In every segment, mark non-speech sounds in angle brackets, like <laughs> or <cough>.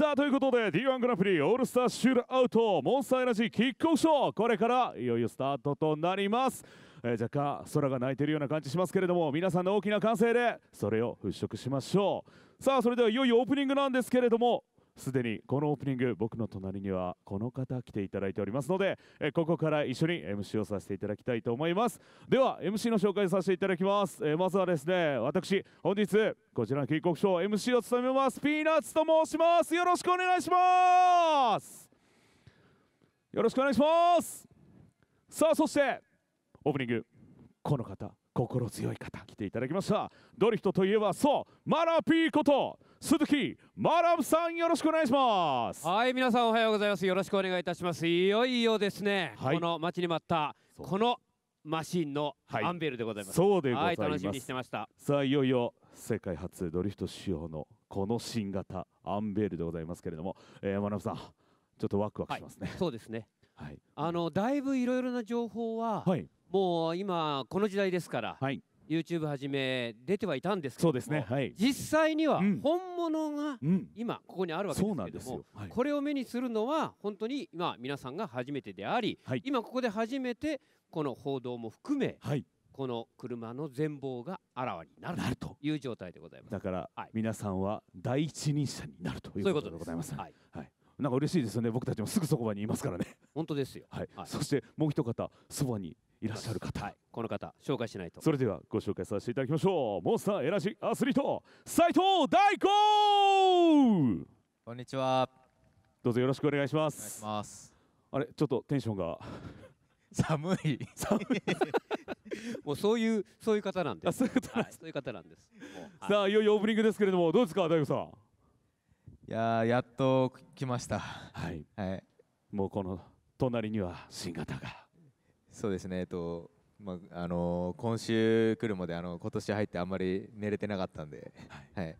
さあということで D1 グランプリオールスターシュールアウトモンスターエナジーキックオフショーこれからいよいよスタートとなります、えー、若干空が泣いてるような感じしますけれども皆さんの大きな歓声でそれを払拭しましょうさあそれではいよいよオープニングなんですけれどもすでにこのオープニング僕の隣にはこの方来ていただいておりますので、えここから一緒に MC をさせていただきたいと思いますでは MC の紹介させていただきます、えまずはですね私本日こちらの警告書 MC を務めますピーナッツと申しますよろしくお願いしますよろしくお願いしますさあそしてオープニングこの方心強い方来ていただきましたドリフトといえばそうマラピーこと鈴木マラムさんよろしくお願いしますはい皆さんおはようございますよろしくお願いいたしますいよいよですね、はい、この待ちに待ったこのマシンのアンベルでございます、はい、そうでございます、はい、楽しみにしてましたさあいよいよ世界初ドリフト仕様のこの新型アンベールでございますけれども、えー、マラブさんちょっとワクワクしますね、はい、そうですねはいあのだいぶいろいろな情報は、はい、もう今この時代ですから、はい、YouTube はじめ出てはいたんですけどすねはい、実際には本物が今ここにあるわけですけども、はい、これを目にするのは本当に今皆さんが初めてであり、はい、今ここで初めてこの報道も含め、この車の全貌があらわになるという状態でございますだから、皆さんは第一人者になるということでございます。はいなんか嬉しいですよね、僕たちもすぐそこばにいますからね。本当ですよ、はい、はい、そしてもう一方、そばにいらっしゃる方、はい、この方紹介しないとそれではご紹介させていただきましょうモンスターエナジーアスリート斉藤大光こんにちはどうぞよろしくお願いしますお願いしますあれちょっとテンションが寒い寒い <laughs> もうそういうそういう方なんです。そういう方なんです。さあいよいよオープニングですけれどもどうですか大悟さん。いややっと来ました。はい。はい。もうこの隣には新型がそうですね、えっとまああのー今週来るまであの今年入ってあんまり寝れてなかったんで、はい、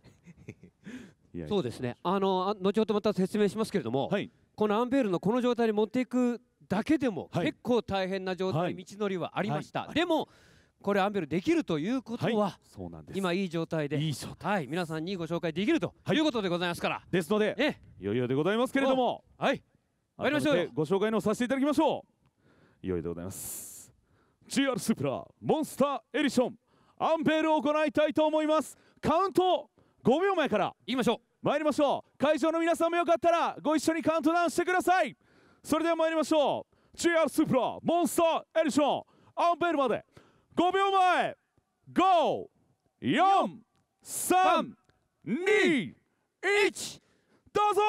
いそうですねあの後ほどまた説明しますけれども、はいこのアンベールのこの状態に持っていくだけでも結構大変な状態、はい道のりはありました、でもこれアンベールできるということは、はい、そうなんです今いい状態でいい状はい、皆さんにご紹介できるということでございますから、ですのでよ余裕でございますけれどもはい参りましょうご紹介のさせていただきましょういよいよでございます GR スープラモンスターエディションアンペールを行いたいと思いますカウント5秒前から言いましょう参りましょう会場の皆さんもよかったらご一緒にカウントダウンしてくださいそれでは参りましょう GR スープラモンスターエディションアンペールまで5秒前54321どうぞ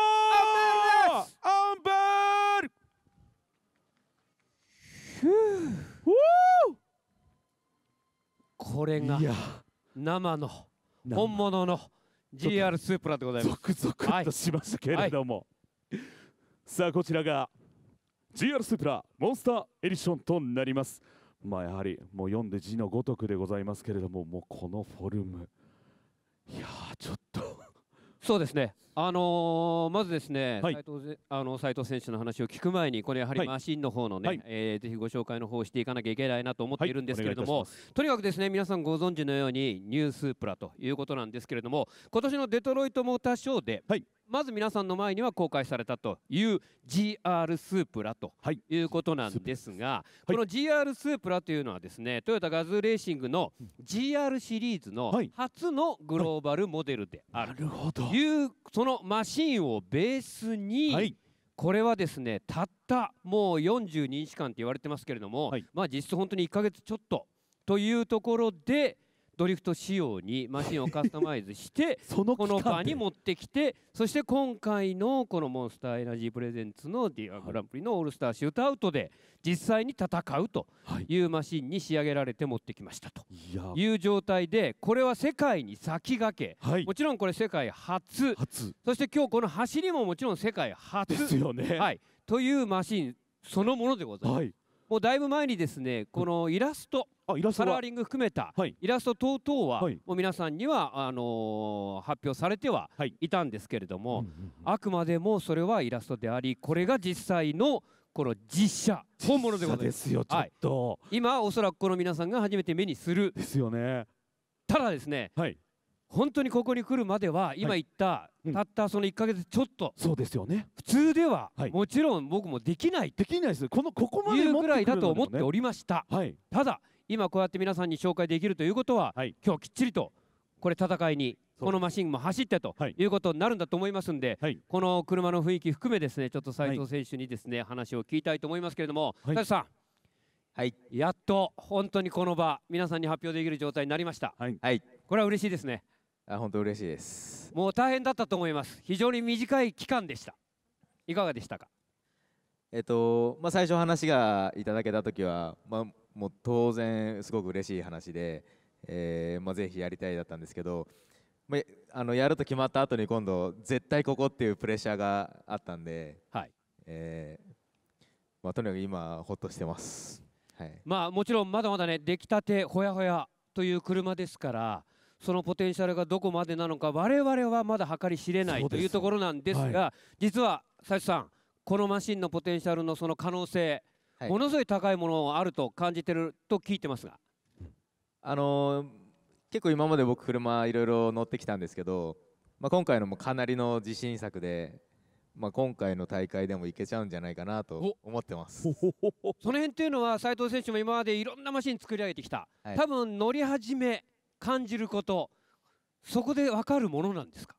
アンペールこれが生の本物の GR スープラでございます。続々としましたけれども、はいはい、さあこちらが GR スープラモンスターエディションとなります。まあやはりもう読んで字のごとくでございますけれどももうこのフォルムいやちょっとそうですねあのー、まずですね、はい、藤あの斉藤選手の話を聞く前に、これやはりマシンの方のね、はい、えー、ぜひご紹介の方していかなきゃいけないなと思っているんですけれども、はい、とにかくですね、皆さんご存知のようにニュースープラということなんですけれども、今年のデトロイトモーターショーで、はい、まず皆さんの前には公開されたという GR スープラということなんですが、この GR スープラというのはですね、トヨタガズーレーシングの GR シリーズの初のグローバルモデルであるという、そののマシーンをベースに、はい、これはですねたったもう42日間って言われてますけれども、はい、まあ実質本当に1か月ちょっとというところでドリフト仕様にマシンをカスタマイズして <laughs> そのこの場に持ってきてそして今回のこのモンスターエナジープレゼンツのディアグランプリのオールスターシュートアウトで実際に戦うというマシンに仕上げられて持ってきましたという状態でこれは世界に先駆け、もちろんこれ世界初そして今日この走りももちろん世界初ですよね、はい、というマシンそのものでございます。はいもうだいぶ前にですねこのイラスト、ストカラーリング含めたイラスト等々は、はい、もう皆さんにはあのー、発表されてはいたんですけれども、はい、あくまでもそれはイラストでありこれが実際のこの実写本物でございますよちょっと、はい、今おそらくこの皆さんが初めて目にするですよねただですね、はい、本当にここに来るまでは今言った、はい、たったその1か月ちょっと、そうですよね普通では、はい、もちろん僕もできないできないですこのここまでいうぐらいだと思っておりました、はい、ただ今こうやって皆さんに紹介できるということは、はい、今日きっちりとこれ戦いにこのマシンも走ってということになるんだと思いますんで、はい、この車の雰囲気含めですねちょっと斉藤選手にですね、話を聞きたいと思いますけれども、はい、さんはい、やっと本当にこの場皆さんに発表できる状態になりました、はい、これは嬉しいですねあ本当嬉しいですもう大変だったと思います非常に短い期間でしたいかがでしたかえっとまあ、最初話がいただけた時は、まあ、もう当然すごく嬉しい話で、えーまあ、ぜひやりたいだったんですけど、まあ、あのやると決まった後に今度絶対ここっていうプレッシャーがあったんで、はいえーまあ、とにかく今ホッとしてます、はいまあ、もちろんまだまだね出来たてほやほやという車ですからそのポテンシャルがどこまでなのか我々はまだ計り知れないというところなんですが、はい、実は斉藤さんこのマシンのポテンシャルのその可能性、はい、ものすごい高いものあると感じてると聞いてますが。あのー、結構今まで僕車いろいろ乗ってきたんですけど、まあ、今回のもかなりの自信作でまあ、今回の大会でもいけちゃうんじゃないかなと思ってますその辺っていうのは斉藤選手も今までいろんなマシン作り上げてきた、はい、多分乗り始め感じることそこで分かるものなんですか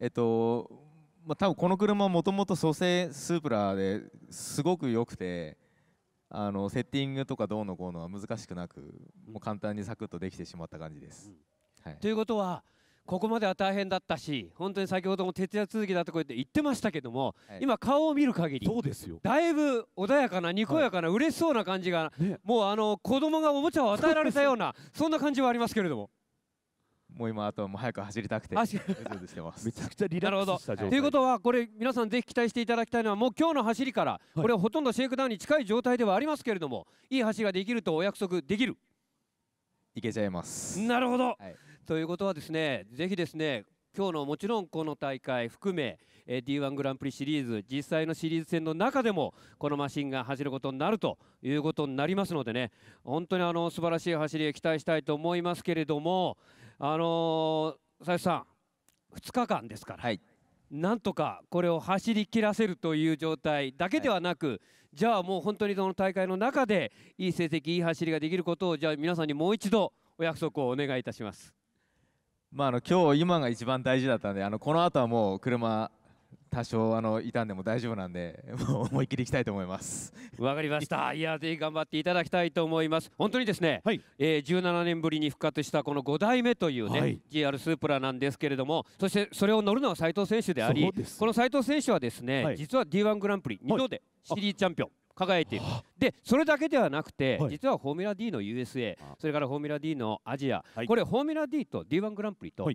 えっとまあ多分この車はもともと蘇生スープラですごく良くてあのセッティングとかどうのこうのは難しくなくもう簡単にサクッとできてしまった感じです。うん、はい、ということはここまでは大変だったし本当に先ほども徹夜続きだとこうやって言ってましたけども、はい、今顔を見る限りそうですよだいぶ穏やかなにこやかな、はい、嬉しそうな感じが、ね、もうあの子供がおもちゃを与えられたようなそんな感じはありますけれども。もう今あとはもう早く走りたくてめちゃくちゃリラックスした状態ということはこれ皆さんぜひ期待していただきたいのはもう今日の走りから、これほとんどシェイクダウンに近い状態ではありますけれどもいい走りができるとお約束できるいけちゃいますなるほど、はいということはですねぜひですね今日のもちろんこの大会含め、え D1 グランプリシリーズ実際のシリーズ戦の中でもこのマシンが走ることになるということになりますのでね本当にあの素晴らしい走りを期待したいと思いますけれどもあのー、佐々木さん2日間ですから、はい、なんとかこれを走り切らせるという状態だけではなく、はい、じゃあもう本当にその大会の中でいい成績いい走りができることをじゃあ皆さんにもう一度お約束をお願いいたします。まあ、あの今日今が一番大事だったんであのこの後はもう車多少あの傷んでも大丈夫なんで <laughs> もう思い切りいきたいと思いますわかりましたいやぜひ頑張っていただきたいと思います本当にですね、はい、えー、17年ぶりに復活したこの5代目というね、はい、GR スープラなんですけれどもそしてそれを乗るのは斉藤選手でありこの斉藤選手はですね、はい、実は D1 グランプリ2度でシリーズチャンピオン輝いているでそれだけではなくて、はい、実はフォーミュラ D の USA それからフォーミュラ D のアジア、はい、これフォーミュラ D と D1 グランプリと、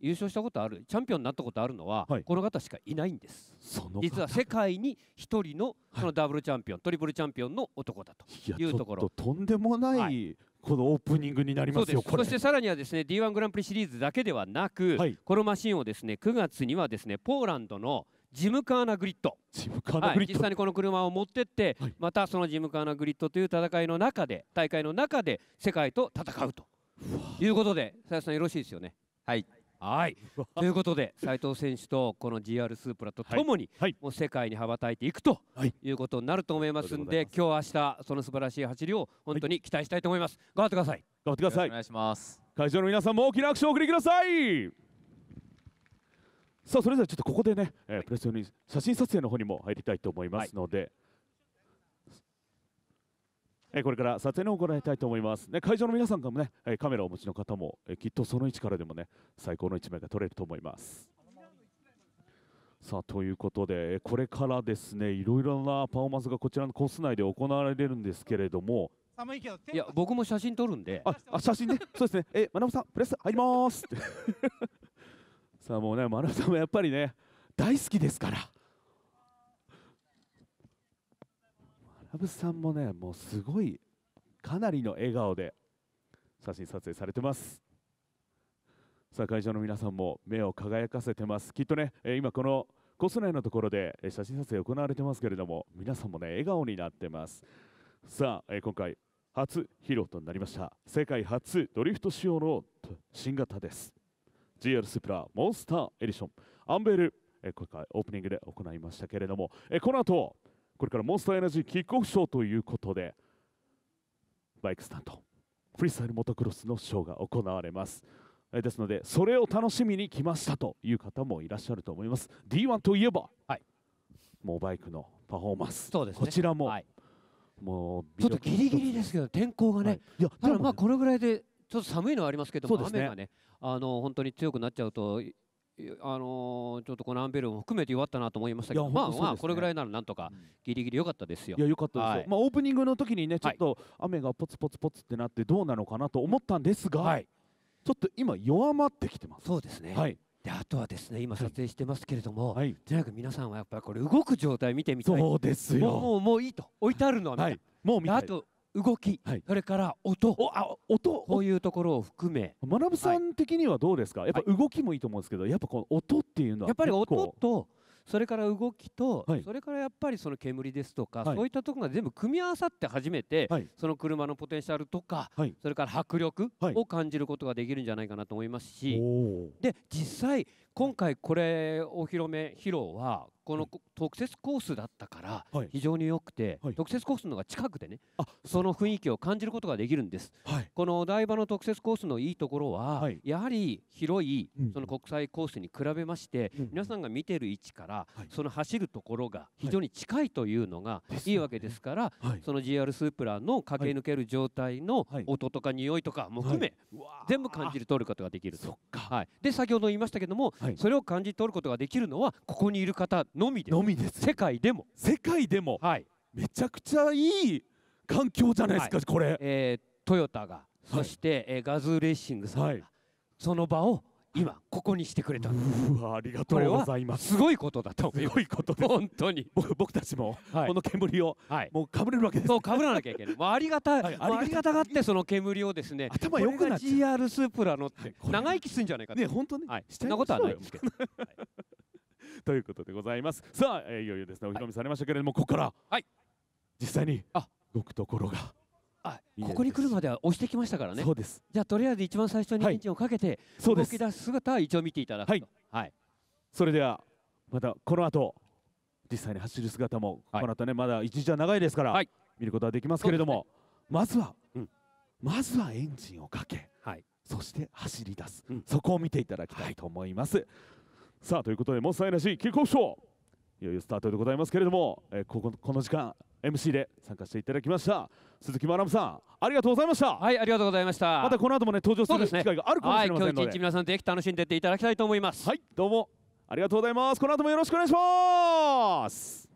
優勝したことあるチャンピオンになったことあるのは、はい、この方しかいないんです実は世界に1人のそのダブルチャンピオン、はい、トリプルチャンピオンの男だというところとんでもない、はい、このオープニングになりますよそしてさらにはですね D1 グランプリシリーズだけではなく、このマシンをですね9月にはですねポーランドのジムカーナグリッドジムカーナグリッド、はい、実際にこの車を持ってって、はい、またそのジムカーナグリッドという戦いの中で大会の中で世界と戦うということで斉藤さんよろしいですよねはいはい <laughs> ということで斉藤選手とこの GR スープラとともに、はい、もう世界に羽ばたいていくとはいいうことになると思いますんで,、で今日明日その素晴らしい走りを本当に期待したいと思います、頑張ってください頑張ってくださいお願いします会場の皆さんも大きな拍手をお送りくださいさあそれではちょっとここでね、えー、プレスに写真撮影の方にも入りたいと思いますので、はい、えー、これから撮影の方を行いたいと思います、ね、会場の皆さんからもね、えー、カメラをお持ちの方も、えー、きっとその位置からでもね最高の1枚が撮れると思いますさあということでこれからですねいろいろなパフォーマンスがこちらのコース内で行われるんですけれども寒いけどいや僕も写真撮るんであ写真ねそうですねえまなぶさんプレス入りますさあもうね丸さんもやっぱりね大好きですから丸さんもねもうすごいかなりの笑顔で写真撮影されてますさあ会場の皆さんも目を輝かせてますきっとね、え今このコス内のところで写真撮影行われてますけれども皆さんもね笑顔になってますさあ、え今回初披露となりました世界初ドリフト仕様の新型です g l スプラモンスターエディションアンベール、え今回オープニングで行いましたけれども、えこの後これからモンスターエナジーキックオフショーということでバイクスタントフリースタイルモトクロスのショーが行われますですのでそれを楽しみに来ましたという方もいらっしゃると思います D1 といえば、はい、もうバイクのパフォーマンスそうです、ね、こちらも、はい、もうちょっとギリギリですけど天候がね、はい、いやでも、まあこれぐらいでちょっと寒いのはありますけども、ね、雨がねあの本当に強くなっちゃうとあのー、ちょっとこのアンベルも含めて弱ったなと思いましたけど、まあ、まあこれぐらいならなんとかギリギリ良かったですよ。いや良かったですよ、はい、まあ、オープニングの時にねちょっと雨がポツポツポツってなってどうなのかなと思ったんですが、はい、ちょっと今弱まってきてます。そうですね、はいであとはですね今撮影してますけれども、はい、とにかく皆さんはやっぱりこれ動く状態見てみたいそうですよもうもういいと置いてあるのは、はい、もう見たいあと動き、はい、それから音あ音こういうところを含め学さん的にはどうですか、やっぱ動きもいいと思うんですけどやっぱこの音っていうのはやっぱり音とそれから動きと、はい、それからやっぱりその煙ですとか、はい、そういったところが全部組み合わさって初めて、はい、その車のポテンシャルとか、それから迫力を感じることができるんじゃないかなと思いますし、で実際今回これお披露目披露はこの特設コースだったから非常によくて、特設コースのが近くでねその雰囲気を感じることができるんです、このお台場の特設コースのいいところは、やはり広いその国際コースに比べまして、皆さんが見てる位置から、その走るところが非常に近いというのがいいわけですから、その GR スープラの駆け抜ける状態の音とか匂いとかも含め、全部感じる取ることができると、はい、で先ほど言いましたけどもはい、それを感じ取ることができるのはここにいる方のみですのみです世界でも世界でも、はい、めちゃくちゃいい環境じゃないですか、これ、えー、トヨタがそして、はい、ガズーレーシングさんが、その場を今ここにしてくれたうわありがとうございますすごいことだとすごいこと本当に僕たちも、この煙を、もうかぶれるわけです、ね、そうかぶらなきゃいけない、まあ、ありがたい、はい、ありがたがってその煙をですね頭よくなっち GR スープラのって長生きするんじゃないかね本当ね、はい、そんなことはないですけど、<laughs> ということでございますさあ、えー、いよいよですねお披露目されましたけれども、ここから、はい、実際にあ動くところがここに来るまでは押してきましたからねじゃあとりあえず一番最初にエンジンをかけて、はい、動き出す姿は一応見ていただくと、はいはい、それではまたこの後実際に走る姿も、この後ねまだ1時は長いですから、見ることはできますけれども、ね、まずは、うん、まずはエンジンをかけ、そして走り出す、うん、そこを見ていただきたいと思います、さあということでモンスターエナジーキックオフショーいよいよスタートでございますけれども、えー、こここの時間 MC で参加していただきました鈴木まなむさんありがとうございましたはいありがとうございましたまたこの後もね登場する機会があるかもしれませんので、ねはい、今日一日皆さんぜひ楽しんでいっていただきたいと思いますはいどうもありがとうございますこの後もよろしくお願いします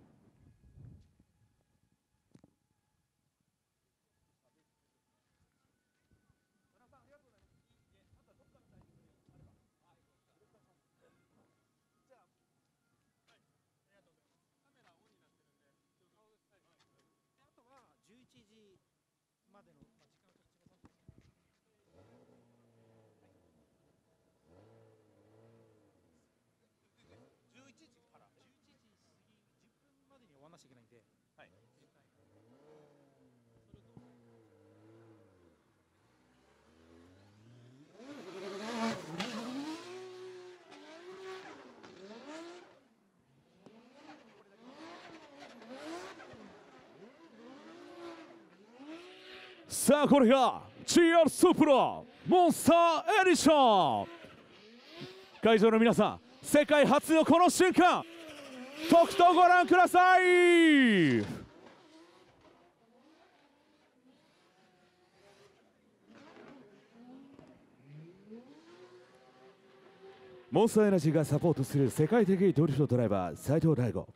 あこれが GR スープラモンスターエディション会場の皆さん世界初のこの瞬間とくとご覧くださいモンスターエナジーがサポートする世界的ドリフトドライバー斉藤大悟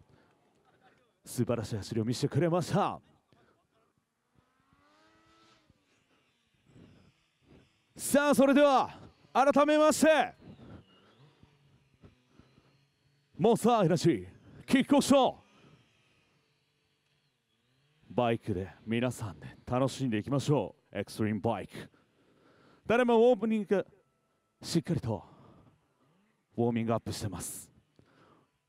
素晴らしい走りを見せてくれましたさあそれでは改めましてモンスターエナジーキックオフショーバイクで皆さんで楽しんでいきましょうエクストリームバイク誰もオープニングしっかりとウォーミングアップしてます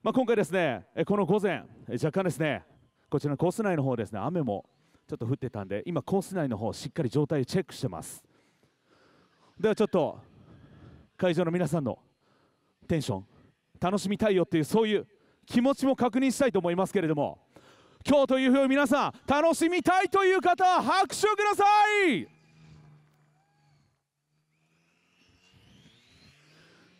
まあ、今回ですねこの午前若干ですねこちらのコース内の方ですね雨もちょっと降ってたんで今コース内の方しっかり状態チェックしてますではちょっと会場の皆さんのテンション楽しみたいよっていうそういう気持ちも確認したいと思いますけれども今日という日を皆さん楽しみたいという方は拍手ください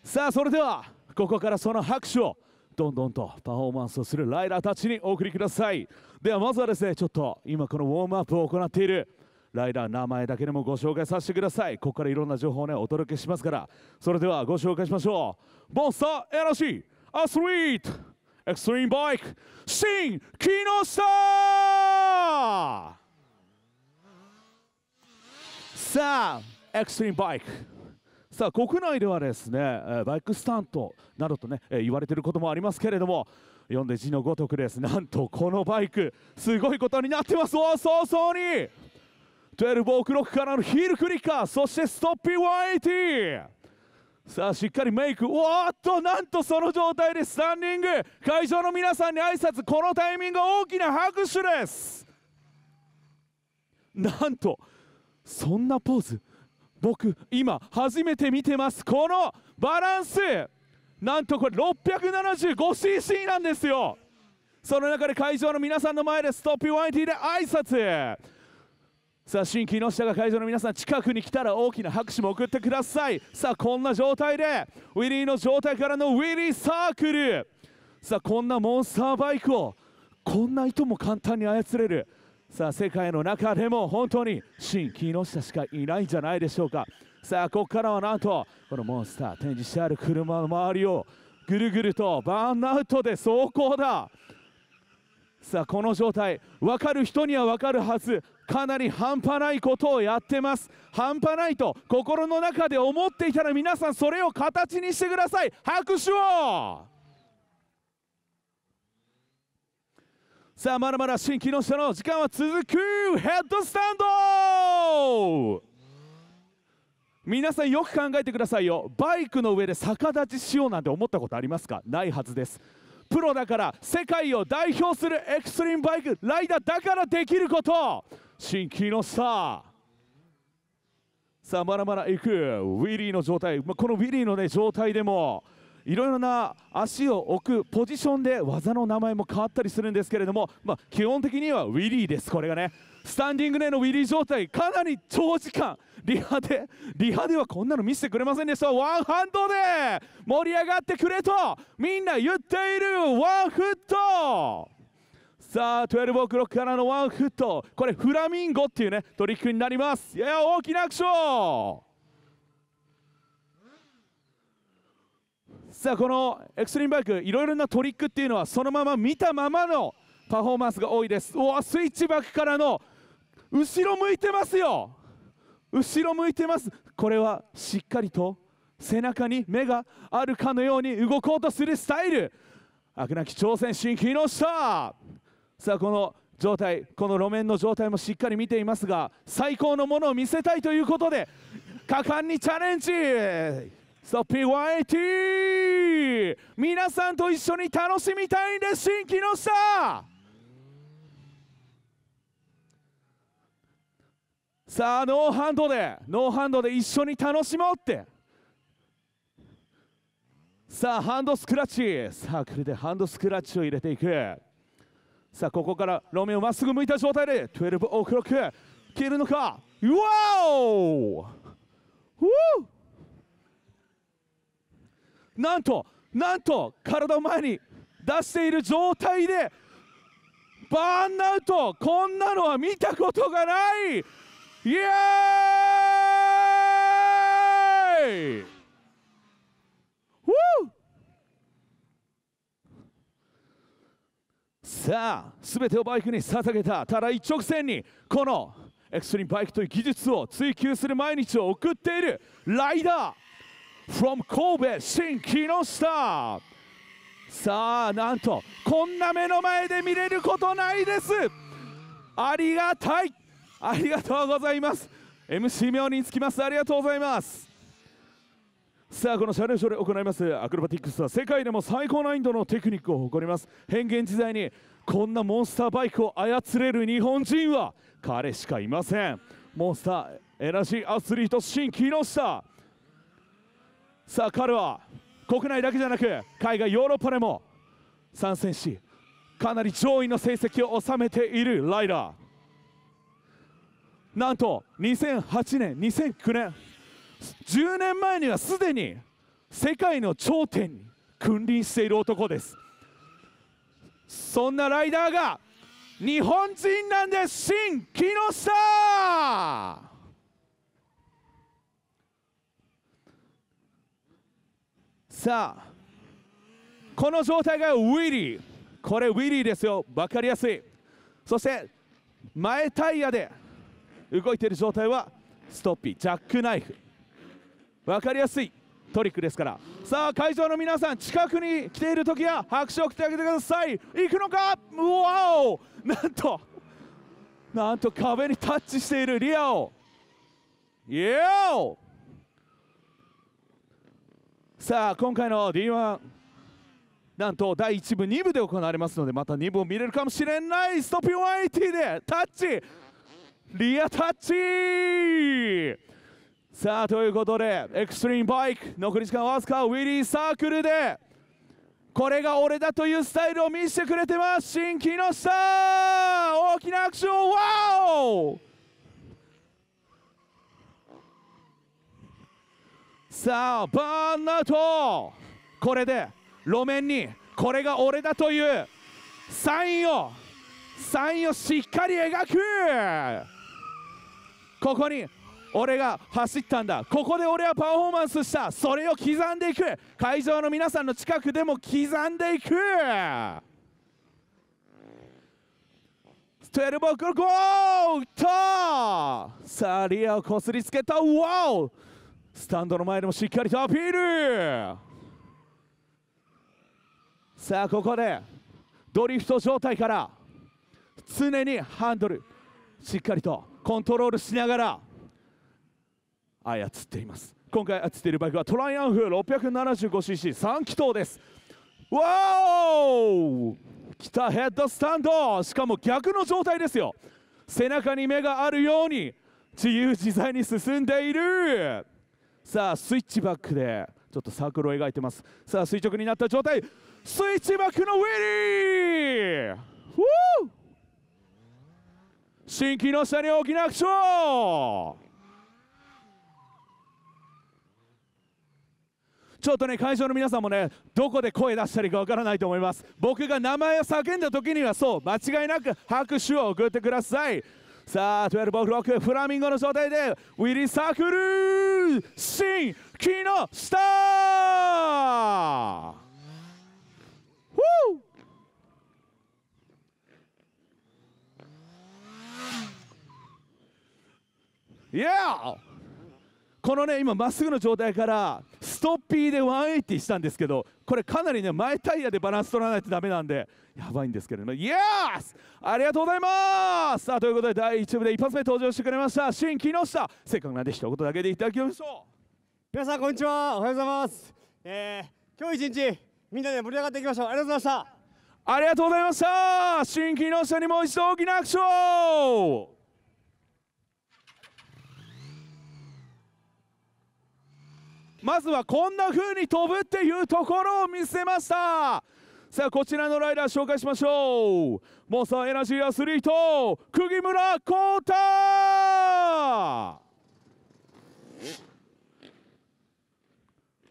さあそれではここからその拍手をどんどんとパフォーマンスをするライダーたちにお送りくださいではまずはですねちょっと今このウォームアップを行っているライダー名前だけでもご紹介させてくださいここからいろんな情報をねお届けしますからそれではご紹介しましょうモンスターエナジーアスリートエクストリームバイク新木下さあエクストリームバイクさあ国内ではですねバイクスタントなどとね言われていることもありますけれども読んで字のごとくですなんとこのバイクすごいことになってますお早々に12オークロックからのヒールクリッカーそしてストッピー180さあしっかりメイクおっとなんとその状態でスタンディング会場の皆さんに挨拶このタイミング大きな拍手ですなんとそんなポーズ僕今初めて見てますこのバランスなんとこれ 675cc なんですよその中で会場の皆さんの前でストッピー180で挨拶さあ新木下が会場の皆さん近くに来たら大きな拍手も送ってくださいさあこんな状態でウィリーの状態からのウィリーサークルさあこんなモンスターバイクをこんな糸も簡単に操れるさあ世界の中でも本当に新木下しかいないんじゃないでしょうかさあここからはなんとこのモンスター展示してある車の周りをぐるぐるとバーンアウトで走行ださあこの状態分かる人には分かるはずかなり半端ないことをやってます半端ないと心の中で思っていたら皆さんそれを形にしてください拍手をさあまだまだ新木下の時間は続くヘッドスタンド皆さんよく考えてくださいよバイクの上で逆立ちしようなんて思ったことありますかないはずですプロだから世界を代表するエクストリームバイクライダーだからできること新規のスターさあまだまだ行くウィリーの状態、まあ、このウィリーの、ね、状態でもいろいろな足を置くポジションで技の名前も変わったりするんですけれども、まあ、基本的にはウィリーです、これがね。スタンディングでのウィリー状態かなり長時間リハでリハではこんなの見せてくれませんでしたワンハンドで盛り上がってくれとみんな言っているワンフットさあ12オクロックからのワンフットこれフラミンゴっていうねトリックになりますいや大きなアクションさあこのエクストリームバイクいろいろなトリックっていうのはそのまま見たままのパフォーマンスが多いですわスイッチバックからの後ろ向いてますよ後ろ向いてますこれはしっかりと背中に目があるかのように動こうとするスタイルあくなき挑戦新木の下。さあこの状態この路面の状態もしっかり見ていますが最高のものを見せたいということで果敢にチャレンジストッピー1 8皆さんと一緒に楽しみたいんです新木下さあノーハンドでノーハンドで一緒に楽しもうってさあハンドスクラッチさあこれでハンドスクラッチを入れていくさあここから路面をまっすぐ向いた状態で12オクロック切るのかうわおなんとなんと体を前に出している状態でバーンアウトこんなのは見たことがないイエーイさあ全てをバイクに捧げたただ一直線にこのエクストリームバイクという技術を追求する毎日を送っているライダー from 神戸新木下さあなんとこんな目の前で見れることないですありがたいありがとうございます MC 妙につきますありがとうございますさあこの車両所で行いますアクロバティックスは世界でも最高難易度のテクニックを誇ります変幻自在にこんなモンスターバイクを操れる日本人は彼しかいませんモンスターエナジーアスリート新木下さあ彼は国内だけじゃなく海外ヨーロッパでも参戦しかなり上位の成績を収めているライダーなんと2008年2009年10年前にはすでに世界の頂点に君臨している男ですそんなライダーが日本人なんです新木下さあこの状態がウィリーこれウィリーですよ分かりやすいそして前タイヤで動いている状態はストッピージャックナイフ分かりやすいトリックですからさあ会場の皆さん近くに来ている時は拍手を送ってあげてください行くのかうわおなんとなんと壁にタッチしているリアをイエーさあ今回の D1 なんと第1部2部で行われますのでまた2部を見れるかもしれないストッピーグ180でタッチリアタッチさあということでエクストリームバイク残り時間わずかウィリーサークルでこれが俺だというスタイルを見せてくれてます新木下大きなアクションワオさあバーンアウトこれで路面にこれが俺だというサインをサインをしっかり描くここに俺が走ったんだここで俺はパフォーマンスしたそれを刻んでいく会場の皆さんの近くでも刻んでいく12ボクルゴーとさあリアをこすりつけたワオスタンドの前でもしっかりとアピールさあここでドリフト状態から常にハンドルしっかりとコントロールしながら操っています今回操っているバイクはトライアンフ 675cc3 気筒ですわおきたヘッドスタンドしかも逆の状態ですよ背中に目があるように自由自在に進んでいるさあスイッチバックでちょっとサークルを描いてますさあ垂直になった状態スイッチバックのウィリー新規の下に大きなョン。ちょっとね会場の皆さんもねどこで声出したりかわからないと思います僕が名前を叫んだ時にはそう間違いなく拍手を送ってくださいさあ12ボール6フラミンゴの状態でウィリーサークル新木のスター Yeah! このね今まっすぐの状態からストッピーで180したんですけどこれかなりね前タイヤでバランス取らないとダメなんでやばいんですけれども Yes! ありがとうございますさあということで第1部で一発目登場してくれました新木下せっかくなんで一言だけでいただきましょう皆さんこんにちはおはようございますえー、今日一日みんなで盛り上がっていきましょうありがとうございましたありがとうございました新木下にもう一度大きな拍手をまずはこんな風に飛ぶっていうところを見せましたさあこちらのライダー紹介しましょうモンスターエナジーアスリート釘村浩太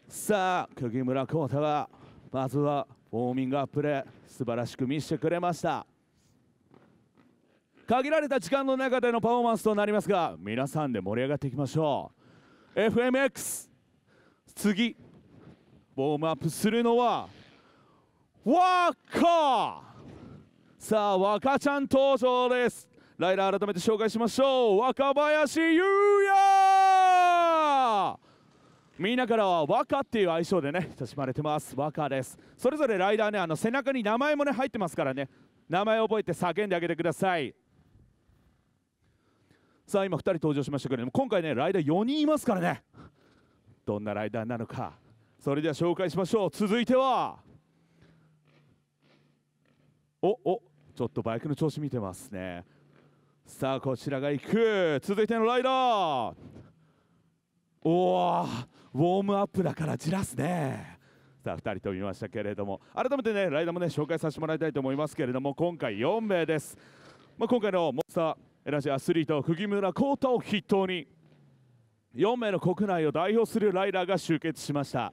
さあ釘村浩太がまずはウォーミングアップで素晴らしく見せてくれました限られた時間の中でのパフォーマンスとなりますが皆さんで盛り上がっていきましょう FMX 次ウォームアップするのはワッカーさあ若ちゃん登場ですライダー改めて紹介しましょう若林優也みんなからは若っていう愛称でね親しまれてます若ですそれぞれライダーねあの背中に名前もね入ってますからね名前覚えて叫んであげてくださいさあ今2人登場しましたけれども今回ねライダー4人いますからねどんなライダーなのかそれでは紹介しましょう続いてはおおちょっとバイクの調子見てますねさあこちらが行く続いてのライダーおおウォームアップだからじらすねさあ2人と見ましたけれども改めてねライダーもね紹介させてもらいたいと思いますけれども今回4名です、まあ、今回のモンスターエナジーアスリート釘村浩太を筆頭に4名の国内を代表するライダーが集結しました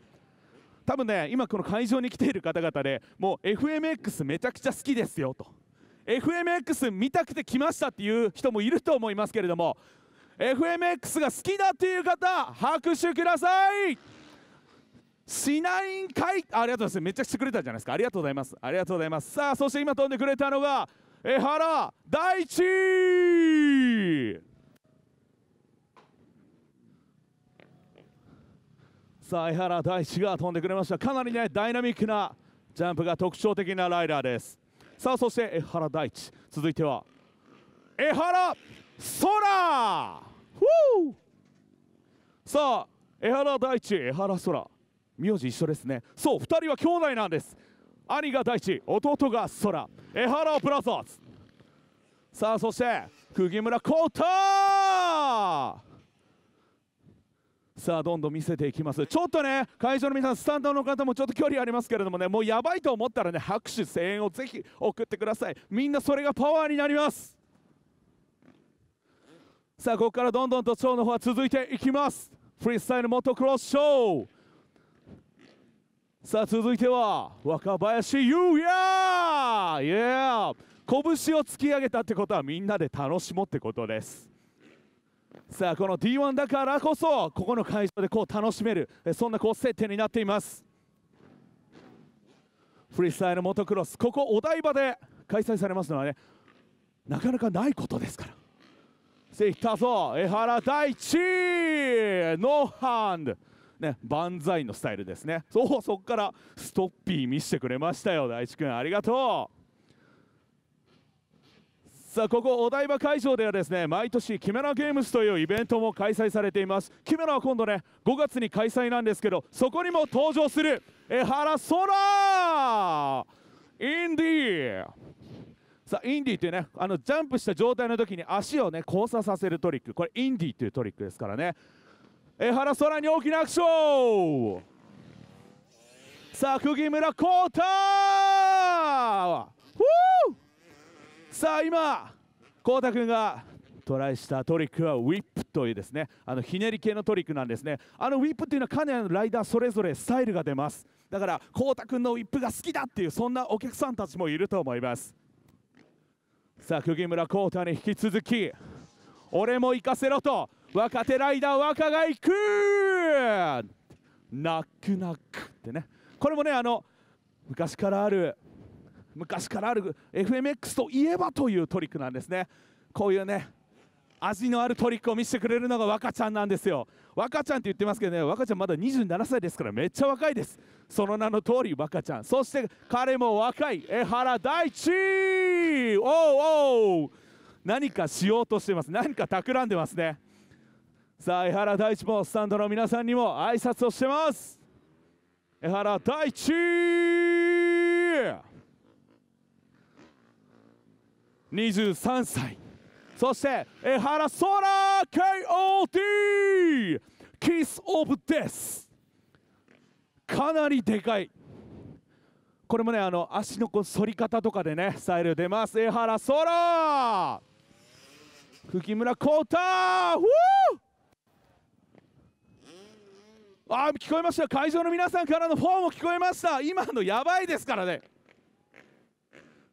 多分ね今この会場に来ている方々でもう FMX めちゃくちゃ好きですよと FMX 見たくて来ましたっていう人もいると思いますけれども FMX が好きだっていう方拍手くださいシナイン会ありがとうございますめちゃくちゃくれたじゃないですかありがとうございますありがとうございますさあそして今飛んでくれたのが江原大地さあ江原大地が飛んでくれましたかなりねダイナミックなジャンプが特徴的なライダーですさあそして江原大地続いては江原空さあ江原大地江原空名字一緒ですねそう2人は兄弟なんです兄が大地弟が空江原ブラザーズさあそして釘村浩太さあどんどん見せていきますちょっとね会場の皆さんスタンドの方もちょっと距離ありますけれどもねもうやばいと思ったらね拍手声援をぜひ送ってくださいみんなそれがパワーになりますさあここからどんどんとショーの方は続いていきますフリースタイルモトクロスショーさあ続いては若林優也イエー拳を突き上げたってことはみんなで楽しもうってことですさあこの D1 だからこそここの会場でこう楽しめるそんなこう設定になっていますフリースタイルモトクロスここお台場で開催されますのはねなかなかないことですからぜったぞ江原大地ノーハンドね、万歳のスタイルですねそうそっからストッピー見せてくれましたよ大地君ありがとうさあここお台場会場ではですね毎年キメラゲームズというイベントも開催されていますキメラは今度ね5月に開催なんですけどそこにも登場する江原空インディーさあインディーっていうねあのジャンプした状態の時に足をね交差させるトリックこれインディーというトリックですからね江原空に大きなアクションさあ釘村浩太さあ今浩太君がトライしたトリックはウィップというですねあのひねり系のトリックなんですねあのウィップっていうのはかなりのライダーそれぞれスタイルが出ますだからこうたくんのウィップが好きだっていうそんなお客さんたちもいると思いますさあ釘村浩太に引き続き俺も行かせろと若手ライダー若が行くナックナックってねこれもねあの昔からある昔からある FMX といえばというトリックなんですねこういうね味のあるトリックを見せてくれるのが若ちゃんなんですよ若ちゃんって言ってますけどね若ちゃんまだ27歳ですからめっちゃ若いですその名の通り若ちゃんそして彼も若い江原大地おうおう何かしようとしてます何か企んでますねさあ江原大地もスタンドの皆さんにも挨拶をしてます江原大地23歳そして江原空 k o t キスオブデスかなりでかいこれもねあの足のこう反り方とかでねスタイル出ます江原空吹村う太あ聞こえました会場の皆さんからのフォーも聞こえました今のやばいですからね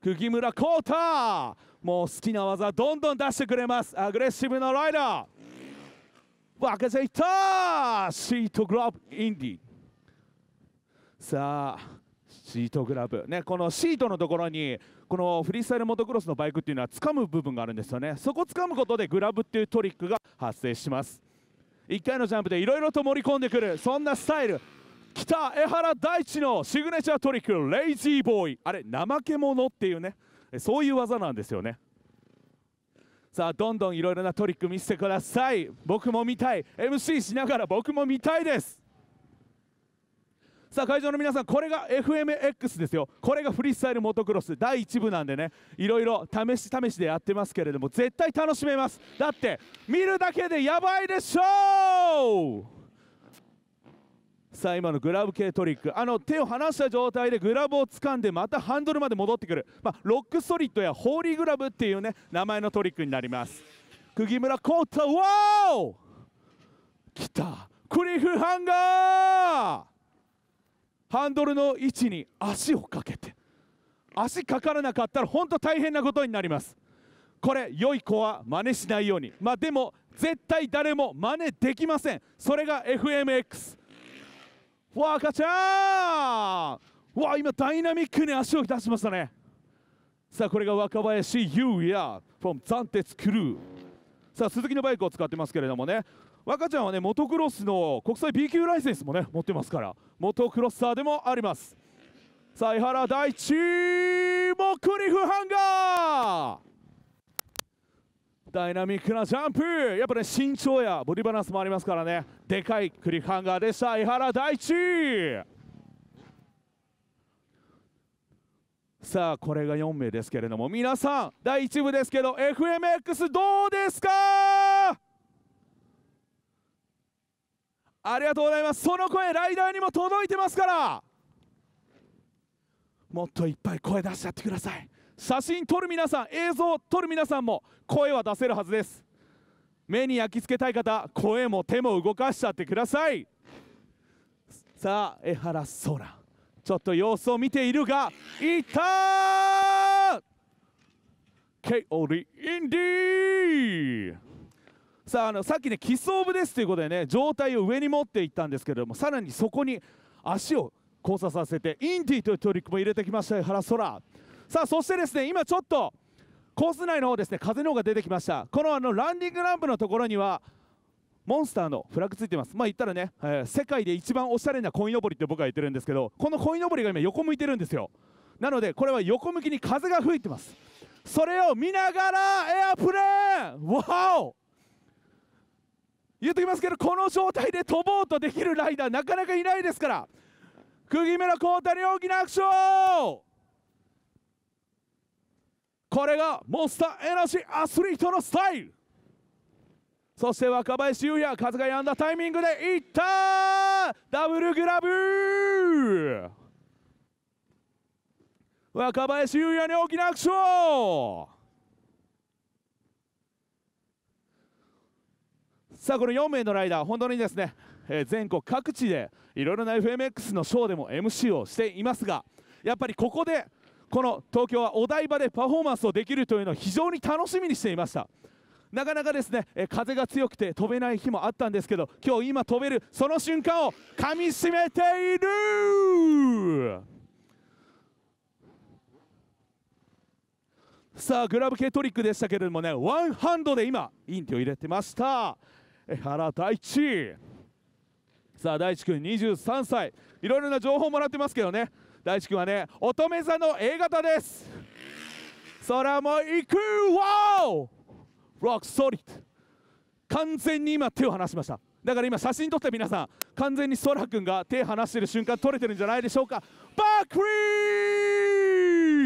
釘村コーターもう好きな技どんどん出してくれますアグレッシブなライダー分けていったシートグラブインディさあシートグラブねこのシートのところにこのフリースタイルモトクロスのバイクっていうのは掴む部分があるんですよねそこ掴むことでグラブっていうトリックが発生します1回のジャンプでいろいろと盛り込んでくるそんなスタイル北江原大地のシグネチャートリックレイジーボーイあれ怠け者っていうねそういう技なんですよねさあどんどんいろいろなトリック見せてください僕も見たい MC しながら僕も見たいですさあ会場の皆さんこれが FMX ですよこれがフリースタイルモトクロス第1部なんでねいろいろ試し試しでやってますけれども絶対楽しめますだって見るだけでやばいでしょうさあ今のグラブ系トリックあの手を離した状態でグラブを掴んでまたハンドルまで戻ってくる、まあ、ロックソリッドやホーリーグラブっていうね名前のトリックになります釘村コータワオ来たクリフハンガーハンドルの位置に足をかけて足かからなかったら本当大変なことになりますこれ良い子は真似しないようにまあでも絶対誰も真似できませんそれが FMX 若ちゃんわ今ダイナミックに足を出しましたねさあこれが若林優也 from 暫鉄クルーさあ鈴木のバイクを使ってますけれどもね若ちゃんはねモトクロスの国際 B 級ライセンスもね持ってますからモトクロスサーでもありますさあ井原大地もクリフハンガーダイナミックなジャンプやっぱね身長やボディバランスもありますからねでかいクリフハンガーでした井原大地さあこれが4名ですけれども皆さん第1部ですけど FMX どうですかありがとうございますその声ライダーにも届いてますからもっといっぱい声出しちゃってください写真撮る皆さん映像を撮る皆さんも声は出せるはずです目に焼き付けたい方声も手も動かしちゃってくださいさあ江原空ちょっと様子を見ているがいたケオリインディさああのさっきねキスオブですということでね状態を上に持っていったんですけれどもさらにそこに足を交差させてインディというトリックも入れてきました江原空さあそしてですね今ちょっとコース内の方ですね風の方が出てきましたこのあのランディングランプのところにはモンスターのフラッグついてますまあ言ったらね、えー、世界で一番おしゃれな鯉のぼりって僕は言ってるんですけどこの鯉のぼりが今横向いてるんですよなのでこれは横向きに風が吹いてますそれを見ながらエアプレーンわお言っときますけどこの状態で飛ぼうとできるライダーなかなかいないですから釘の浩太に大きなアクションこれがモンスターエナジーアスリートのスタイルそして若林優也風が止んだタイミングでいったダブルグラブ若林優也に大きなアクションさあこの4名のライダー本当にですね、えー、全国各地でいろいろな FMX のショーでも MC をしていますがやっぱりここでこの東京はお台場でパフォーマンスをできるというのを非常に楽しみにしていましたなかなかですね、風が強くて飛べない日もあったんですけど今日今飛べるその瞬間をかみしめているさあグラブ系トリックでしたけれどもねワンハンドで今インテを入れてました原大地さあ大地君23歳いろいろな情報もらってますけどね大地君はね乙女座の A 型です空も行くわおロックソリッド完全に今手を離しましただから今写真撮って皆さん完全に空君が手離してる瞬間撮れてるんじゃないでしょうかバックリ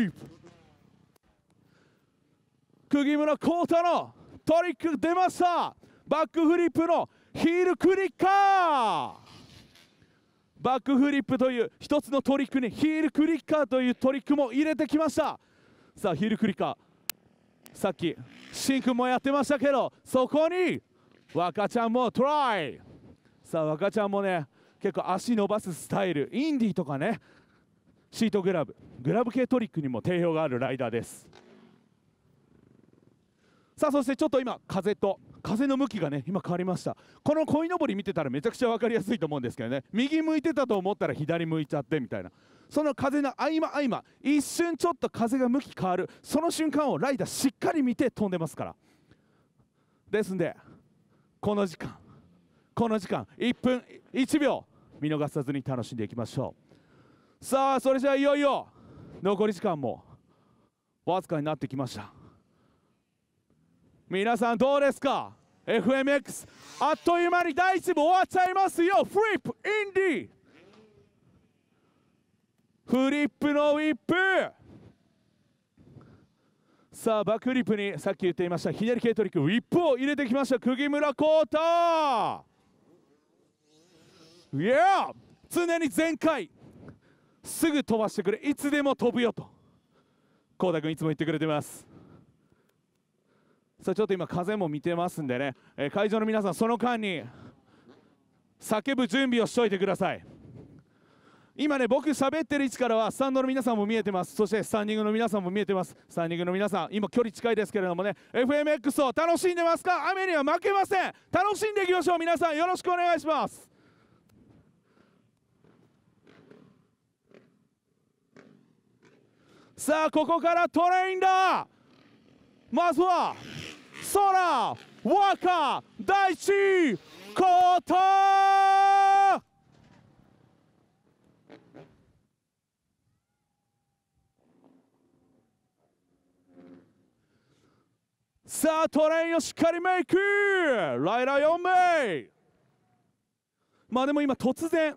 ープ釘村幸太のトリック出ましたバックフリップのヒールクリッカーバックフリップという1つのトリックにヒールクリッカーというトリックも入れてきましたさあヒールクリッカーさっきシンクもやってましたけどそこに若ちゃんもトライさあ若ちゃんもね結構足伸ばすスタイルインディとかねシートグラブグラブ系トリックにも定評があるライダーですさあそしてちょっと今風と風の向きがね今変わりましたこの鯉のぼり見てたらめちゃくちゃ分かりやすいと思うんですけどね右向いてたと思ったら左向いちゃってみたいなその風の合間合間一瞬ちょっと風が向き変わるその瞬間をライダーしっかり見て飛んでますからですんでこの時間この時間1分1秒見逃さずに楽しんでいきましょうさあそれじゃあいよいよ残り時間もわずかになってきました皆さんどうですか FMX あっという間に第1部終わっちゃいますよフリップインディフリップのウィップさあバックフリップにさっき言っていました左系トリックウィップを入れてきました釘村浩太いや常に全開すぐ飛ばしてくれいつでも飛ぶよと浩太君いつも言ってくれてますさあちょっと今風も見てますんでね、えー、会場の皆さんその間に叫ぶ準備をしといてください今ね僕喋ってる位置からはスタンドの皆さんも見えてますそしてスタンディングの皆さんも見えてますスタンディングの皆さん今距離近いですけれどもね FMX を楽しんでますか雨には負けません楽しんでいきましょう皆さんよろしくお願いしますさあここからトレインだまずは空若大地ートさあトレインをしっかりメイクライラ4名まあでも今突然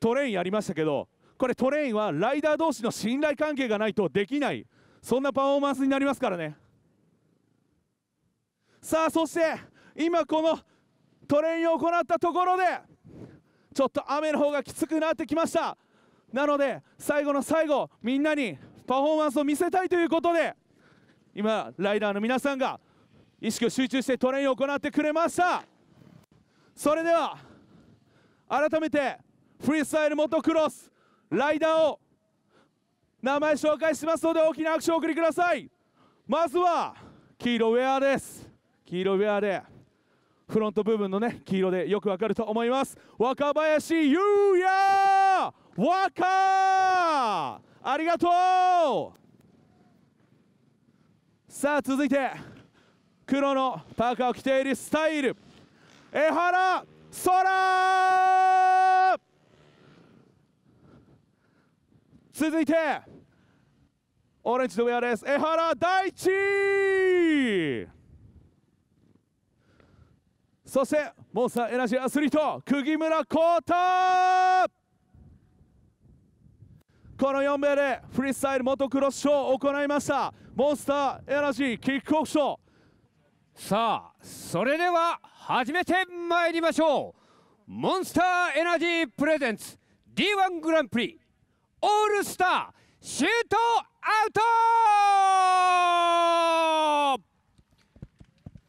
トレインやりましたけどこれトレインはライダー同士の信頼関係がないとできないそんなパフォーマンスになりますからねさあそして今このトレインを行ったところでちょっと雨の方がきつくなってきましたなので最後の最後みんなにパフォーマンスを見せたいということで今ライダーの皆さんが意識を集中してトレインを行ってくれましたそれでは改めてフリースタイルモトクロスライダーを名前紹介しますので大きな拍手をお送りくださいまずは黄色ウェアです黄色ウェアでフロント部分のね黄色でよくわかると思います若林優也若ありがとうさあ続いて黒のパーカーを着ているスタイル江原空続いてオレンジのウェアです江原大地そしてモンスターエナジーアスリート釘村浩太この4名でフリースタイルモトクロスショーを行いましたモンスターエナジーキックオフショーさあそれでは始めてまいりましょうモンスターエナジープレゼンツ D1 グランプリオールスターシュートアウト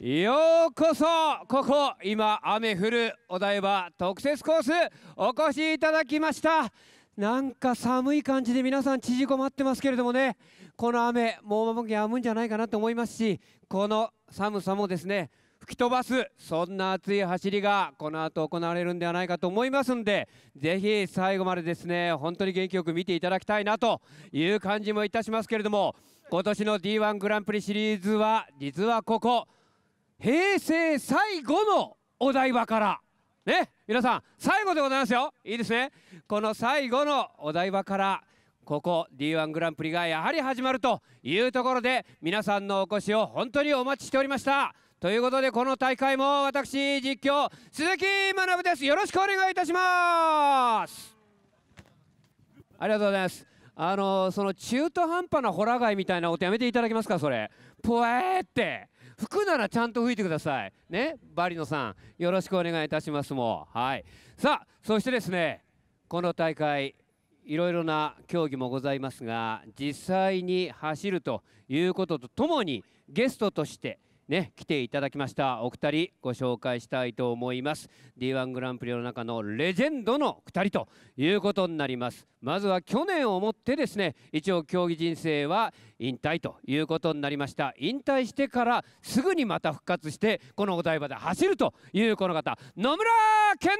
ようこそここ今雨降るお台場特設コースお越しいただきましたなんか寒い感じで皆さん縮こまってますけれどもねこの雨もうまもなやむんじゃないかなと思いますしこの寒さもですね吹き飛ばすそんな熱い走りがこの後行われるんではないかと思いますんでぜひ最後までですね本当に元気よく見ていただきたいなという感じもいたしますけれども今年の D1 グランプリシリーズは実はここ平成最後のお台場からね皆さん最後でございますよいいですねこの最後のお台場からここ D1 グランプリがやはり始まるというところで皆さんのお越しを本当にお待ちしておりましたということでこの大会も私実況鈴木学ですよろしくお願いいたしますありがとうございますあのその中途半端なホラ貝みたいなことやめていただけますかそれぽえって吹くならちゃんと吹いてくださいねバリノさんよろしくお願いいたしますもはいさあそしてですねこの大会いろいろな競技もございますが実際に走るということとともにゲストとしてね、来ていただきましたお二人ご紹介したいと思います D1 グランプリの中のレジェンドの2人ということになりますまずは去年をもってですね一応競技人生は引退ということになりました引退してからすぐにまた復活してこのお台場で走るというこの方野村健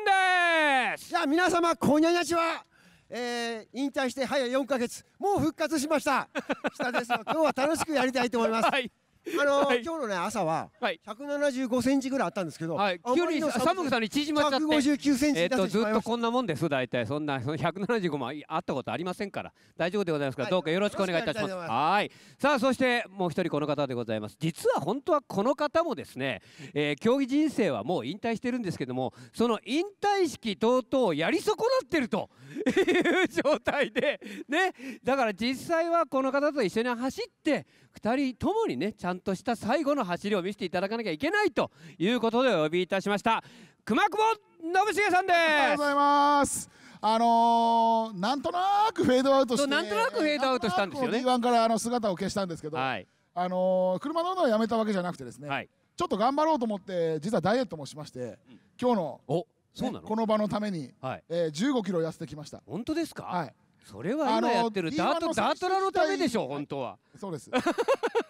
ですじゃあ皆様こんにちはえー、引退して早4ヶ月もう復活しました下です今日は楽しくやりたいと思います、<laughs> はいあのーはい、今日のね朝は175センチぐらいあったんですけど、はい、急に寒くさに縮まっちゃって1センチえっとずっとこんなもんです大体そんなその175もあったことありませんから大丈夫でございますから、はい、どうかよろしくお願いいたしますはいさあそしてもう一人この方でございます実は本当はこの方もですね、えー、競技人生はもう引退してるんですけどもその引退式等々をやり損なってるという状態でねだから実際はこの方と一緒に走って2人ともにねちゃんとした最後の走りを見せていただかなきゃいけないということでお呼びいたしました熊久保信重さんですありがとうございますあのー、なんとなくフェードアウトしてなんとなくフェードアウトしたんですよね D1 からあの姿を消したんですけど、はい、あのー、車乗るのはやめたわけじゃなくてですね、はい、ちょっと頑張ろうと思って実はダイエットもしまして、うん、今日の、おそうなね、この場のために、はい、えー、15キロ痩せてきました本当ですか、はいそれは今やってるダートダートラのためでしょ本当はそうです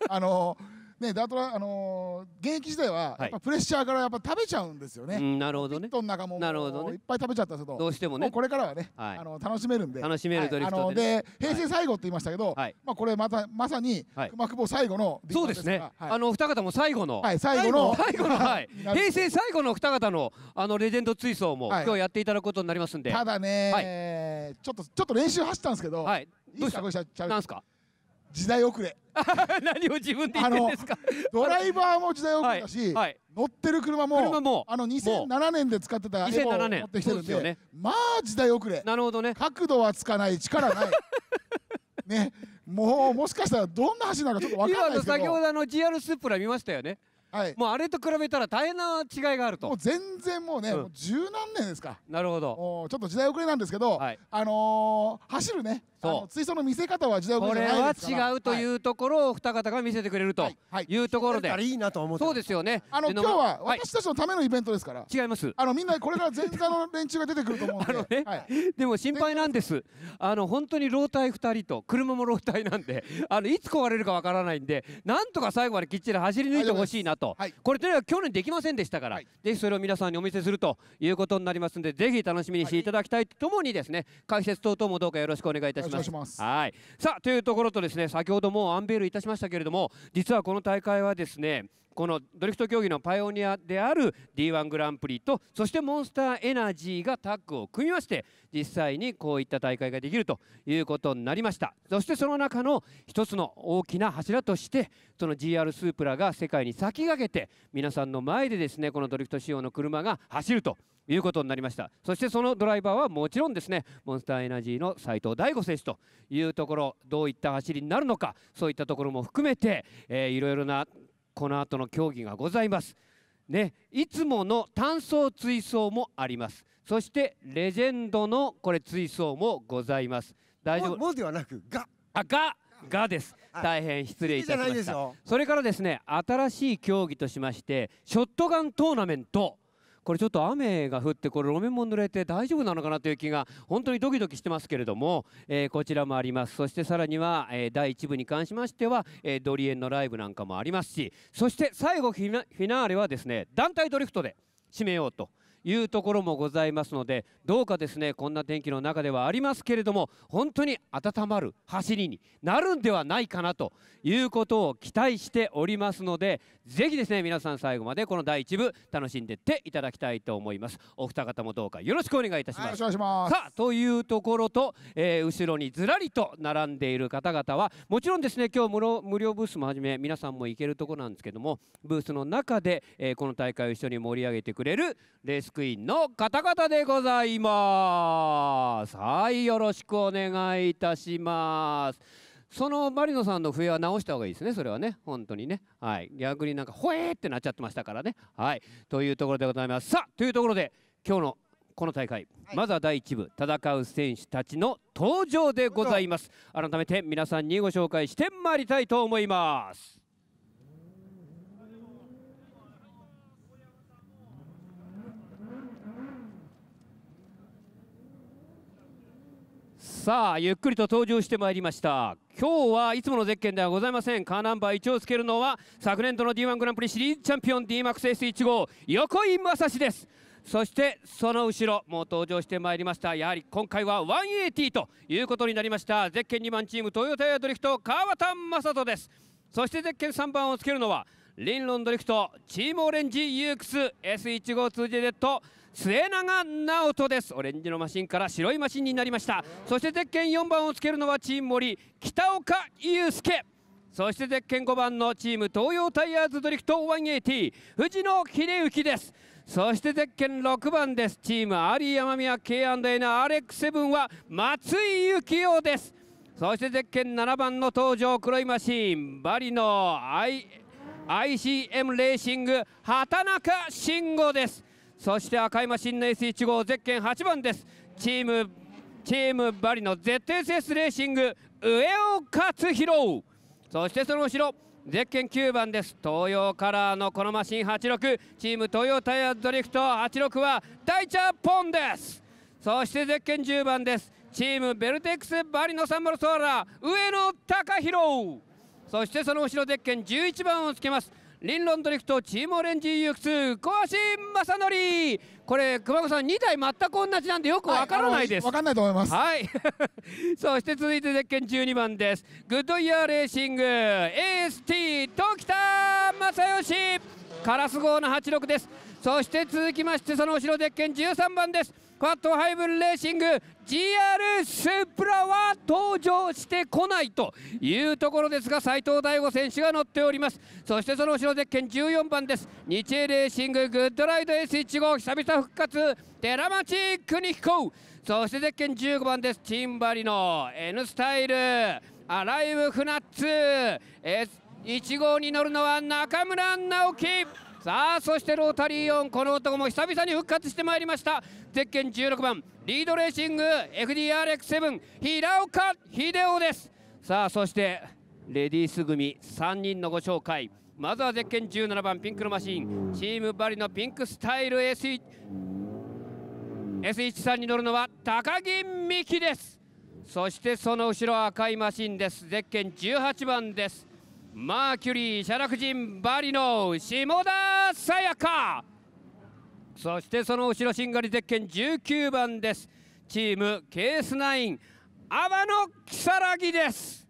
あのね、ダートラ、あのー、現役時代は、やっぱプレッシャーからやっぱ食べちゃうんですよね。はいなるほどね。ピットの中もなるほど、ね、いっぱい食べちゃったけど、どうしてもね。もこれからはね、はい、あの楽しめるんで。楽しめるドリフトで、はい、平成最後って言いましたけど、まあこれまたまさに熊久保最後のそうですね。あの二方も最後の、最後の最後の、<laughs> 平成最後の二方のあのレジェンド追走も、今日やっていただくことになりますんで。ただね、ちょっとちょっと練習走ったんですけど、はい、どうした？どうした？なんすか？時代遅れ <laughs> 何を自分で言ってんですかドライバーも時代遅れだし、はいはい、乗ってる車も車もあの2007年で使ってたエボを持ってきてるんで、ね、まあ時代遅れなるほどね角度はつかない力ない <laughs> ねもうもしかしたらどんな走りなのかちょっと分からないですけど先ほどの GR スープラ見ましたよねはい、もうあれと比べたら大変な違いがあるともう全然もうね、うん、もう十何年ですかなるほどちょっと時代遅れなんですけど、はい、あのー、走るねそう水槽の見せ方は時代遅れじは違うというところを二方が見せてくれるというところで、はいはい、いいなと思ってそうですよねあの今日は私たちのためのイベントですから、はい、違いますあのみんなこれから前座の連中が出てくると思うんであのね、はい、でも心配なんですあの本当に老体二人と車も老体なんであのいつ壊れるかわからないんでなんとか最後まできっちり走り抜いてほしいなと、はい、これとにかく去年できませんでしたから、はい、ぜひそれを皆さんにお見せするということになりますんでぜひ楽しみにしていただきたいとともにですね解説等々もどうかよろしくお願いいたしますします。ますはい。さあというところとですね、先ほどもアンベールいたしましたけれども、実はこの大会はですね、このドリフト競技のパイオニアである D1 グランプリとそしてモンスターエナジーがタッグを組みまして実際にこういった大会ができるということになりましたそしてその中の一つの大きな柱としてその GR スープラが世界に先駆けて皆さんの前でですねこのドリフト仕様の車が走るということになりましたそしてそのドライバーはもちろんですねモンスターエナジーの斎藤大悟選手というところどういった走りになるのかそういったところも含めて、えいろいろなこの後の競技がございます。ね、いつもの単走追走もありますそしてレジェンドのこれ追走もございます大丈夫もうではなくがあががです、大変失礼いたしましたそれからですね新しい競技としましてショットガントーナメントこれちょっと雨が降ってこれ路面も濡れて大丈夫なのかなという気が本当にドキドキしてますけれども、えー、こちらもありますそしてさらには、えー、第1部に関しましては、えー、ドリエンのライブなんかもありますしそして最後フィナーレはですね団体ドリフトで締めようと。いうところもございますのでどうかですねこんな天気の中ではありますけれども本当に温まる走りになるんではないかなということを期待しておりますのでぜひですね皆さん最後までこの第1部楽しんでっていただきたいと思いますお二方もどうかよろしくお願いいたします、はい、さあというところと、えー、後ろにずらりと並んでいる方々はもちろんですね今日無料無料ブースもはじめ皆さんも行けるとこなんですけどもブースの中で、えー、この大会を一緒に盛り上げてくれるレースクイーンの方々でございますはいよろしくお願いいたしますそのマリノさんの笛は直した方がいいですね、それはね、本当にね。はい、逆になんか、ほえーってなっちゃってましたからね。はい、というところでございます。さあ、というところで、今日のこの大会、はい、まずは第1部戦う選手たちの登場でございます改めて皆さんにご紹介してまいりたいと思いますさあゆっくりと登場してまいりました今日はいつものゼッケンではございませんカーナンバー1をつけるのは昨年度の D1 グランプリシリーズチャンピオン DMAXS1 号横井雅史ですそしてその後ろもう登場してまいりましたやはり今回は180ということになりましたゼッケン2番チームトヨタエアドリフト川端雅人ですそしてゼッケン3番をつけるのはリンロンドリフトチームオレンジ UX S1 号 2JZ 末永直人ですオレンジのマシンから白いマシンになりましたそしてゼッケン4番をつけるのはチーム森北岡祐介そしてゼッケン5番のチーム東洋タイヤーズドリフト180藤野秀幸ですそしてゼッケン6番ですチームアリー山宮 K&A のアレック7は松井幸雄ですそしてゼッケン7番の登場黒いマシンバリの I ICM レーシング畑中慎吾ですそして赤いマシンの S1 号ゼッケン8番ですチームチームバリの ZSS レーシング上尾勝弘そしてその後ろゼッケン9番です東洋カラーのこのマシン86チーム東洋タイヤドリフト86は大チャーポンですそしてゼッケン10番ですチームベルテックスバリのサンマルソーラー、上野貴弘そしてその後ろゼッケン11番をつけますリンロンドリフトチームオレンジ UX 小橋正則これ熊子さん2台全く同じなんでよくわからないです、はい、かんないと思いますはい <laughs> そして続いてゼッケン12番ですグッドイヤーレーシング AST 時田正義カラス号の86ですそして続きましてその後ろゼッケン13番ですクワットハイブレーシング GR スプラは登場してこないというところですが斉藤大悟選手が乗っておりますそしてその後ろゼッケン14番です日英レーシンググッドライド S1 号久々復活寺町邦彦そしてゼッケン15番ですチンバリの N スタイルアライブフナッツ、S1 号に乗るのは中村直樹さあそしてロータリーオンこの男も久々に復活してまいりましたゼッケン16番リードレーシング FDRX7 平岡秀夫ですさあそしてレディース組3人のご紹介まずはゼッケン17番ピンクのマシーンチームバリのピンクスタイル S1 S13 に乗るのは高木美希ですそしてその後ろ赤いマシンですゼッケン18番ですマーキュリー写楽人バリの下田さやかそしてその後ろしんがりゼッケン19番ですチームケースナイン天野如月です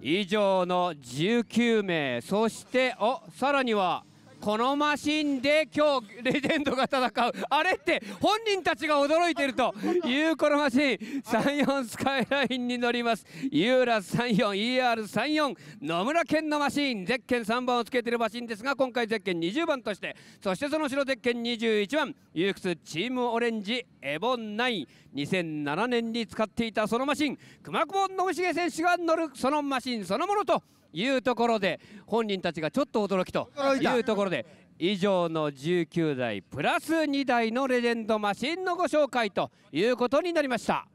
以上の19名そしておさらにはこのマシンで今日レジェンドが戦うあれって本人たちが驚いているというこのマシン34スカイラインに乗りますユーラ 34ER34 野村健のマシンゼッケン3番をつけているマシンですが今回ゼッケン20番としてそしてその後ろゼッケン21番ユークスチームオレンジエボン92007年に使っていたそのマシン熊久保信繁選手が乗るそのマシンそのものというところで本人たちがちょっと驚きというところで以上の19台プラス2台のレジェンドマシンのご紹介ということになりました。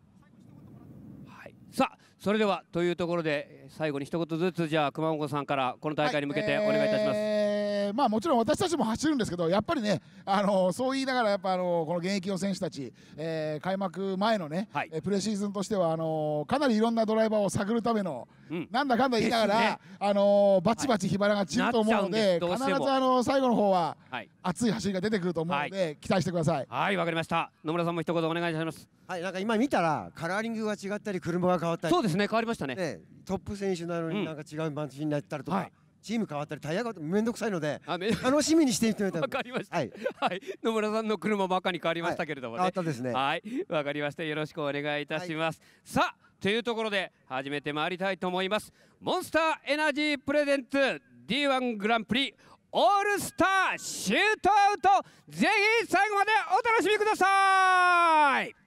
さあそれではというところで最後に一言ずつじゃあ熊本さんからこの大会に向けてお願いいたします。えーえー、まあ、もちろん私たちも走るんですけどやっぱりね、あのそう言いながらやっぱ、あのこの現役の選手たち、えー、開幕前のね、はい、プレシーズンとしてはあのかなりいろんなドライバーを探るための、うん、なんだかんだ言いながら、ね、あのバチバチ火花が散ると思うのではい、必ずあの最後の方は、はい、熱い走りが出てくると思うので、はい、期待してください。はいわかりました野村さんも一言お願いします。はいなんか今見たらカラーリングが違ったり車が変わったりそうですね変わりましたね、ね、トップ選手なのになんか違う番地になったりとか、うんチーム変わったりタイヤが面倒くさいので楽しみにしていただいてわかりました、はい、はい、野村さんの車もかに変わりましたけれども、ね、はい、ですねはいわかりましたよろしくお願いいたします、はい、さあというところで始めてまいりたいと思いますモンスターエナジープレゼンツ D1 グランプリオールスターシュートアウトぜひ最後までお楽しみください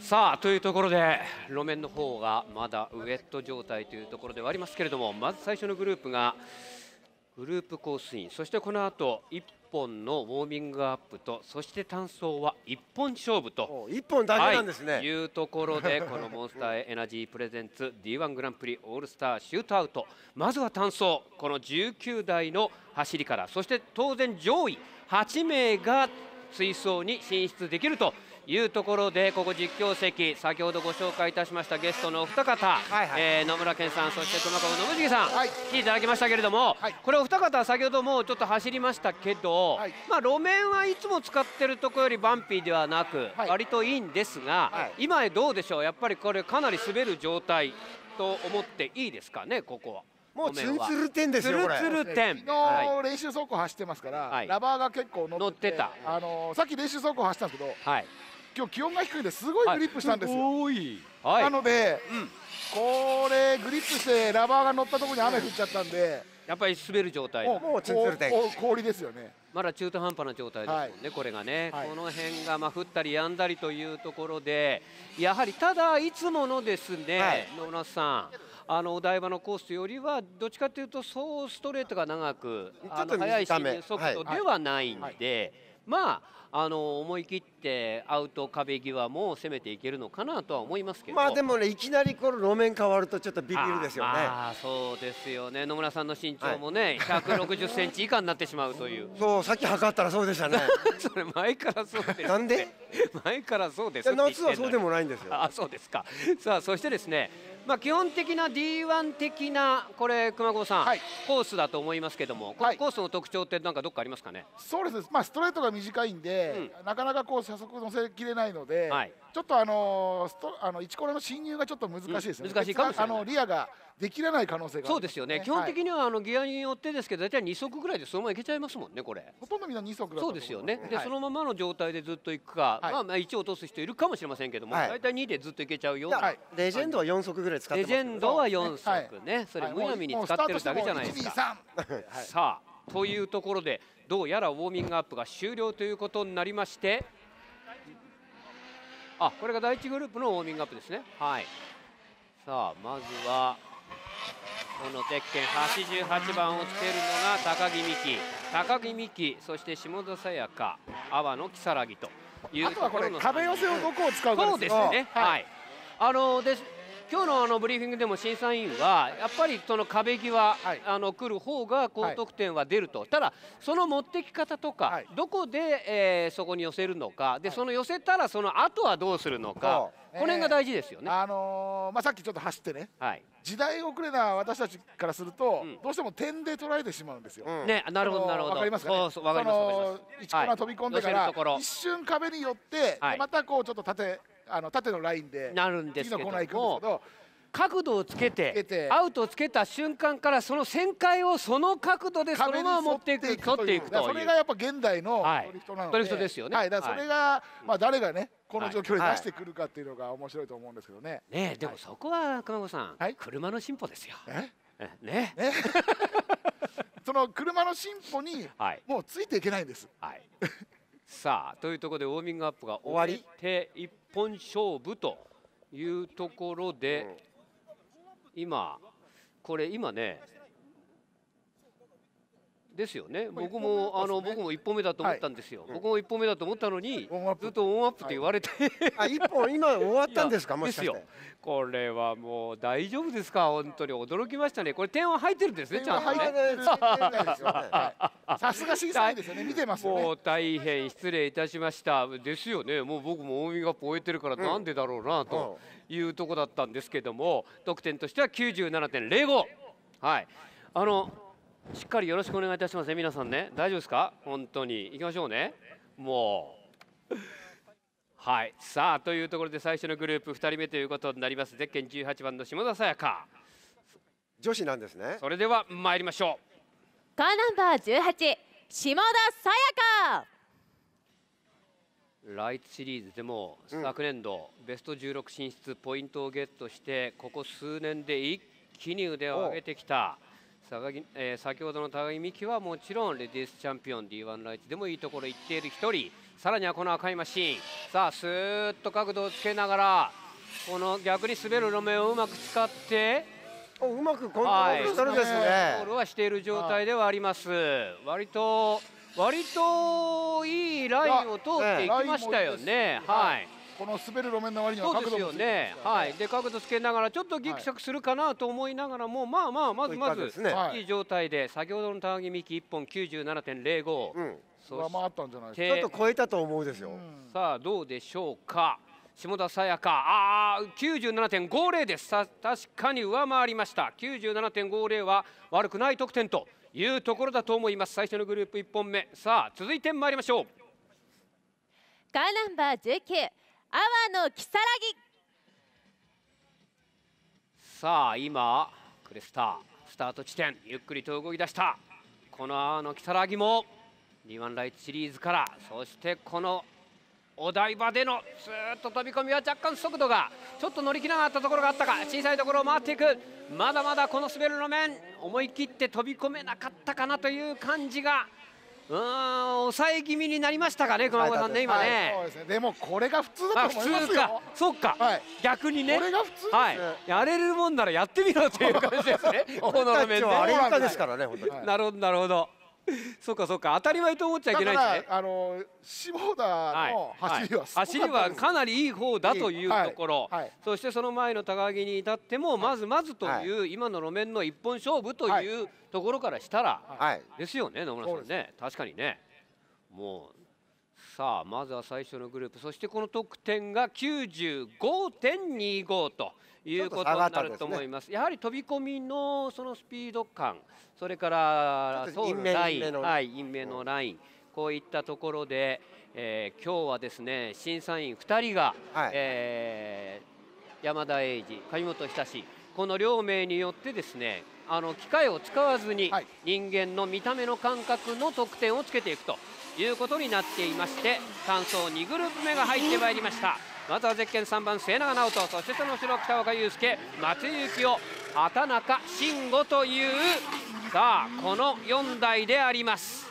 さあというところで路面の方がまだウエット状態というところではありますけれどもまず最初のグループがグループコースインそしてこの後1本のウォーミングアップとそして単走は1本勝負と1本だけなんですね、はい、いうところでこのモンスターエナジープレゼンツ D1 グランプリオールスターシュートアウトまずは単走この19台の走りからそして当然上位8名が追走に進出できるというところでここ実況席先ほどご紹介いたしましたゲストのお二方、はいはい、えー、野村健さんそして熊川信次さん、はい、来ていただきましたけれども、はい、これお二方先ほどもうちょっと走りましたけど、はい、まあ、路面はいつも使ってるとこよりバンピーではなく、割といいんですが、今へどうでしょうやっぱりこれかなり滑る状態と思っていいですかねここは。もうツルツル点ですよこれ。ツルツル点。昨練習走行走ってますから、はい、ラバーが結構乗ってて乗ってた。あのさっき練習走行走ったんですけど、はい、今日気温が低いですごいグリップしたんですよ、はい、なので、うん、これグリップしてラバーが乗ったところに雨降っちゃったんで、やっぱり滑る状態もう氷ですよねまだ中途半端な状態ですもんね、はい、これがね、はい、この辺がまあ降ったりやんだりというところでやはりただいつものですね、はい、野村さんあのお台場のコースよりはどっちかというとそうストレートが長くちょっと速いし速度ではないんで、まああの思い切ってアウト壁際も攻めていけるのかなとは思いますけどまあでもねいきなりこの路面変わるとちょっとビビるですよねああそうですよね野村さんの身長もね、はい、160センチ以下になってしまうという <laughs> そうさっき測ったらそうでしたね <laughs> それ前からそうですなんで <laughs> 前からそうです夏はそうでもないんですよあそうですかさあそしてですねまあ、基本的な D1 的なこれ熊本さん、はい、コースだと思いますけども、はい、コースの特徴ってなんかどっかありますかねそうですね、まあ、ストレートが短いんで、うん、なかなかこう車速乗せきれないので、はい、ちょっとあのストあの一コロの侵入がちょっと難しいですね、難しいかもしれないあのリアができらない可能性が、ね、そうですよね基本的にはあのギアによってですけど大体二足ぐらいでそのままいけちゃいますもんねこれほとんどみんな2足だそうですよね、で、はい、そのままの状態でずっと行くか、はい、まあ、まあ1落とす人いるかもしれませんけども、はい、大体二でずっといけちゃうよはい、レジェンドは四足ぐらい使ってますレジェンドは四足ね、それむやみに使ってるだけじゃないですか、さあというところでどうやらウォーミングアップが終了ということになりましてあこれが第一グループのウォーミングアップですねはいさあまずはこのゼッケン88番をつけるのが高木美希高木美希そして下田さやか、阿波野如月というあとはこれ壁寄せをどこを使うかですそうですねはい、はい、あのです今日のあのブリーフィングでも審査員はやっぱりその壁際、はい、あの来る方が高得点は出ると、はい、ただ、その持ってき方とか、はい、どこで、えー、そこに寄せるのかで、その寄せたらその後はどうするのか、この辺が大事ですよね、えー、あのー、まあ、さっきちょっと走ってね、はい、時代遅れな私たちからすると、うん、どうしても点で捉えてしまうんですよ。うん、ね、なるほどなるほど分かりますか、ね、そうそう分かります1コーナー飛び込んでから、一瞬壁に寄って、またこうちょっと縦あの縦のラインでなるんですけど角度をつけてアウトをつけた瞬間からその旋回をその角度でそのまま持っていくっていくとそれがやっぱ現代のドリフトなので、はい、ドリフトですよね、はい、だからそれが、はい、まあ、誰がねこの状況で出してくるかっていうのが面白いと思うんですけどね,、ねでもそこは熊子さん、車の進歩ですよ。ねね <laughs> その車の進歩にもうついていけないんです。はいさあというところでウォーミングアップが終わり、手1本勝負というところで今これ今ねですよね僕も、ね、あの僕も一本目だと思ったんですよ、はい、僕も一本目だと思ったのにずっとオンアップって言われて、はい、あ1本今終わったんですか <laughs> もしかしてこれはもう大丈夫ですか本当に驚きましたねこれ点は入ってるんですねちゃんとねさすが審査員ですよね見てますよねもう大変失礼いたしましたですよねもう僕もウォーミングアップ終えてるからなんでだろうなというとこだったんですけども得点としては97.05はいあのしっかりよろしくお願いいたしますね皆さんね大丈夫ですか本当に行きましょうねもうはいさあというところで最初のグループ2人目ということになりますゼッケン18番の下田紗也か女子なんですねそれでは参りましょうカーナンバー18下田さ也かライツシリーズでも昨年度、ベスト16進出ポイントをゲットしてここ数年で一気に腕を上げてきたえー、先ほどの高木美希はもちろんレディースチャンピオン D1 ライツでもいいところ行っている1人さらにはこの赤いマシンさあスーッと角度をつけながらこの逆に滑る路面をうまく使っておうまくコントロールしてるですね、はい、コントロールはしている状態ではあります割と割といいラインを通っていきましたよねはいこの滑る路面の割には角度もつねはいで角度つけながらちょっとぎくしゃくするかなと思いながらも、まあまあまずまずいい状態で先ほどのタ木ギミ1本97.05、うん、上回ったんじゃないですかちょっと超えたと思うですよ、さあどうでしょうか下田沙也加あ97.50ですさ確かに上回りました97.50は悪くない得点というところだと思います最初のグループ1本目さあ続いてまいりましょうカーナンバー19阿波如月さあ今クレスタースタート地点ゆっくりと動き出したこの阿波如月も D1 ライトシリーズからそしてこのお台場でのずっと飛び込みは若干速度がちょっと乗り切らなかったところがあったか小さいところを回っていくまだまだこの滑る路面思い切って飛び込めなかったかなという感じがうん抑え気味になりましたかね熊本さんね今ね、で、もこれが普通だと思いますよそっか、はい、逆にねこれが普通はい、やれるもんならやってみろという感じですね <laughs> この面でアメリですからね本当に、なるほどなるほどそうかそうか当たり前と思っちゃいけないでねあの下田の走りは、はい、走りはかなりいい方だというところ、はいはい、そしてその前の高木に至ってもまずまずという、今の路面の一本勝負というところからしたら、はい、ですよね野村さんね確かにねもうさあまずは最初のグループそしてこの得点が95.25ということになると思います、ね、やはり飛び込みのそのスピード感それからソウラインはい陰面のライン、こういったところで、えー、今日はですね審査員2人が、はい、えー、山田英二梶本久志この両名によってですねあの機械を使わずに人間の見た目の感覚の得点をつけていくということになっていまして単走2グループ目が入ってまいりましたまずはゼッケン3番末永直人そしてその後ろ北岡雄介松井幸雄畑中慎吾というさあこの4台であります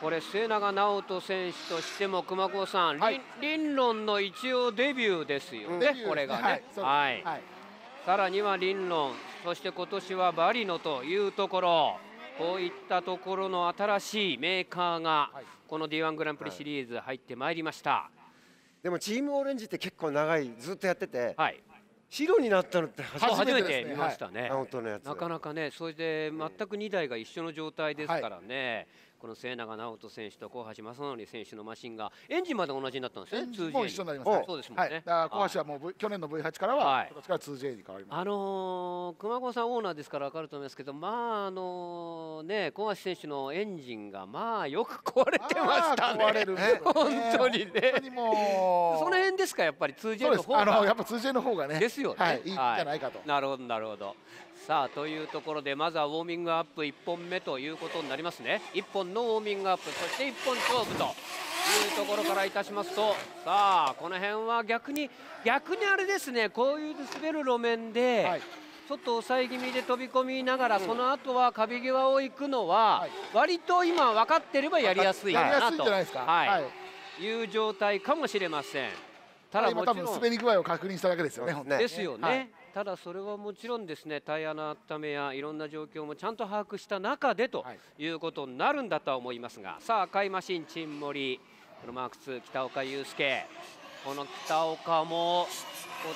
これ末永直人選手としても熊子さん、はい、林論の一応デビューですよね、これがね。はい、はい、さらには林論そして今年はバリノというところこういったところの新しいメーカーがこの D1 グランプリシリーズ入ってまいりました、はい、でもチームオレンジって結構長いずっとやってて、はい、白になったのって初めて、ね、見ましたね、はい、なかなかねそれで全く2台が一緒の状態ですからね、この末永直人選手と小橋正則選手のマシンがエンジンまで同じになったんですね、2J にそうですもんね、はい、だから小橋はもう、v、去年の V8 からは、今年から 2J に変わります、あのー、熊子さんオーナーですから分かると思いますけど、まああのー、ね、小橋選手のエンジンが、まあよく壊れてましたね、壊れる、ね、本当にね、にもその辺ですか、やっぱり通 j の方が、あのやっぱ 2J の方がね、ですよね、はい、いいんじゃないかと。なるほどなるほどさあというところでまずはウォーミングアップ1本目ということになりますね1本のウォーミングアップそして1本勝負というところからいたしますとさあこの辺は逆に逆にあれですねこういう滑る路面で、はい、ちょっと抑え気味で飛び込みながら、うん、その後は壁際を行くのは、はい、割と今分かってればやりやすいかなという状態かもしれません。ただもちろん滑り具合を確認しただけですよね。ですよね。ただそれはもちろんですねタイヤの温めやいろんな状況もちゃんと把握した中でということになるんだとは思いますが、はい、さあ赤いマシン、陳森このマーク2、北岡悠介この北岡も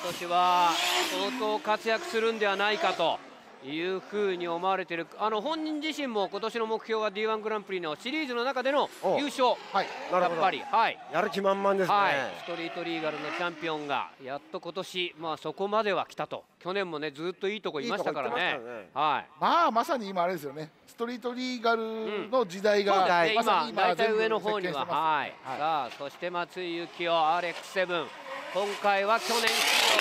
今年は相当活躍するんではないかと。いうふうに思われているあの本人自身も今年の目標は d 1グランプリのシリーズの中での優勝、はい、やっぱり、はい、やる気満々ですね、はい、ストリートリーガルのチャンピオンがやっと今年、まあ、そこまでは来たと去年もねずっといいとこいましたからね、ね、はい、まあまさに今あれですよねストリートリーガルの時代が、うん、ね、今大体上の方には、はい、はい、さあそして松井幸雄 RX7 今回は去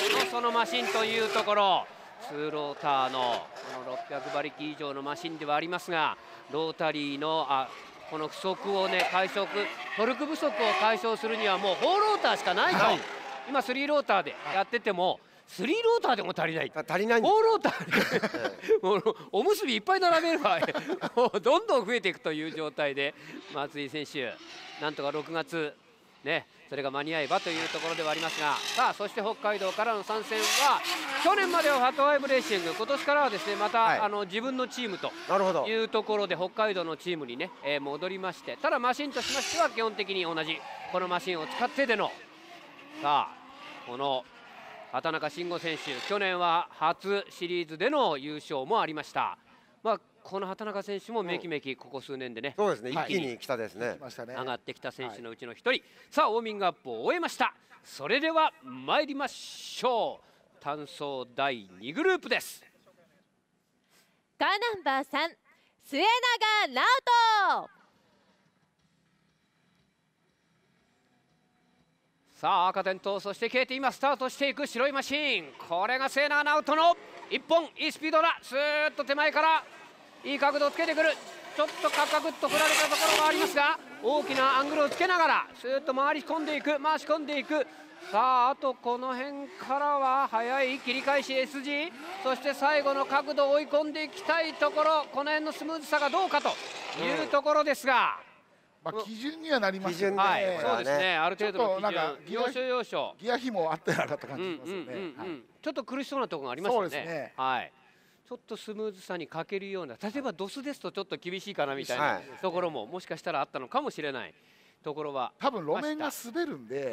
年のそのマシンというところ。2ローターのこの600馬力以上のマシンではありますがロータリーのあこの不足をね解消トルク不足を解消するにはもう4ローターしかないと、はい、今3ローターでやってても、3。ローターでも足りない。足りない。オローター。おむすびいっぱい並べれば、どんどん増えていくという状態で、松井選手、なんとか6月ね、それが間に合えばというところではありますがさあそして北海道からの参戦は去年まではハトファイブレーシング今年からはですねまた、はい、あの自分のチームというところで北海道のチームにね、えー、戻りましてただマシンとしましては基本的に同じこのマシンを使ってでのさあこの畑中慎吾選手去年は初シリーズでの優勝もありました。まあこの畑中選手もめきめきここ数年でね、そうですね一気に来たですね上がってきた選手のうちの一人、はい、さあウォーミングアップを終えましたそれでは参りましょう単走第2グループですカーナンバー3末永直人さあ赤点灯そして消えて今スタートしていく白いマシンこれが末永直人の一本いいスピードだスーッと手前からいい角度をつけてくるちょっとカクカクっと振られたところがありますが大きなアングルをつけながらスーッと回り込んでいく回し込んでいくさああとこの辺からは速い切り返し S 字そして最後の角度を追い込んでいきたいところこの辺のスムーズさがどうかというところですが。まあ、基準にはなりますよね。はい、そうですね。ある程度の基準。要所要所。ギア比もあってなかっ感じしますよね。ちょっと苦しそうなところがありましたね。そうですね。はい。ちょっとスムーズさに欠けるような例えばドスですとちょっと厳しいかなみたいなところももしかしたらあったのかもしれない。ところは多分路面が滑るんで、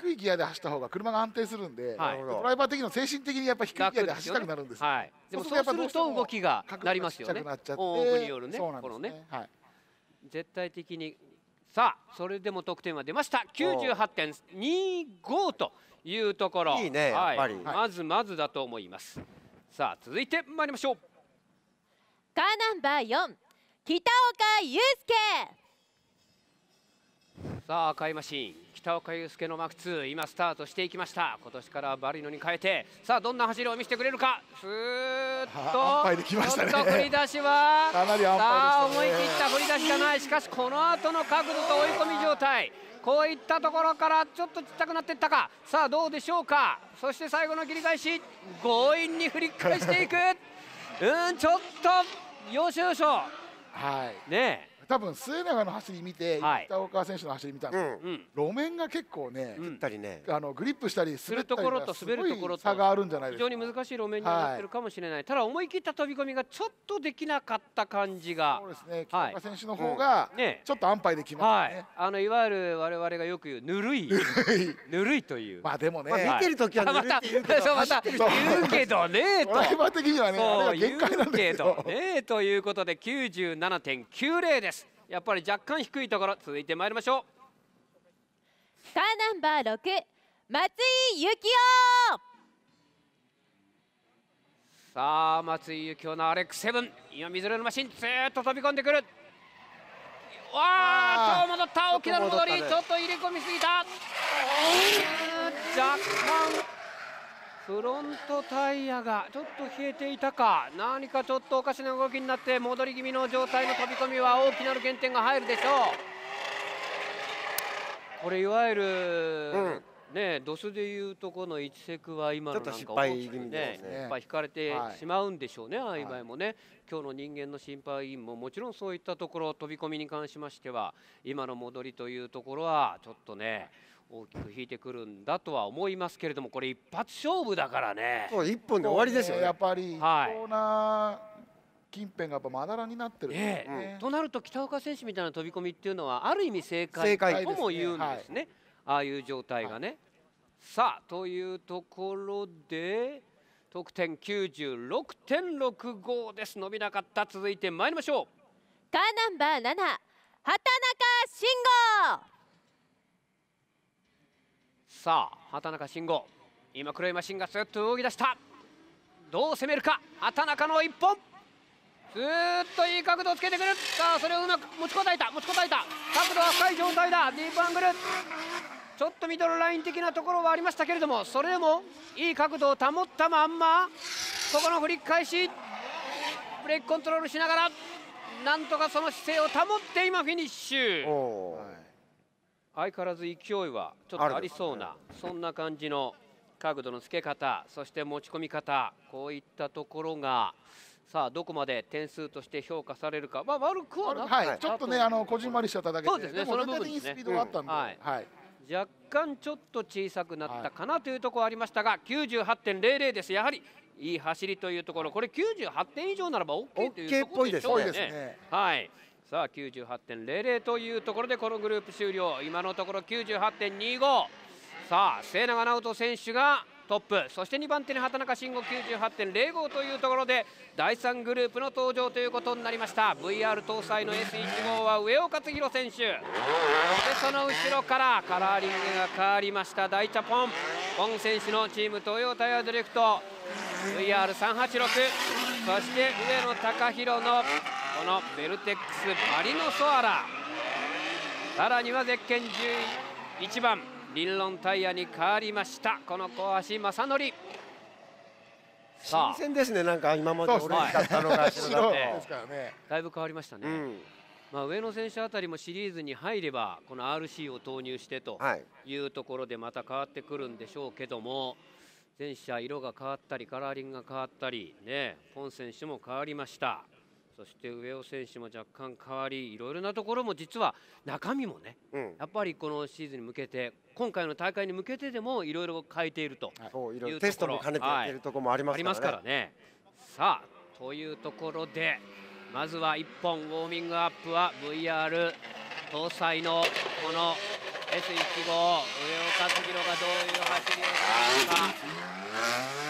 低いギアで走った方が車が安定するんで、はい、ドライバー的に精神的にやっぱ低いギアで走りたくなるんですで、ねはい、でもそうすると動きがなりますよね。多くによるねこのね、はい、絶対的にさあそれでも得点は出ました98.25というところいいね、はい、まずまずだと思います。さあ続いて参りましょうカーナンバー4北岡祐介さあ赤いマシン北岡祐介のマーク2今スタートしていきました今年からバリノに変えてさあどんな走りを見せてくれるかスーッとちょっとり出しはかなり安牌でした、ね、さあ思い切った振り出しじゃないしかしこの後の角度と追い込み状態こういったところからちょっとちっちゃくなっていったかさあどうでしょうかそして最後の切り返し強引に振り返していく <laughs> うんちょっとよしよしはいねえ多分末永の走り見て、はい、岡選手の走り見たんですうん、路面が結構ね、うね、あのグリップしたりするところと滑るところと差があるんじゃないですか非常に難しい路面になってるかもしれない、はい、ただ思い切った飛び込みがちょっとできなかった感じがそうですね北岡選手の方が、ね、ちょっと安牌できますね、はい、あのいわゆる我々がよく言うぬるいぬるいというまあでもね、まあ、見てる時はぬるいって言うけど、また <laughs> 言うけどねとドライバー的にはねあれが限界なんですよ言うけどねということで97.90ですやっぱり若干低いところ続いてまいりましょうカーナンバー6松井幸雄さあ松井幸雄のアレックセブン今水色のマシンずっと飛び込んでくるわーと戻った沖縄の戻りちょっと入れ込みすぎた若干フロントタイヤがちょっと冷えていたか何かちょっとおかしな動きになって戻り気味の状態の飛び込みは大きなる減点が入るでしょうこれいわゆる、うんね、ドスでいうとこの1セクは今のなんか大気くねやっぱ引かれてしまうんでしょうね、はい、曖昧もね、今日の人間の審判員ももちろんそういったところ飛び込みに関しましては今の戻りというところはちょっとね大きく引いてくるんだとは思いますけれどもこれ一発勝負だからねそう1分で終わりですよ、ね、やっぱり、はい、コーナー近辺がやっぱまだらになってる、ねねうん、となると北岡選手みたいな飛び込みっていうのはある意味正解とも言うんですね、はい、ああいう状態がね。はい、さあというところで得点96.65です伸びなかった続いて参りましょう。カーナンバー7畑中慎吾さあ畑中慎吾今黒いマシンがスッと動き出したどう攻めるか畑中の一本ずーっといい角度をつけてくるさあそれをうまく持ちこたえた持ちこたえた角度は深い状態だディープアングルちょっとミドルライン的なところはありましたけれどもそれでもいい角度を保ったまんまここの振り返しブレークコントロールしながらなんとかその姿勢を保って今フィニッシュ。相変わらず勢いはちょっとありそうなそんな感じの角度のつけ方そして持ち込み方こういったところがさあどこまで点数として評価されるかまあ悪くはなはい、ちょっとねあのこじんまりしちゃっただけでそうですねそスピードがあったんで、うん、はい、はい若干ちょっと小さくなったかなというところありましたが98.00ですやはりいい走りというところこれ98点以上ならば OK というところでしょうね。OK、っぽいですね。はい。さあ98.00というところでこのグループ終了今のところ98.25さあ末永直人選手がトップそして2番手に畑中慎吾98.05というところで第3グループの登場ということになりました VR 搭載の S1 号は上尾克弘選手そしてその後ろからカラーリングが変わりました大茶ポンポン選手のチーム東洋タイヤディレクト VR386 そして上野貴弘のこのベルテックスパリノソアラさらにはゼッケン11番リンロンタイヤに変わりましたこの小橋正則新鮮ですねなんか今までオレンジだったのが白だらねだいぶ変わりましたね、うん、まあ、上野選手あたりもシリーズに入ればこの RC を投入してというところでまた変わってくるんでしょうけども全車色が変わったりカラーリングが変わったりね本選手も変わりました。そして上尾選手も若干変わりいろいろなところも実は中身もね、うん、やっぱりこのシーズンに向けて今回の大会に向けてでもいろいろ変えているというと、はい、テストも兼ねてやっているところもありますからね。はい、らねさあというところでまずは1本ウォーミングアップは VR 搭載のこの S15 上尾克弘がどういう走りをするのか。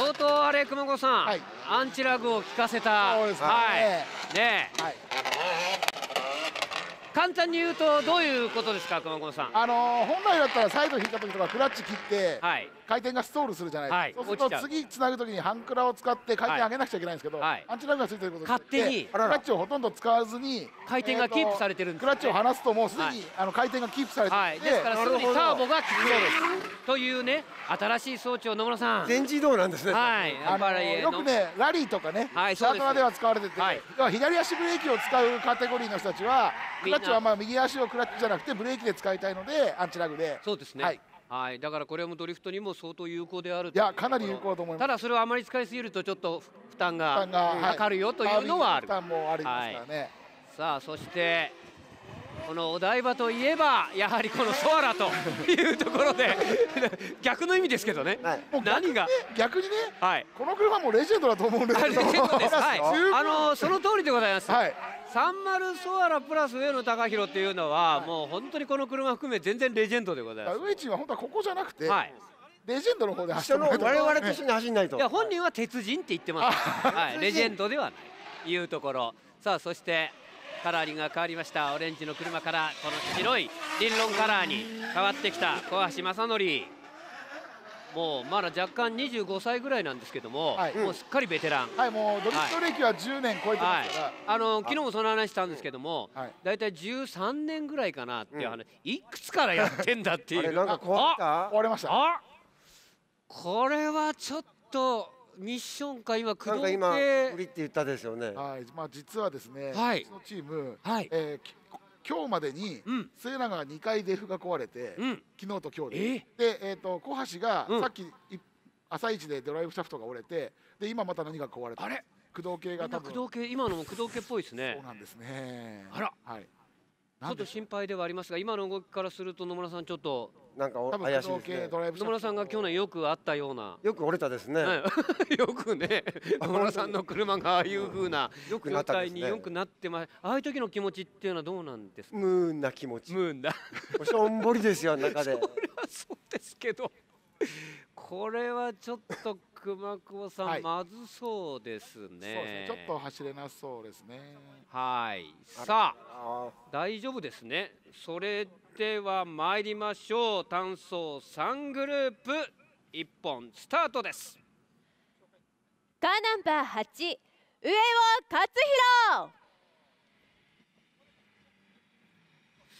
相当あれ熊子さん、はい、アンチラグを聞かせたそうですか、はいねはい簡単に言うとどういうことですか熊本さんあのー、本来だったらサイド引いた時とかクラッチ切って、はい、回転がストールするじゃないですか、はい、そうすると次つなぐ時に半クラを使って回転上げなくちゃいけないんですけど、はい、アンチラグがついてることで勝手にクラッチをほとんど使わずに回転がキープされてるんです、ね、クラッチを離すともうすでに、あの回転がキープされてはい、ですからすぐにターボが効くそうですというね新しい装置を野村さん全自動なんですねはいあのよくねラリーとかね、はい、スタークまでは使われてて、はい、左足ブレーキを使うカテゴリーの人たちはクラッチはまあ右足をクラッチじゃなくてブレーキで使いたいのでアンチラグでそうですね、はいはい、だからこれもドリフトにも相当有効であるいやかなり有効と思いますただそれをあまり使いすぎるとちょっと負担がかかるよというのはある、はい、負担もありますからね、はい、さあそしてこのお台場といえばやはりこのソアラと <laughs> いうところで逆の意味ですけどね、はい、何が逆にね、はい、この車もレジェンドだと思うんですけどレジェンドです、はい、<laughs> あのその通りでございます、はい、サンマルソアラプラス上野隆弘っていうのは、はい、もう本当にこの車含め全然レジェンドでございます上地は本当はここじゃなくて、はい、レジェンドの方で走ってもら我々と一緒に走んないといや本人は鉄人って言ってます、はい、レジェンドではないいうところさあそしてカラーリングが変わりましたオレンジの車からこの白いリンロンカラーに変わってきた小橋正則もうまだ若干25歳ぐらいなんですけども、はい、もうすっかりベテラン、はい、もうドリフト歴は10年超えてますから、はい、あの昨日もその話したんですけども、大体13年ぐらいかなっていう話、うん、いくつからやってんだっていうあれなんか壊った壊れましたあこれはちょっとミッションか今工藤系なんか今売りって言ったですよねはいまあ実はですね、はい、そのチーム、はいえー、今日までに末永が2回デフが壊れて、うん、昨日と今日で、えー、で、えーと、小橋がさっき、うん、朝一でドライブシャフトが折れてで今また何が壊れたあれ駆動系が多分駆動系今のも駆動系っぽいですねそうなんですねあら、はい、ちょっと心配ではありますが今の動きからすると野村さんちょっとなんか怪しいですね野村さんが去年よくあったようなよく折れたですね、<laughs> よくね <laughs> 野村さんの車がああいう風な状態によくなってま、ね、ああいう時の気持ちっていうのはどうなんですかムーンな気持ちムーンだしょんぼりですよ中で <laughs> それはそうですけどこれはちょっと熊久保さん、はい、まずそうですね、ね、ちょっと走れなそうですねはいさあ大丈夫ですねそれでは参りましょう単走3グループ1本スタートですカーナンバー八上尾勝弘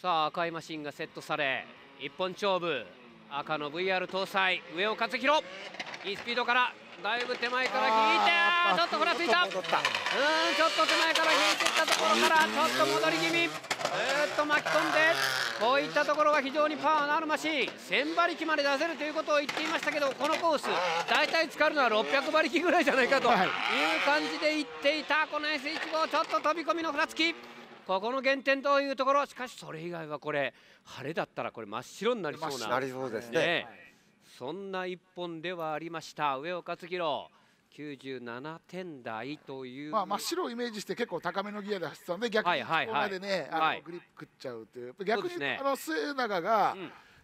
さあ赤いマシンがセットされ一本勝負赤の VR 搭載上尾克弘いいスピードからだいぶ手前から引いてちょっとふらついたうんちょっと手前から引いてったところからちょっと戻り気味ずっと巻き込んでこういったところが非常にパワーのあるマシン1000馬力まで出せるということを言っていましたけどこのコース大体使うのは600馬力ぐらいじゃないかという感じで言っていたこの S1 号ちょっと飛び込みのふらつきここの原点というところしかしそれ以外はこれ晴れだったらこれ真っ白になりそうななりそうですね、ね、そんな一本ではありました上岡勝弘97点台という、まあ、真っ白をイメージして結構高めのギアで走ってたんで逆にここまでね、はいはい、あのグリップ食っちゃうという逆に、ね、あの末永が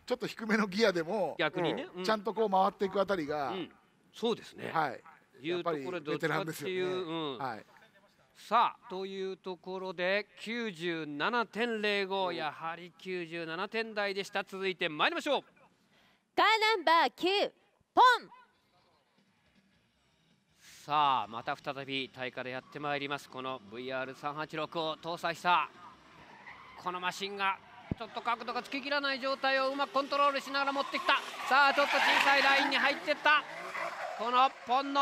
ちょっと低めのギアでも逆にね、うん、ちゃんとこう回っていくあたりが、うん、そうですね、はい、ねはい、さあというところで97.05やはり97点台でした続いてまいりましょうカーナンバー9ポンさあまた再び大会でやってまいりますこの VR386 を搭載したこのマシンがちょっと角度がつききらない状態をうまくコントロールしながら持ってきたさあちょっと小さいラインに入ってったこのポンの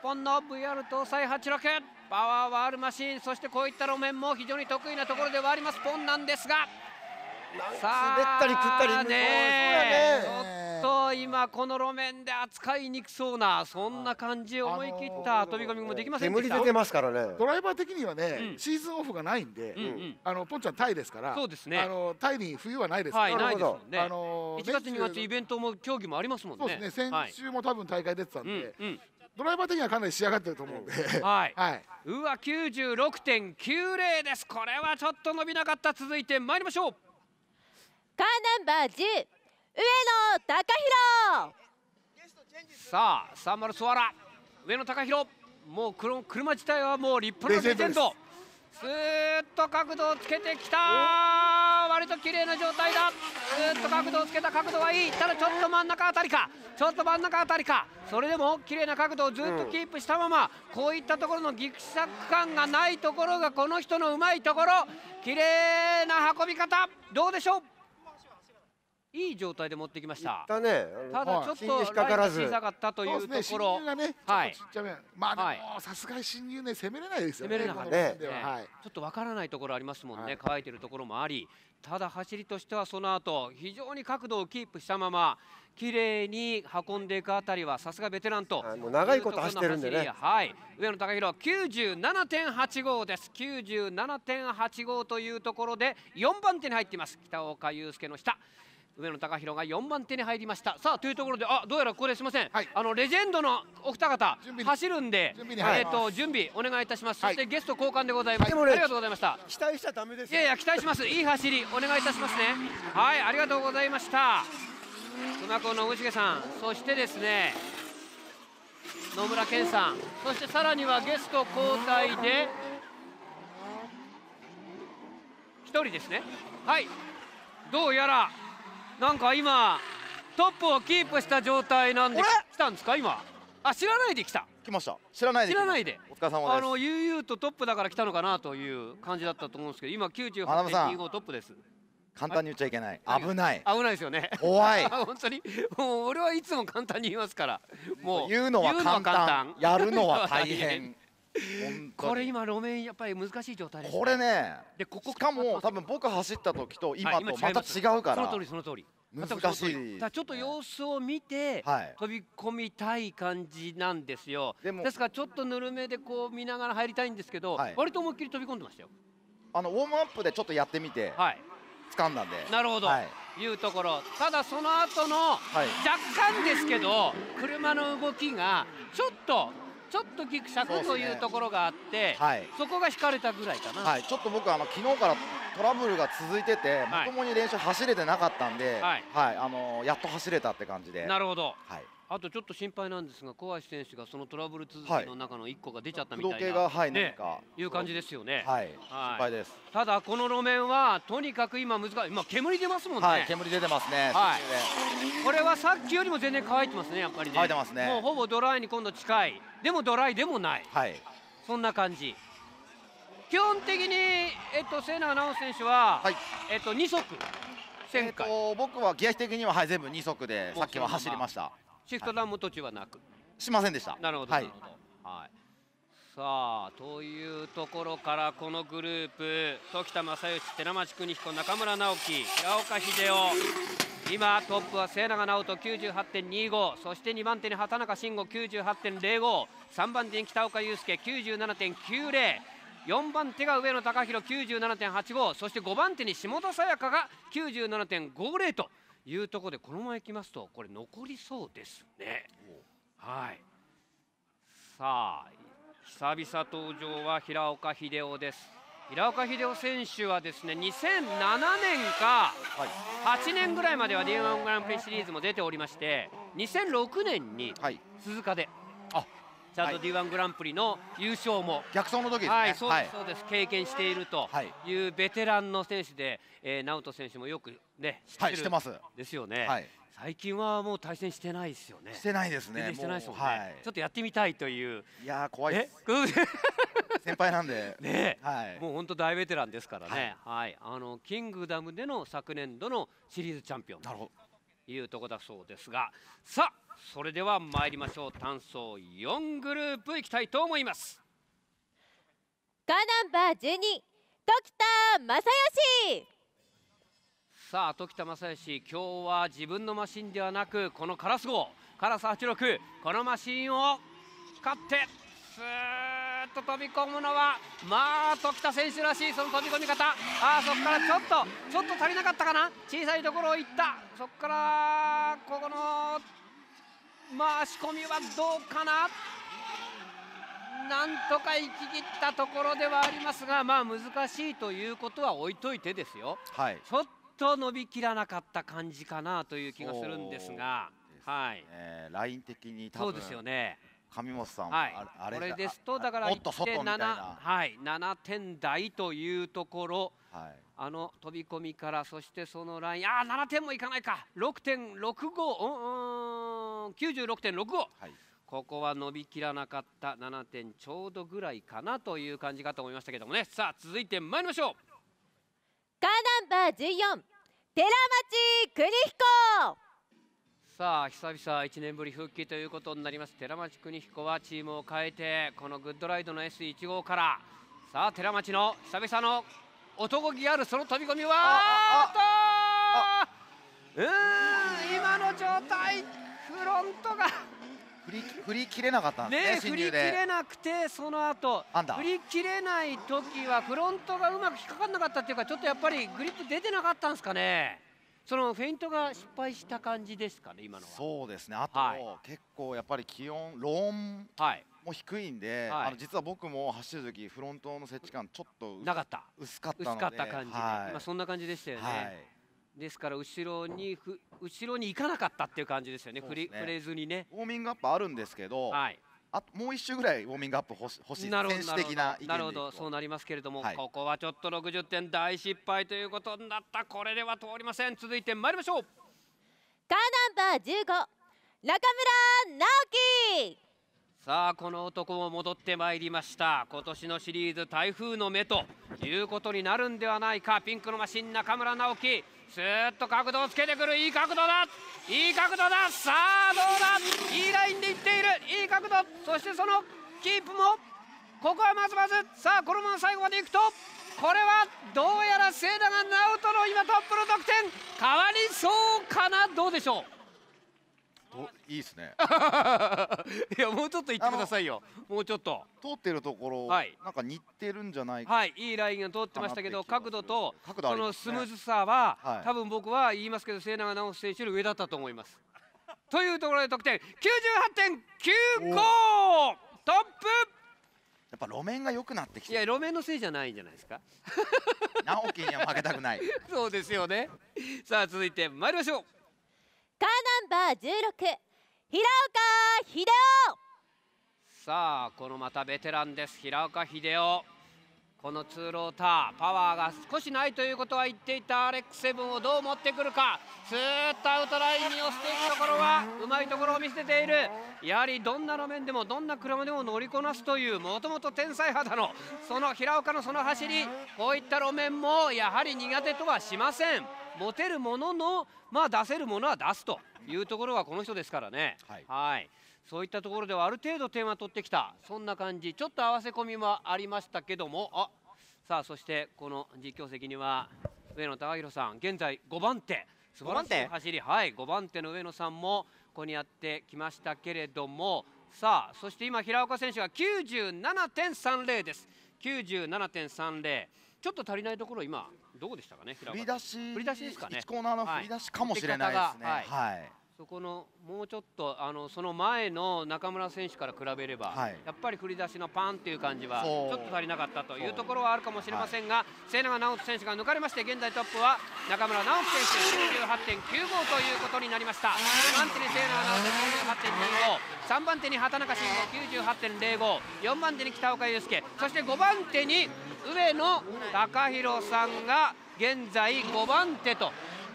ポンの VR 搭載86パワーはあるマシーンそしてこういった路面も非常に得意なところではありますポンなんですがさあ滑ったり食ったりねねちょっと今この路面で扱いにくそうなそんな感じ思い切った飛び込みもできませんでした煙出てますからねドライバー的にはね、うん、シーズンオフがないんで、うんうん、あのポンちゃんタイですからそうですねあのタイに冬はないですから、はい、ないですもんね、あのー、1月2月イベントも競技もありますもんねそうですね先週も多分大会出てたんで、はいうんうんドライバー的にはかなり仕上がってると思うんで、はい、<laughs> はい、うわ六点九零ですこれはちょっと伸びなかった続いて参りましょうカーナンバー十上野貴弘さあサンマルスワラ上野貴弘もうこの車自体はもう立派なレジェンドスーッと角度をつけてきた割と綺麗な状態だスーッと角度をつけた角度はいいただちょっと真ん中あたりかちょっと真ん中あたりかそれでも綺麗な角度をずっとキープしたまま、こういったところのギクシャク感がないところがこの人のうまいところ綺麗な運び方どうでしょういい状態で持ってきました。たね。ただちょっと、はい、小さかったというところ。ね、がね、はい。ちっちゃめ。まあでもさすがに新入ね攻めれないですよね。攻めれなかったね。はい。ちょっとわからないところありますもんね。はい、乾いてるところもあり、ただ走りとしてはその後非常に角度をキープしたまま。綺麗に運んでいくあたりはさすがベテランともう長いこと走ってるんでねはい上野貴弘97.85です97.85というところで4番手に入っています北岡雄介の下上野貴弘が4番手に入りましたさあというところであどうやらここですいません、はい、あのレジェンドのお二方走るんで準備,、えーと、準備お願いいたします、はい、そしてゲスト交換でございます、はい、ありがとうございました期待しちゃダメですいやいや期待しますいい走りお願いいたしますねはいありがとうございました熊子の信重さんそしてですね野村健さんそしてさらにはゲスト交代で1人ですねはいどうやらなんか今トップをキープした状態なんで来たんですか今あ知らないで来た来ました知らないで知らないでお疲れ様ですあの悠々とトップだから来たのかなという感じだったと思うんですけど今98.25トップです簡単に言っちゃいけない危ない危ないですよね怖い <laughs> 本当にもう俺はいつも簡単に言いますからもう言うのは簡単やるのは大変 <laughs> これ今路面やっぱり難しい状態です、ね、これねでここしかも多分僕走った時と今とまた違うからその通りその通り難しいちょっと様子を見て、飛び込みたい感じなんですよでですからちょっとぬるめでこう見ながら入りたいんですけど、はい、割と思いっきり飛び込んでましたよあのウォームアップでちょっとやってみて、はい、掴んだんでなるほど、はい、いうところただその後の、若干ですけど車の動きがちょっとちょっとぎくしゃくというところがあって、はい、そこが引かれたぐらいかな、はい、ちょっと僕あの昨日からトラブルが続いてて、まともに練習走れてなかったんで、はいあのやっと走れたって感じでなるほど、はい、あとちょっと心配なんですが、小橋選手がそのトラブル続きの中の1個が出ちゃったみたいな、はい、が、はい、ね、いう感じですよね。はい、心配です。ただこの路面はとにかく今難しい、今煙出ますもんね。はい、煙出てますね。はい。これはさっきよりも全然乾いてますね、やっぱりね。乾いてますね。もうほぼドライに今度近い。でもドライでもない。はい。そんな感じ。基本的にえっと瀬名直選手は、はい、えっと2足。えー、と僕はギア比的には、はい、全部2足でさっきは走りました。シフトウンも途中はなく、しませんでしたなるほど、はい、はい、さあというところからこのグループ時田正義寺町邦彦中村直樹平岡秀夫今トップは末永直人98.25そして2番手に畑中慎吾98.053番手に北岡祐介97.90 4番手が上野貴弘97.85そして5番手に下田沙也加が97.50というところでこのままいきますとこれ残りそうですね。はい、さあ久々登場は平岡秀夫です平岡秀夫選手はですね2007年か8年ぐらいまでは D1 グランプリシリーズも出ておりまして2006年に鈴鹿で、はい、ちゃんと D1 グランプリの優勝も、逆走の時ですね、はい、そうです、はい、経験しているというベテランの選手で、えー、直人選手もよくね、はい、してますですよね、はい、最近はもう対戦してないですよねしてないですねしてないですもんね、はい、ちょっとやってみたいといういや怖いです <laughs> 先輩なんで <laughs> ね、はい、もう本当大ベテランですからね、はい、あのキングダムでの昨年度のシリーズチャンピオンなるほどいうとこだそうですがさあそれでは参りましょう単走4グループいきたいと思いますカナンバードクター正義さあ時田正義今日は自分のマシンではなくこのカラス号カラス86このマシンを勝ってスーッと飛び込むのはまあ時田選手らしいその飛び込み方ああそこからちょっとちょっと足りなかったかな小さいところをいったそこからここのまあ仕込みはどうかななんとか行き切ったところではありますが、まあ、難しいということは置いといてですよ、はい、ちょっと伸びきらなかった感じかなという気がするんですが、すね、はい、えー、ライン的に多分そうですよね。上本さん、はい、あれこれですとだから1.7はい7点台というところ、はい、あの飛び込みからそしてそのラインあ7点もいかないか6.65うんうん96.65、はい、ここは伸びきらなかった7点ちょうどぐらいかなという感じかと思いましたけどもねさあ続いて参りましょうカーナンバー14寺町邦彦さあ久々1年ぶり復帰ということになります寺町邦彦はチームを変えてこのグッドライドの S1 号からさあ寺町の久々の男気あるその飛び込みはとうん今の状態フロントが振り振り切れなかったんですね振り切れなくてその後振り切れない時はフロントがうまく引っかかんなかったっていうかちょっとやっぱりグリップ出てなかったんですかねそのフェイントが失敗した感じですかね今のはそうですねあと、はい、結構やっぱり気温ローンも低いんで、はい、あの実は僕も走る時フロントの設置感ちょっとなかった薄かった薄かった感じで、はい、そんな感じでしたよね、ですから後ろにふ後ろに行かなかったっていう感じですよね、ね、フレーズにねウォーミングアップあるんですけど、はい、あもう一周ぐらいウォーミングアップ欲し欲しいなるほどなるほどそうなりますけれども、はい、ここはちょっと60点大失敗ということになったこれでは通りません続いて参りましょうカーナンバー15中村直樹さあこの男も戻ってまいりました今年のシリーズ台風の目ということになるんではないかピンクのマシン中村直樹スーッと角度をつけてくるいい角度だいい角度ださあどうだいいラインでいっているいい角度そしてそのキープもここはまずまずさあこのまま最後までいくとこれはどうやら清田がナオトの今トップの得点変わりそうかなどうでしょういいですね <laughs> いやもうちょっと行ってくださいよもうちょっと通ってるところ、はい、なんか似てるんじゃないかはいいいラインが通ってましたけど角度と角度、ね、そのスムーズさは、はい、多分僕は言いますけど末永直選手より上だったと思います <laughs> というところで得点九十八点九五。トップやっぱ路面が良くなってきていや路面のせいじゃないんじゃないですか直樹には負けたくない <laughs> そうですよねさあ続いて参りましょうカーナンバー16平岡秀夫さあこのまたベテランです平岡秀夫この2ローターパワーが少しないということは言っていたアレックセブンをどう持ってくるかスーッとアウトラインに押していくところはうまいところを見せているやはりどんな路面でもどんな車でも乗りこなすというもともと天才肌のその平岡のその走りこういった路面もやはり苦手とはしません。持てるものの、まあ、出せるものは出すというところがこの人ですからね。はいそういったところではある程度点は取ってきたそんな感じちょっと合わせ込みもありましたけどもあさあそしてこの実況席には上野貴弘さん現在5番手素晴らしい走りはい5番手の上野さんもここにやってきましたけれどもさあそして今平岡選手が97.30です97.30ちょっと足りないところ今どこでしたかね振り出し振り出しですかね1コーナーの振り出しかもしれないですね、はい、はいそこのもうちょっとあのその前の中村選手から比べれば、はい、やっぱり振り出しのパンっていう感じはちょっと足りなかったというところはあるかもしれませんが、はい、直人選手が抜かれまして現在トップは中村直人選手98.95ということになりました2番手に瀬永直人98.25 3番手に畑中慎吾98.054番手に北岡悠介そして5番手に上野貴弘さんが現在5番手と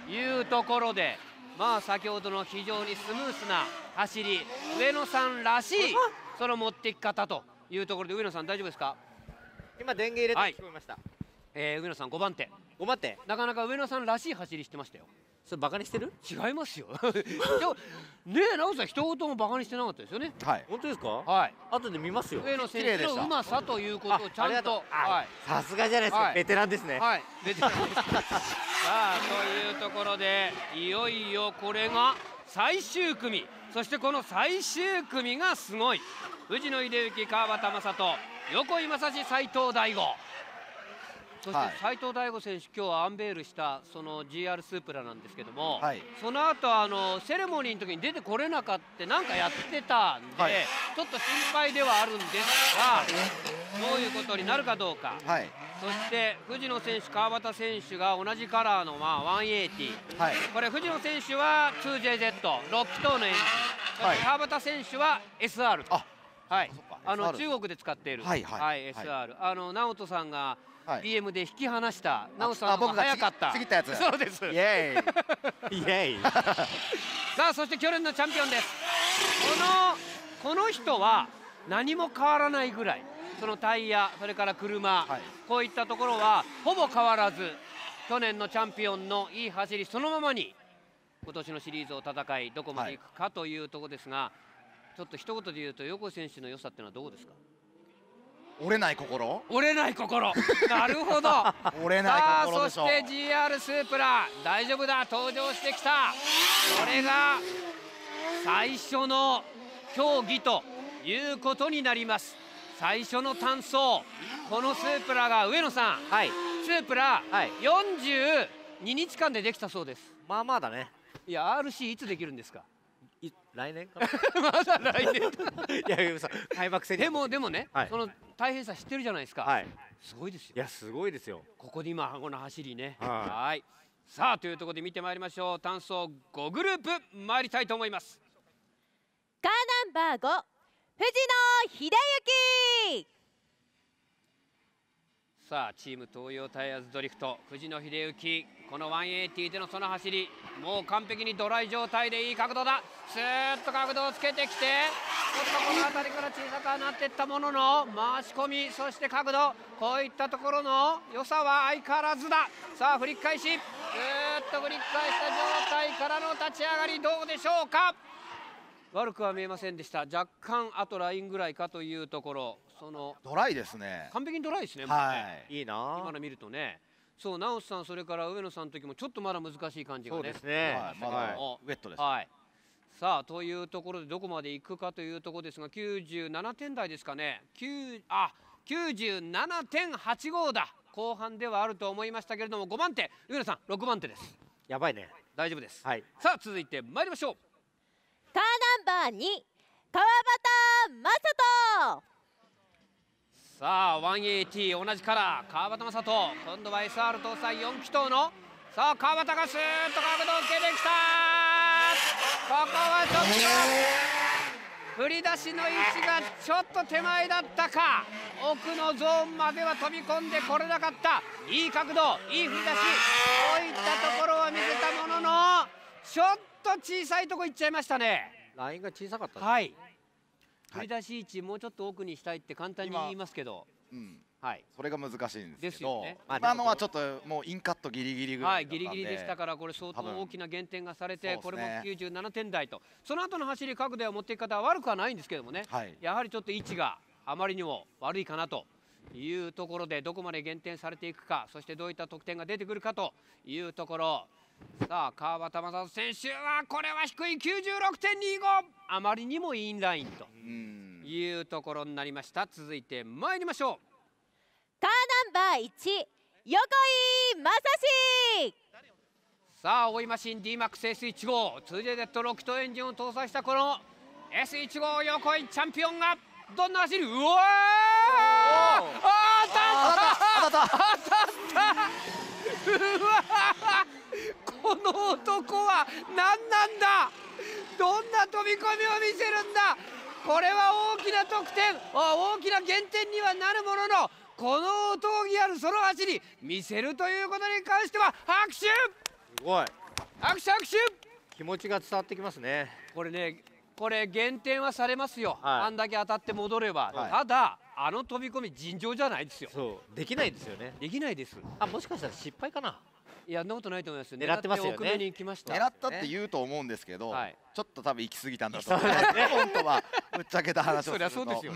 いうところで。まあ先ほどの非常にスムースな走り上野さんらしいその持っていき方というところで上野さん大丈夫ですか今電源入れて聞こえました、はい、えー、上野さん5番手5番手なかなか上野さんらしい走りしてましたよそれバカにしてる違いますよ <laughs> ねえ直樹さん一言もバカにしてなかったですよねはい本当ですかはい後で見ますよ上野先生のうまさということをちゃんとはい、さすがじゃないですか、はい、ベテランですねはいベテランです <laughs> さあというところでいよいよこれが最終組そしてこの最終組がすごい藤野秀幸川端雅人横井正史斎藤大吾そして斎藤大悟選手、今日アンベールしたその GR スープラなんですけども、はい、その後あのセレモニーの時に出てこれなかったなんかやってたんで、はい、ちょっと心配ではあるんですが、どういうことになるかどうか、はい、そして藤野選手、川端選手が同じカラーの、まあ、180、はい、これ、藤野選手は 2JZ、6気筒のエンジン、川端選手は SR と。はい、あの中国で使っている、はいはいはい、SR、あの直人さんが d m で引き離した、なおさんの早かった過ぎたやつ <laughs> そうですイエーイイエーイ <laughs> さあそして去年のチャンピオンですこのこの人は何も変わらないぐらいそのタイヤそれから車、はい、こういったところはほぼ変わらず去年のチャンピオンのいい走りそのままに今年のシリーズを戦いどこまでいくかというところですが、はい、ちょっと一言で言うと横井選手の良さっていうのはどうですか折れない心折れない心 <laughs> なるほど折れない心でしそして GR スープラ大丈夫だ登場してきたこれが最初の競技ということになります最初の単走このスープラが上野さん、はい、スープラ、はい、42日間でできたそうですまあまあだねいや RC いつできるんですか来年かな <laughs> まだ来年 <laughs> いやさ開幕戦でもでもね、はい、その大変さ知ってるじゃないですか、はい、すごいですよいやすごいですよここで今この走りねはいさあというところで見てまいりましょう単走5グループ参りたいと思いますカーナンバー5藤野秀幸さあチーム東洋タイヤーズドリフト藤野秀幸この180でのその走りもう完璧にドライ状態でいい角度だスーッと角度をつけてきてちょっとこの辺りから小さくなっていったものの回し込みそして角度こういったところの良さは相変わらずださあ振り返しーっと振り返した状態からの立ち上がりどうでしょうか悪くは見えませんでした若干あとラインぐらいかというところそのドライですね完璧にドライですね,、はい、ねいいな今の見るとねそう直さんそれから上野さんの時もちょっとまだ難しい感じがねそうですね、はい、まだ、はい、ウェットです、はい、さあというところでどこまでいくかというところですが97点台ですかね9あ97.85だ後半ではあると思いましたけれども5番手上野さん6番手ですやばいね大丈夫です、はい、さあ続いて参りましょうカーナンバー2川端雅人さあ180同じカラー川端正人今度は SR 搭載4気筒のさあ川端がスーッと角度をつけてきたここはちょっと振り出しの位置がちょっと手前だったか奥のゾーンまでは飛び込んでこれなかったいい角度いい振り出しこういったところは見せたもののちょっと小さいとこ行っちゃいましたねラインが小さかったはい振り出し位置もうちょっと奥にしたいって簡単に言いますけど、うん、はい、それが難しいんですけど、ね、今のはちょっともうインカットギリギリぐらいはいギリギリでしたからこれ相当大きな減点がされて、ね、これも97点台とその後の走り角度を持っていく方は悪くはないんですけどもね、はい、やはりちょっと位置があまりにも悪いかなというところでどこまで減点されていくかそしてどういった得点が出てくるかというところさあ川端正人選手はこれは低い96.25あまりにもインラインというところになりました続いて参りましょうカーナンバー1横井正史さあ大井マシン DMAXS1 号 2JZ ロケットエンジンを搭載したこの S1 号横井チャンピオンがどんな走りうわあ当たった当たった当たった <laughs> うわこの男は何なんだどんな飛び込みを見せるんだこれは大きな得点大きな減点にはなるもののこの闘技あるその走り見せるということに関しては拍手すごい拍手拍手気持ちが伝わってきますねこれねこれ減点はされますよ、はい、あんだけ当たって戻れば、はい、ただあの飛び込み尋常じゃないですよできないですよねできないですあもしかしたら失敗かないやそんなことないと思います狙ってますよね奥目に行ました狙ったって言うと思うんですけど、はい、ちょっと多分行き過ぎたんだと思います本当はぶっちゃけた話をするとそりゃそうですよ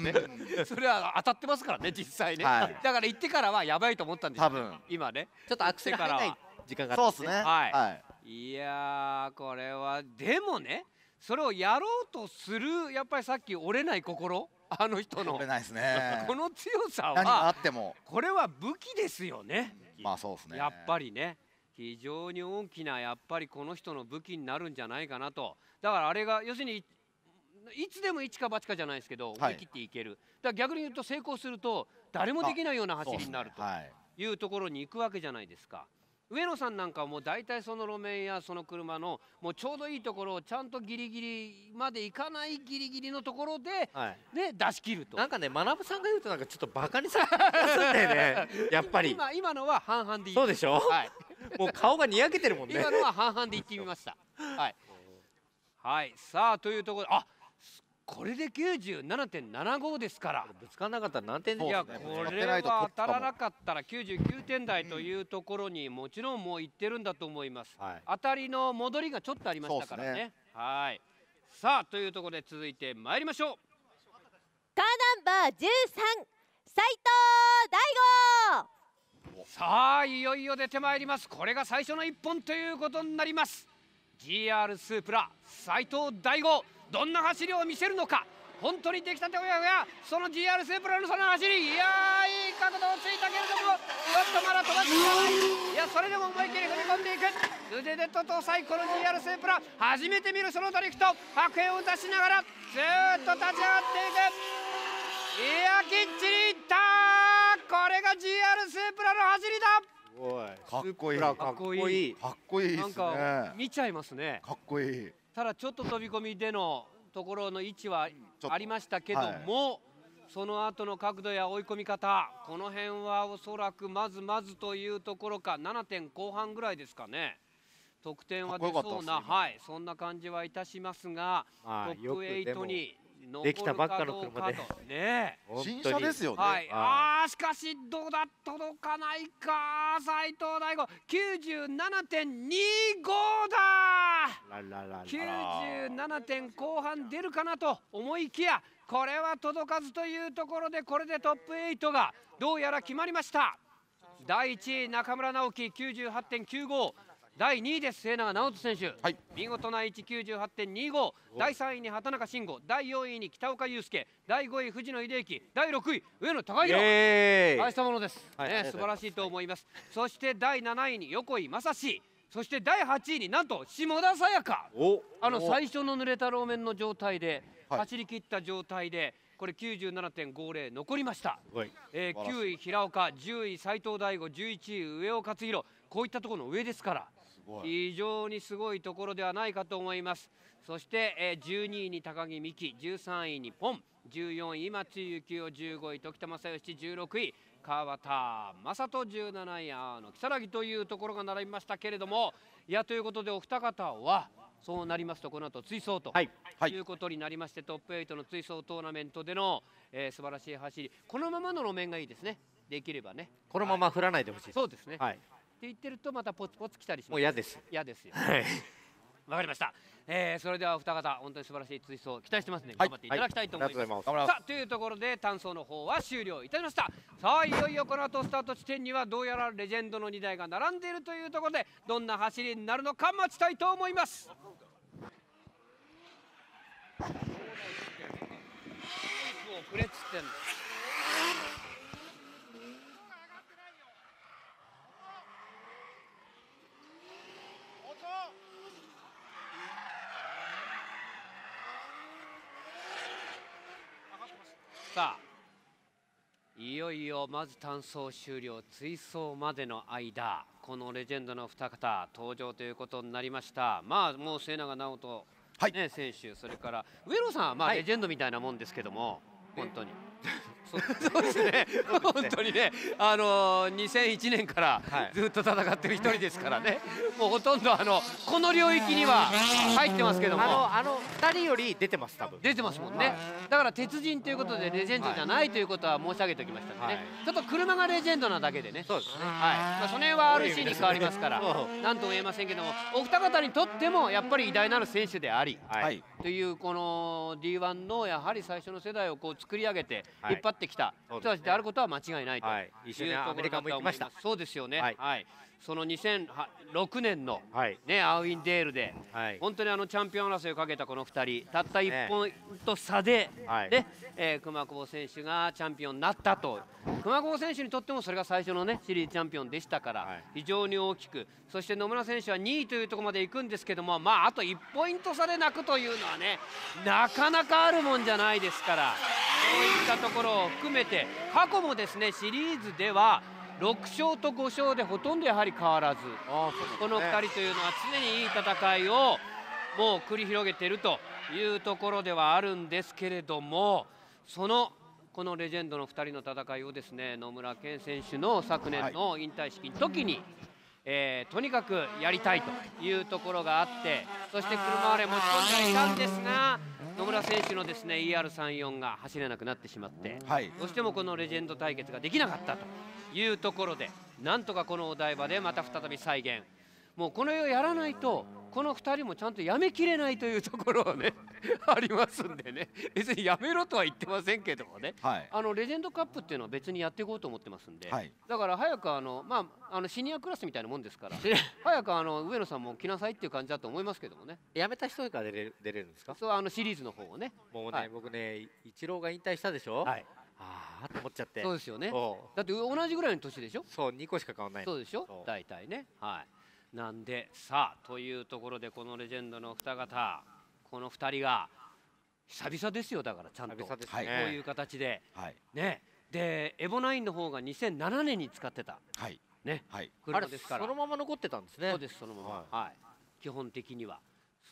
ねそれは当たってますからね実際ね、はい、だから行ってからはやばいと思ったんですよ、ね、多分今ねちょっとアクセからは時間がかかってね、ね、はい、いやこれはでもねそれをやろうとするやっぱりさっき折れない心あの人の折れないですね <laughs> この強さはあってもこれは武器ですよねまあそうですねやっぱりね非常に大きなやっぱりこの人の武器になるんじゃないかなとだからあれが要するにいつでも一か八かじゃないですけど、思い切っていける、はい、だから逆に言うと成功すると誰もできないような走りになるというところに行くわけじゃないですか。上野さんなんかはもう大体その路面やその車のもうちょうどいいところをちゃんとギリギリまで行かないギリギリのところで、はい、ね、出し切るとなんかね学さんが言うとなんかちょっとバカにされてね <laughs> やっぱり今今のは半々でいいそうでしょ、はい <laughs> もう顔がにやけてるもんね今のは半々で言ってみましたはい、はい、さあというところあこれで97.75ですからぶつかんなかったら何点でいやこれは当たらなかったら99点台というところにもちろんもういってるんだと思います、はい、当たりの戻りがちょっとありましたからね、ね、はいさあというところで続いてまいりましょうカーナンバー13斉藤大吾さあいよいよ出てまいりますこれが最初の1本ということになります GR スープラ斉藤大吾どんな走りを見せるのか本当にできたておやおやその GR スープラのその走りいやいい角度をついたけれどもちょっとまだ飛ばしていいやそれでも思いっきり踏み込んでいく腕でとッ搭載この GR スープラ初めて見るそのドリフト白煙を出しながらずっと立ち上がっていくいやきっちりいったこれが GR スープラの走りだかっこいいかっこいいかっこいい、ね、なんか見ちゃいますねかっこいいただちょっと飛び込みでのところの位置はありましたけども、はい、その後の角度や追い込み方この辺はおそらくまずまずというところか7点後半ぐらいですかね得点は出そうなはいそんな感じはいたしますが、まあ、トップ8にできたばっかの車でね新車ですよね、はい、ああしかしどうだ届かないか斎藤大吾97.25だ97点後半出るかなと思いきやこれは届かずというところでこれでトップ8がどうやら決まりました第1位中村直樹98.95第2位です末永直人選手、はい、見事な198.25第3位に畑中慎吾第4位に北岡悠介第5位藤野秀之第6位上野隆弘大したものです、はい、ね、素晴らしいと思います、はい、そして第7位に横井正史そして第8位になんと下田沙也加あの最初の濡れた路面の状態で走り切った状態で、これ97.50残りましたえー、9位平岡10位斉藤大吾11位上尾克弘こういったところの上ですから非常にすごいところではないかと思いますそして、え12位に高木美希13位にポン14位松井幸雄15位時田正義16位川田雅人17位あの木更木というところが並びましたけれどもいやということでお二方はそうなりますとこの後追走と、はい、いうことになりまして、トップ8の追走トーナメントでの、えー、素晴らしい走りこのままの路面がいいですねできればねこのまま降らないでほしい、はい、そうですね、はい、言ってるとまたポツポツ来たりしますもう嫌です嫌ですよはいわかりました、えー、それではお二方本当に素晴らしい追走期待してますね、はい、頑張っていただきたいと思いますはい、い、さあというところで単走の方は終了いたしましたさあいよいよこの後スタート地点にはどうやらレジェンドの2台が並んでいるというところでどんな走りになるのか待ちたいと思います遅れっつってんのさあいよいよまず単走終了追走までの間このレジェンドの2方登場ということになりましたまあもう末永直人、ね、はい、選手それから上野さんはまあレジェンドみたいなもんですけども、はい、本当に。そうですね本当にねあの2001年からずっと戦ってる一人ですからねもうほとんどあのこの領域には入ってますけどもあの2人より出てます多分出てますもんねだから鉄人ということでレジェンドじゃないということは申し上げておきましたのでねちょっと車がレジェンドなだけでねそうですねはいまあその辺は RC に変わりますから何 <laughs> とも言えませんけどもお二方にとってもやっぱり偉大なる選手でありというこの D1 のやはり最初の世代をこう作り上げて引っ張ってってきた人たちであることは間違いないと、はい、一緒にアメリカも行きましたそうですよね、はいその2006年の、ね、アウィンデールで、本当にあのチャンピオン争いをかけたこの2人たった1ポイント差で、ねえ熊久保選手がチャンピオンになったと熊久保選手にとってもそれが最初の、ね、シリーズチャンピオンでしたから、非常に大きくそして野村選手は2位というところまで行くんですけども、まあ、あと1ポイント差で泣くというのはねなかなかあるもんじゃないですからそういったところを含めて過去もですねシリーズでは6勝と5勝でほとんどやはり変わらず、この2人というのは常にいい戦いをもう繰り広げているというところではあるんですけれどもそのこのレジェンドの2人の戦いをですね野村健選手の昨年の引退式の時に、えとにかくやりたいというところがあってそして車割れ持ち込んでいたんですが野村選手のですね ER34 が走れなくなってしまって、はい、どうしてもこのレジェンド対決ができなかったというところでなんとかこのお台場でまた再び再現もうこの世やらないとこの2人もちゃんとやめきれないというところはね <laughs> ありますんでね別にやめろとは言ってませんけどもね、はい、あのレジェンドカップっていうのは別にやっていこうと思ってますんで、はい、だから早くあの、まあ、あのシニアクラスみたいなもんですから <laughs> 早くあの上野さんも来なさいっていう感じだと思いますけどもねやめた人から出れる出れるんですかそうあのシリーズの方をねもうね、はい、僕ねイチローが引退したでしょ、はい、ああと思っちゃってそうですよねだって同じぐらいの年でしょそう2個しか変わんないそうでしょ大体ねはいなんでさあというところでこのレジェンドの二方この2人が久々ですよだからちゃんと、ね、こういう形で、はい、ねでエボナインの方が2007年に使ってた、はいねはい、車ですからそのまま残ってたんですねそうですそのまま、はい、はい、基本的には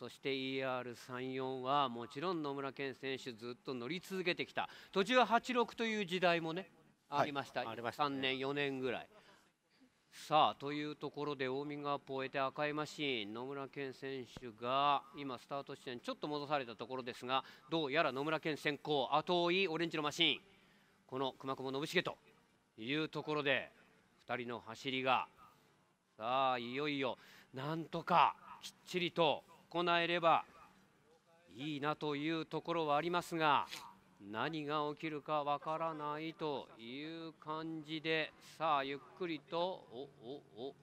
そして ER34 はもちろん野村健選手ずっと乗り続けてきた途中86という時代もねありました,、3年4年ぐらい。さあというところでウォーミングアップを終えて赤いマシーン野村健選手が今スタート地点ちょっと戻されたところですがどうやら野村健先行後追いオレンジのマシーンこの熊久保信繁というところで2人の走りがさあいよいよなんとかきっちりと行えればいいなというところはありますが何が起きるかわからないという感じでさあゆっくりとおおお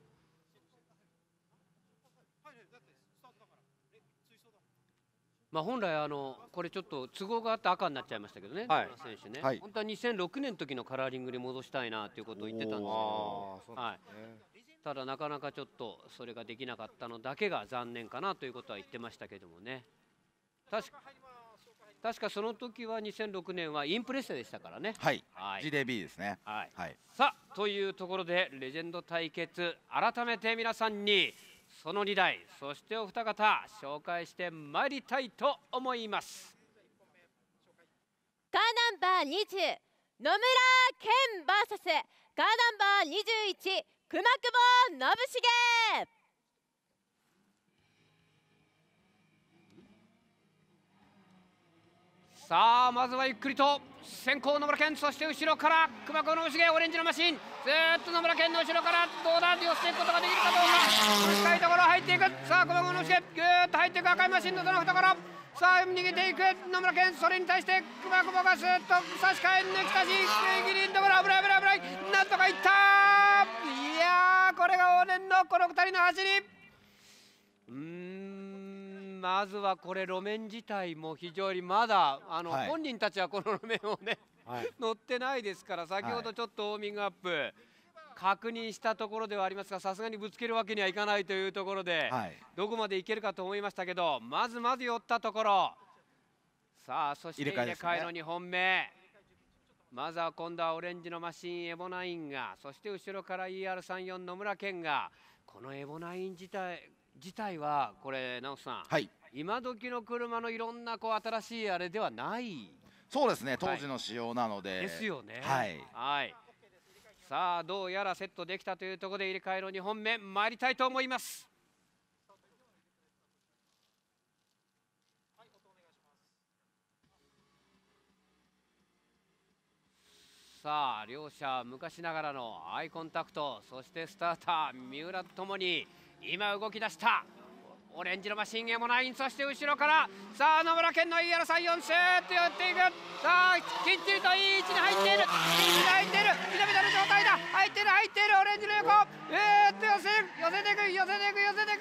まあ、本来あの、これちょっと都合があって赤になっちゃいましたけどね、はい、選手ね、はい、本当は2006年の時のカラーリングに戻したいなということを言ってたんですけど、はい、ただなかなかちょっとそれができなかったのだけが残念かなということは言ってましたけどもね確か確かその時は2006年はインプレッセでしたからねはい、はい、GDB ですねはい、はい、さあというところでレジェンド対決改めて皆さんにその2台そしてお二方紹介してまいりたいと思いますカーナンバー20野村健 VS カーナンバー21熊久保信繁さあまずはゆっくりと先行野村健そして後ろから熊久保の重オレンジのマシンずっと野村健の後ろからどうだ寄せていくことができるかどうか深いところ入っていくさあ熊保の重ぐーっと入っていく赤いマシンのその懐さあ逃げていく野村健それに対して熊久保がすっと差し替え抜き出しギリギリのところ危ない危ない危ないなんとかいったやこれが往年のこの2人の走りうんまずはこれ路面自体も非常にまだあの、はい、本人たちはこの路面をね、はい、<laughs> 乗ってないですから先ほどちょっとウォーミングアップ、はい、確認したところではありますがさすがにぶつけるわけにはいかないというところで、どこまでいけるかと思いましたけどまずまず寄ったところさあそして入れ替えの2本目。まずは今度はオレンジのマシンエボナインがそして後ろから ER34 野村健がこのエボナイン自体自体はこれ直さん、はい、今時の車のいろんなこう新しいあれではないそうですね当時の仕様なので、はい、ですよねはい、はい、さあどうやらセットできたというところで入れ替えの2本目参りたいと思いますさあ両者昔ながらのアイコンタクトそしてスターター三浦ともに今動き出したオレンジのマシンームナインそして後ろからさあ野村健の e ー3 4シューッと寄っていくさあきっちりといい位置に入っているいい位置入っているピなピたの状態だ入っている入っているオレンジの横えっと寄せ寄せていく寄せて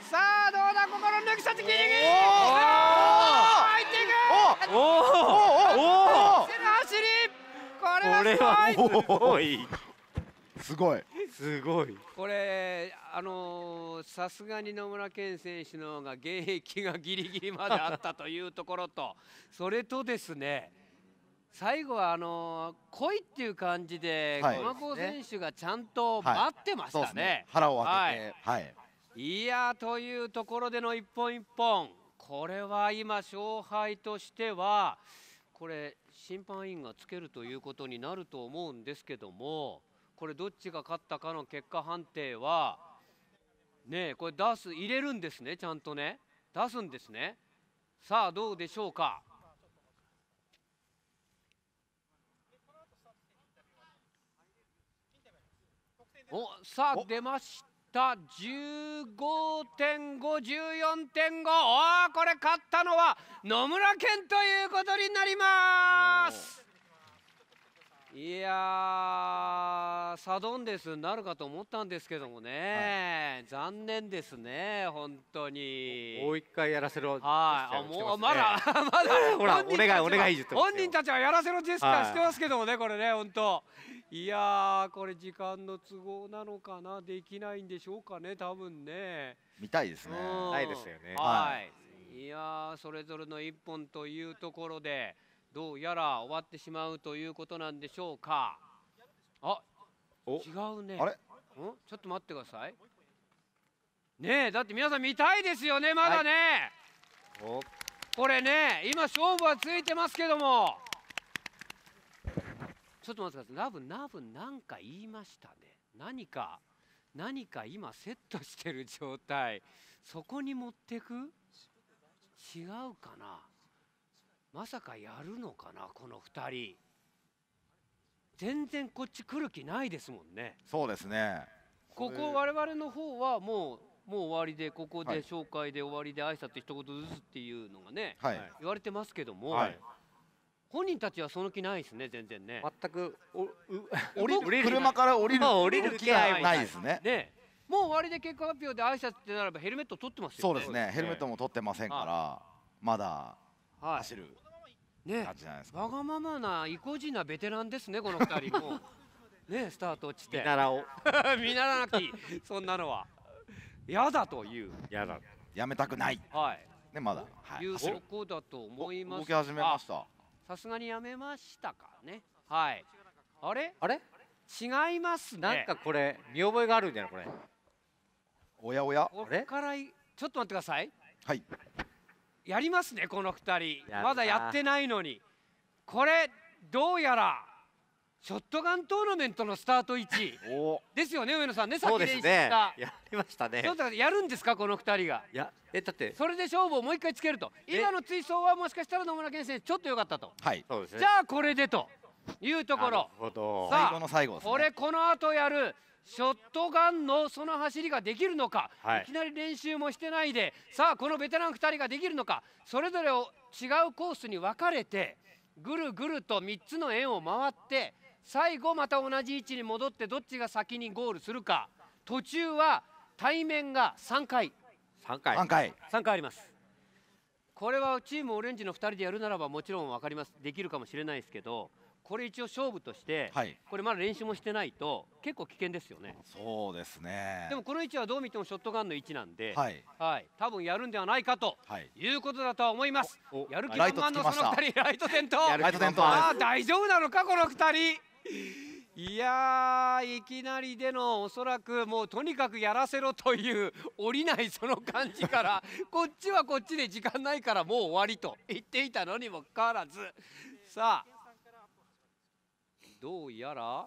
いく寄せていくさあどうだここの抜き差しギリギリおお入っていくおおおおおおれはすごいすごいすごいこれあのさすがに野村健選手の方が現役がギリギリまであったというところとそれとですね最後はあの来いっていう感じで、は駒子選手がちゃんと待ってましたねはいね、腹を開けて、はい、はい、いやというところでの一本一本これは今勝敗としてはこれ審判員がつけるということになると思うんですけどもこれどっちが勝ったかの結果判定はねえこれ出す入れるんですねちゃんとね出すんですねさあどうでしょうかおさあ出ました15.514.5おおこれ勝ったのは野村健ということになりますいやサドンデスになるかと思ったんですけどもね、はい、残念ですね、本当に。もう一回やらせろ、ね、はい、うまだ、まだ、<laughs> ほら、お願い、お願い本人たちはやらせろジェスチャーしてますけどもね、はい、これね、本当。いやこれ、時間の都合なのかな、できないんでしょうかね、多分ね。見たいですね。ないですよね。はい。いやそれぞれの一本というところで。どうやら終わってしまうということなんでしょうかあ違うねあれんちょっと待ってくださいねえだって皆さん見たいですよねまだね、はい、これね今勝負はついてますけどもちょっと待ってくださいラブナブ何か言いましたね何か何か今セットしてる状態そこに持ってく違うかなまさかやるのかなこの2人全然こっち来る気ないですもんねそうですねここ我々の方はもうもう終わりでここで紹介で終わりで挨拶一言ずつっていうのがね、はい、言われてますけども、はい、本人たちはその気ないですね全然ね全くお <laughs> 降りる車から降りる降りる気配ないですねねもう終わりで結果発表で挨拶ってならばヘルメット取ってますよねそうですねヘルメットも取ってませんから、まだ走る感じじゃないですか、ね、わがままな意固地なベテランですねこの二人も <laughs> ねスタート地点見習おう <laughs> 見習わなきそんなのは嫌だというやだやめたくないはいねまだ、はい、いうこだと思います動き始めましたさすがにやめましたかねはいあれあれ違いますなんかこれ見覚えがあるんじゃないこれおやおやこれからちょっと待ってくださいはいやりますねこの2人まだやってないのにこれどうやらショットガントーナメントのスタート位置ですよね上野さんねき練習した、やりましたねやるんですかこの2人がいやえだってそれで勝負をもう一回つけると今の追走はもしかしたら野村健選手ちょっと良かったと、はいそうですね、じゃあこれでというところさあ最後の最後、ね、これこの後やるショットガンのその走りができるのか、はい、いきなり練習もしてないでさあこのベテラン2人ができるのかそれぞれを違うコースに分かれてぐるぐると3つの円を回って最後また同じ位置に戻ってどっちが先にゴールするか途中は対面が3回3回3回 ,3 回ありますこれはチームオレンジの2人でやるならばもちろん分かりますできるかもしれないですけどこれ一応勝負として、はい、これまだ練習もしてないと結構危険ですよねそうですねでもこの位置はどう見てもショットガンの位置なんで、はいはい、多分やるんではないかと、はい、いうことだとは思いますやる気満々のその2人 <laughs> ライト点灯ライト点灯ああ大丈夫なのかこの2人いやいきなりでのおそらくもうとにかくやらせろという降りないその感じから <laughs> こっちはこっちで時間ないからもう終わりと言っていたのにもかかわらずさあどうやら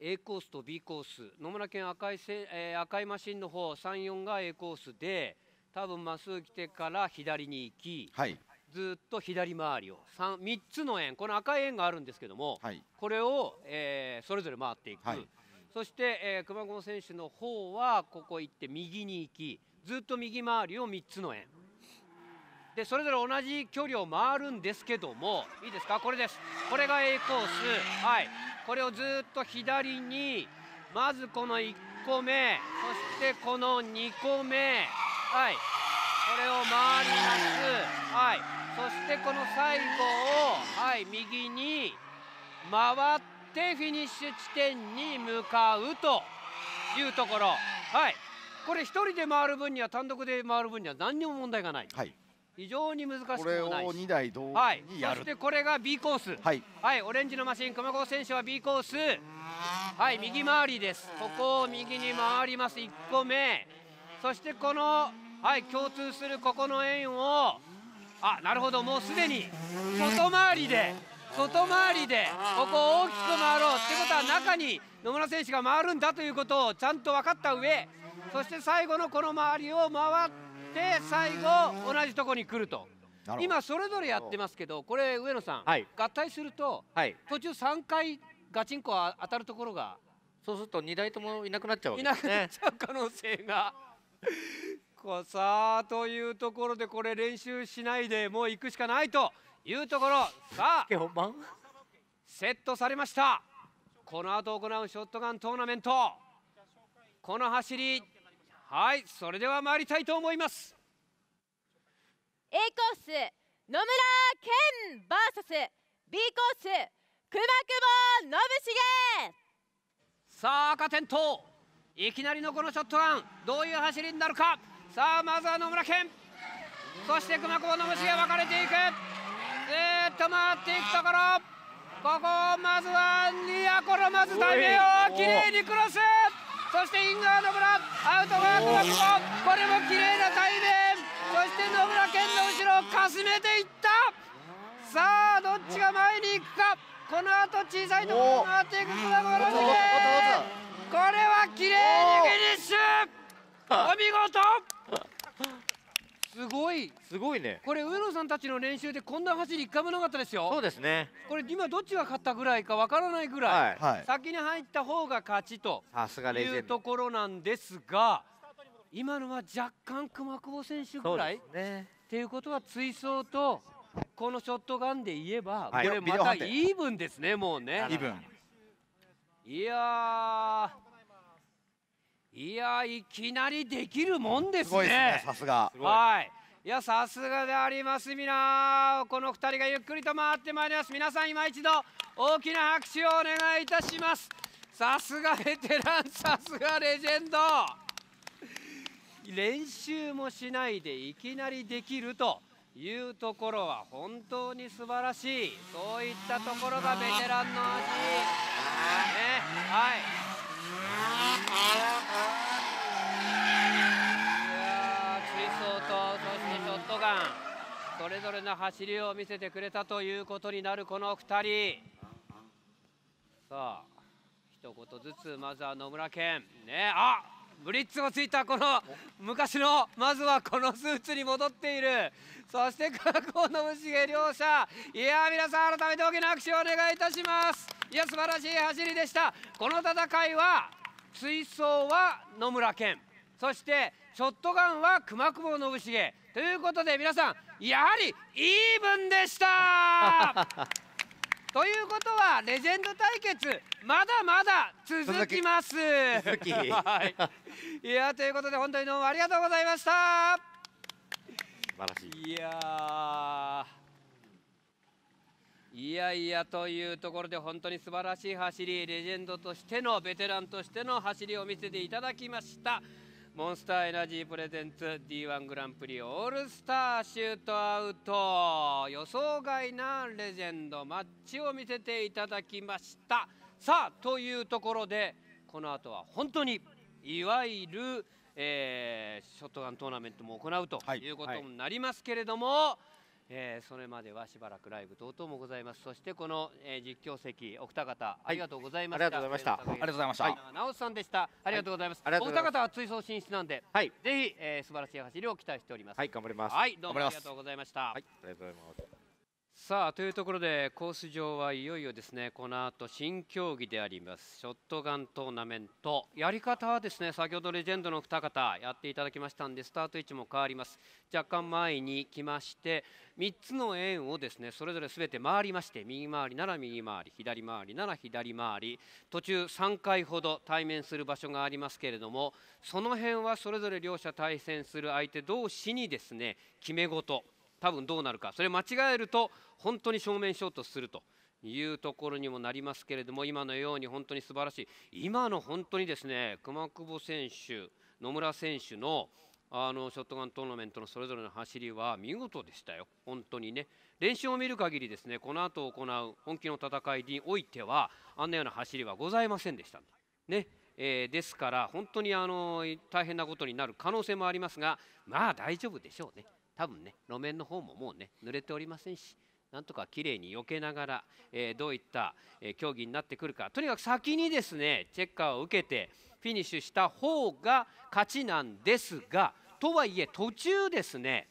A コースと B コース野村県赤いせ、えー、赤いマシンの方34が A コースで多分まっすぐ来てから左に行き、はい、ずっと左回りを 3, 3つの円この赤い円があるんですけども、はい、これを、えー、それぞれ回っていく、はい、そして、えー、熊本選手の方はここ行って右に行きずっと右回りを3つの円。でそれぞれ同じ距離を回るんですけどもいいですかこれですこれが A コースはいこれをずっと左にまずこの1個目そしてこの2個目はいこれを回りますはいそしてこの最後をはい右に回ってフィニッシュ地点に向かうというところはいこれ1人で回る分には単独で回る分には何にも問題がない。はい非常に難しくないこれを2台同時にやる、はい、そしてこれが B コース、はい、はい、オレンジのマシン熊子選手は B コースはい右回りですここを右に回ります1個目そしてこのはい共通するここの円をあなるほどもうすでに外回りで外回りでここを大きく回ろうってことは中に野村選手が回るんだということをちゃんと分かった上そして最後のこの回りを回ってて最後同じとこに来ると。今それぞれやってますけどこれ上野さん、はい、合体すると、はい、途中3回ガチンコ当たるところがそうすると2台ともいなくなっちゃうわけですねいなくなっちゃう可能性が <laughs> こさあというところでこれ練習しないでもう行くしかないというところさあセットされましたこの後行うショットガントーナメントこの走りはいそれでは参りたいと思います A コース野村健 VS B コース熊久保信重さあ赤点灯いきなりのこのショットガンどういう走りになるかさあまずは野村健そして熊久保信重が分かれていくずっと回っていくところここまずはニアコロまず対面をきれいにクロスそしてイン側野村アウト側久ド久保これも綺麗な対面そして野村健の後ろをかすめていったさあどっちが前に行くかこの後小さいところを回っていく小田原のこれは綺麗にフィニッシュお見事すごいすごいねこれ上野さんたちの練習でこんな走り一回もなかったですよそうですねこれ今どっちが勝ったぐらいかわからないぐらい、はい、先に入った方が勝ちというところなんですが今のは若干熊久保選手ぐらい、ね、っていうことは追走とこのショットガンで言えば、はい、これまたイーブンですねもうねイーブンいやいやいきなりできるもんですねすごいですねさすがはいいやさすがであります皆この2人がゆっくりと回ってまいります皆さん今一度大きな拍手をお願いいたしますさすがベテランさすがレジェンド練習もしないでいきなりできるというところは本当に素晴らしいそういったところがベテランの味ねはいそれぞれの走りを見せてくれたということになるこの2人さあ一言ずつまずは野村健ねあっブリッツがついたこの昔のまずはこのスーツに戻っているそして加工の虫毛両者いや皆さん改めて大きな拍手をお願いいたしますいや素晴らしい走りでしたこの戦いは追走は野村健そしてショットガンは熊久保信繁ということで皆さんやはりイーブンでした <laughs> ということはレジェンド対決まだまだ続きますはい、いやということで本当にどうもありがとうございました素晴らしいいやいやいやというところで本当に素晴らしい走りレジェンドとしてのベテランとしての走りを見せていただきました。モンスターエナジープレゼンツ D1 グランプリオールスターシュートアウト予想外なレジェンドマッチを見せていただきましたさあというところでこの後は本当にいわゆる、えー、ショットガントーナメントも行うということになりますけれども、はいはいえー、それまではしばらくライブ等々もございますそしてこの、えー、実況席お二方ありがとうございました、ありがとうございましたありがとうございました、はい、直さんでしたありがとうございます、はい、お二方は追走進出なんで、はい、ぜひ、えー、素晴らしい走りを期待しておりますはい頑張りますはいどうもありがとうございましたはいありがとうございますさあというところでコース上はいよいよですねこの後新競技でありますショットガントーナメントやり方はですね先ほどレジェンドの2方やっていただきましたんでスタート位置も変わります若干前に来まして3つの円をですねそれぞれ全て回りまして右回りなら右回り左回りなら左回り途中3回ほど対面する場所がありますけれどもその辺はそれぞれ両者対戦する相手同士にですね決め事多分どうなるかそれ間違えると本当に正面衝突するというところにもなりますけれども今のように本当に素晴らしい今の本当にですね熊久保選手野村選手のあのショットガントーナメントのそれぞれの走りは見事でしたよ、本当にね。練習を見る限りですねこの後行う本気の戦いにおいてはあんなような走りはございませんでした。ねえー、ですから本当にあの大変なことになる可能性もありますがまあ大丈夫でしょうね。多分ね路面の方ももうね濡れておりませんしなんとかきれいに避けながら、えー、どういった、えー、競技になってくるかとにかく先にですねチェッカーを受けてフィニッシュした方が勝ちなんですがとはいえ途中ですね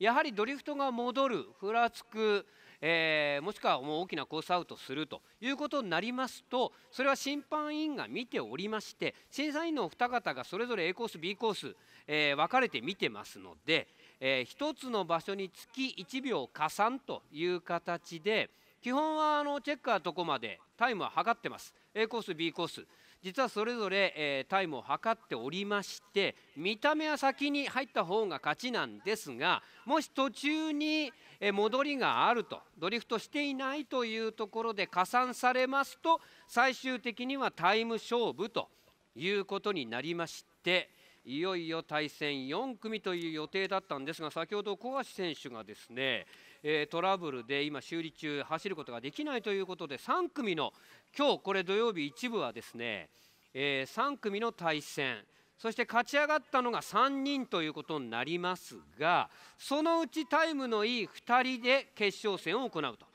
やはりドリフトが戻るふらつく、えー、もしくはもう大きなコースアウトするということになりますとそれは審判員が見ておりまして審査員のお二方がそれぞれ A コース B コース、え分かれて見てますので、えー、1つの場所につき1秒加算という形で基本はあのチェッカーとこまでタイムは測ってます A コース B コース実はそれぞれ、えー、タイムを測っておりまして見た目は先に入った方が勝ちなんですがもし途中に、え戻りがあるとドリフトしていないというところで加算されますと最終的にはタイム勝負ということになりまして。いよいよ対戦4組という予定だったんですが先ほど小橋選手がですね、えトラブルで今修理中走ることができないということで3組の今日これ土曜日一部はですね、え3組の対戦そして勝ち上がったのが3人ということになりますがそのうちタイムのいい2人で決勝戦を行うと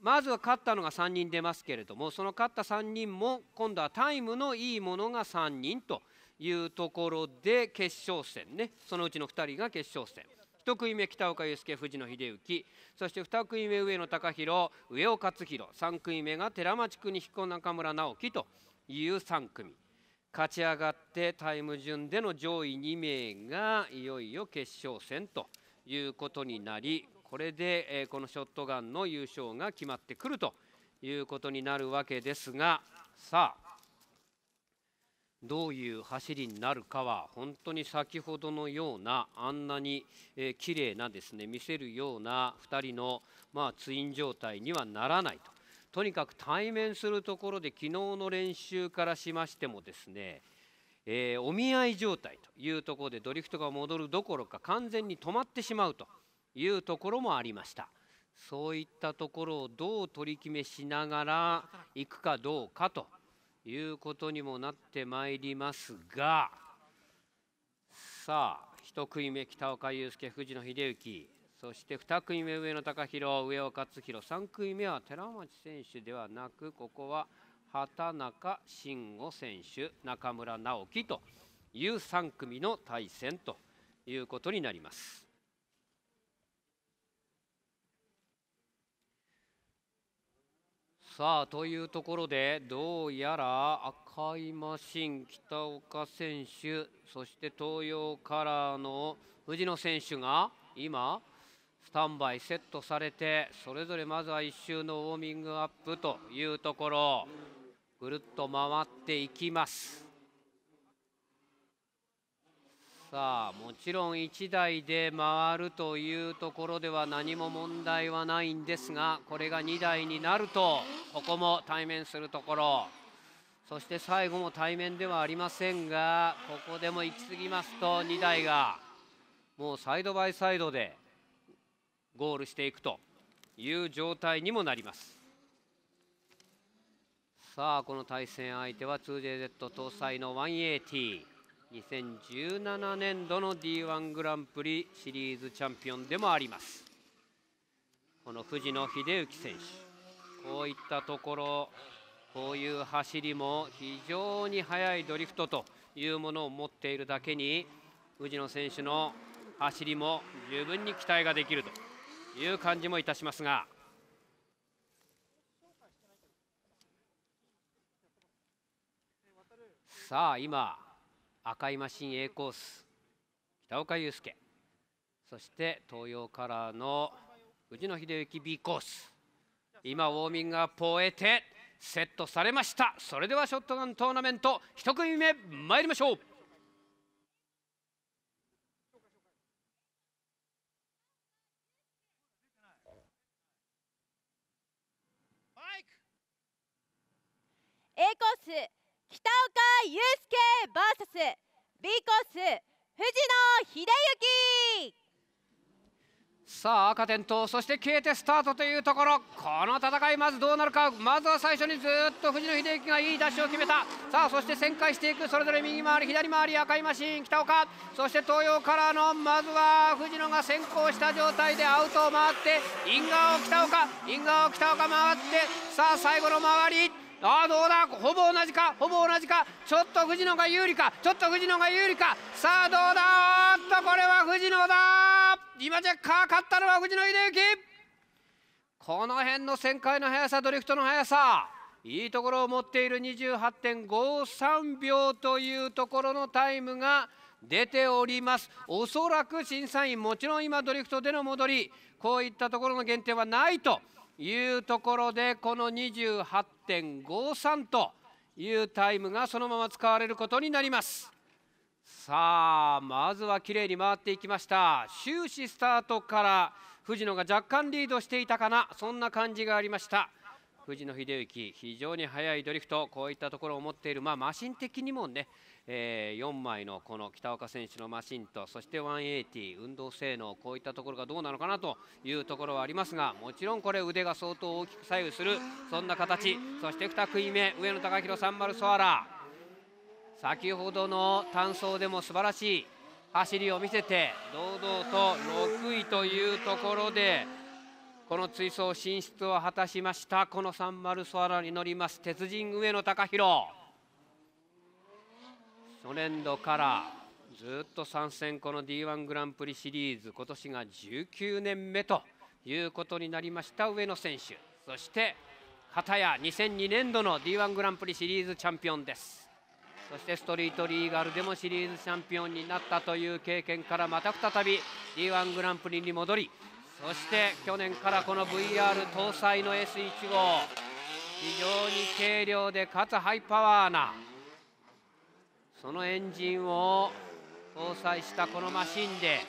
まずは勝ったのが3人出ますけれどもその勝った3人も今度はタイムのいいものが3人というところで決勝戦ねそのうちの2人が決勝戦1組目北岡祐介藤野秀幸そして2組目上野貴弘上尾勝弘3組目が寺町邦彦中村直樹という3組勝ち上がってタイム順での上位2名がいよいよ決勝戦ということになりこれで、えこのショットガンの優勝が決まってくるということになるわけですがさあどういう走りになるかは本当に先ほどのようなあんなに、えー、綺麗なですね見せるような2人の、まあ、ツイン状態にはならないととにかく対面するところで昨日の練習からしましてもですねえー、お見合い状態というところでドリフトが戻るどころか完全に止まってしまうというところもありましたそういったところをどう取り決めしながらいくかどうかということにもなってまいりますがさあ1組目北岡祐介藤野秀幸そして2組目上野貴弘上尾勝弘3組目は寺町選手ではなくここは畑中慎吾選手中村直樹という3組の対戦ということになります。さあというところでどうやら赤いマシン北岡選手そして東洋カラーの藤野選手が今スタンバイセットされてそれぞれまずは1周のウォーミングアップというところぐるっと回っていきます。さあもちろん1台で回るというところでは何も問題はないんですがこれが2台になるとここも対面するところそして最後も対面ではありませんがここでも行き過ぎますと2台がもうサイドバイサイドでゴールしていくという状態にもなります。さあこの対戦相手は 2JZ 搭載の180。2017年度の D1 グランプリシリーズチャンピオンでもありますこの藤野秀幸選手こういったところこういう走りも非常に速いドリフトというものを持っているだけに藤野選手の走りも十分に期待ができるという感じもいたしますが。さあ今赤いマシン A コース北岡雄介そして東洋カラーの藤野秀幸 B コース今ウォーミングアップを終えてセットされましたそれではショットガントーナメント1組目参りましょうマイク A コース北岡雄介 VS B コース藤野秀幸さあ赤点灯そして消えてスタートというところこの戦いまずどうなるかまずは最初にずっと藤野秀幸がいいダッシュを決めたさあそして旋回していくそれぞれ右回り左回り赤いマシン北岡そして東洋カラーのまずは藤野が先行した状態でアウトを回ってイン側を北岡イン側を北岡回ってさあ最後の回りああどうだほぼ同じかほぼ同じかちょっと藤野が有利かちょっと藤野が有利かさあどうだおっとこれは藤野だ今チェッカー勝ったのは藤野秀幸この辺の旋回の速さドリフトの速さいいところを持っている28.53秒というところのタイムが出ておりますおそらく審査員もちろん今ドリフトでの戻りこういったところの限定はないというところでこの28.53というタイムがそのまま使われることになりますさあまずはきれいに回っていきました終始スタートから藤野が若干リードしていたかなそんな感じがありました藤野秀幸非常に速いドリフトこういったところを持っているまあマシン的にもねえー、4枚のこの北岡選手のマシンとそして180運動性能こういったところがどうなのかなというところはありますがもちろんこれ腕が相当大きく左右するそんな形そして2組目上野貴弘30ソアラ先ほどの単走でも素晴らしい走りを見せて堂々と6位というところでこの追走進出を果たしましたこのサンマルソアラに乗ります鉄人上野貴弘。初年度からずっと参戦この D1 グランプリシリーズ今年が19年目ということになりました上野選手そして片や2002年度の D1 グランプリシリーズチャンピオンですそしてストリートリーガルでもシリーズチャンピオンになったという経験からまた再び D1 グランプリに戻りそして去年からこの VR 搭載の S1 号非常に軽量でかつハイパワーなそのエンジンを搭載したこのマシンで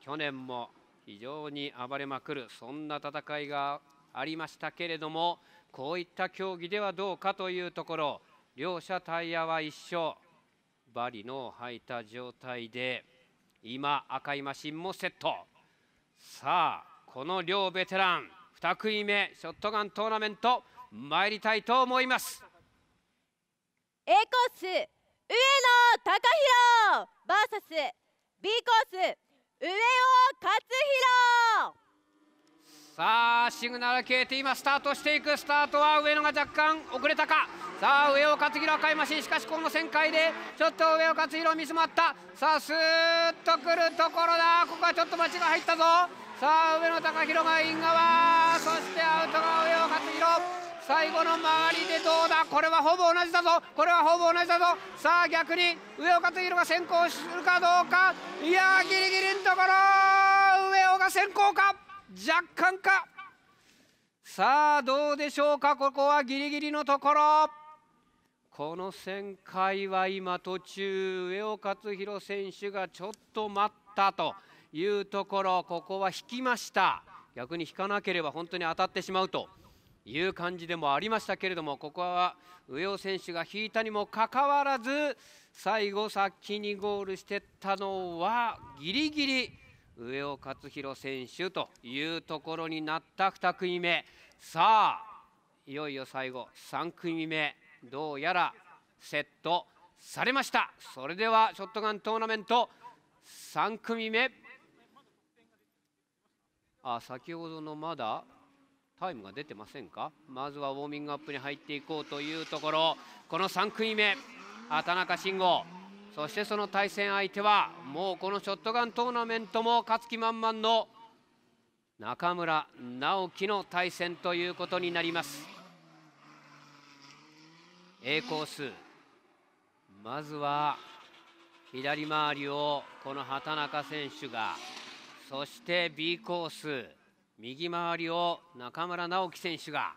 去年も非常に暴れまくるそんな戦いがありましたけれどもこういった競技ではどうかというところ両者タイヤは一緒バリの履いた状態で今赤いマシンもセットさあこの両ベテラン2組目ショットガントーナメント参りたいと思います A コース上野貴博 VS B コース上尾勝弘さあシグナル消えて今スタートしていくスタートは上野が若干遅れたかさあ上尾勝弘赤いマシンしかしこの旋回でちょっと上尾勝弘ミスもあったさあスーッとくるところだここはちょっと街が入ったぞさあ上野貴弘がイン側そしてアウトが上尾勝弘最後の回りでどうだこれはほぼ同じだぞこれはほぼ同じだぞさあ逆に上岡といるが先行するかどうかいやギリギリのところ上尾が先行か若干かさあどうでしょうかここはギリギリのところこの旋回は今途中上尾克弘選手がちょっと待ったというところここは引きました逆に引かなければ本当に当たってしまうという感じでもありましたけれどもここは上尾選手が引いたにもかかわらず最後先にゴールしてったのはギリギリ上尾勝弘選手というところになった2組目さあいよいよ最後3組目どうやらセットされましたそれではショットガントーナメント3組目あ先ほどのまだタイムが出てませんかまずはウォーミングアップに入っていこうというところこの3組目畑中慎吾そしてその対戦相手はもうこのショットガントーナメントも勝つ気満々の中村直樹の対戦ということになります A コースまずは左回りをこの畑中選手がそして B コース右回りを中村直樹選手が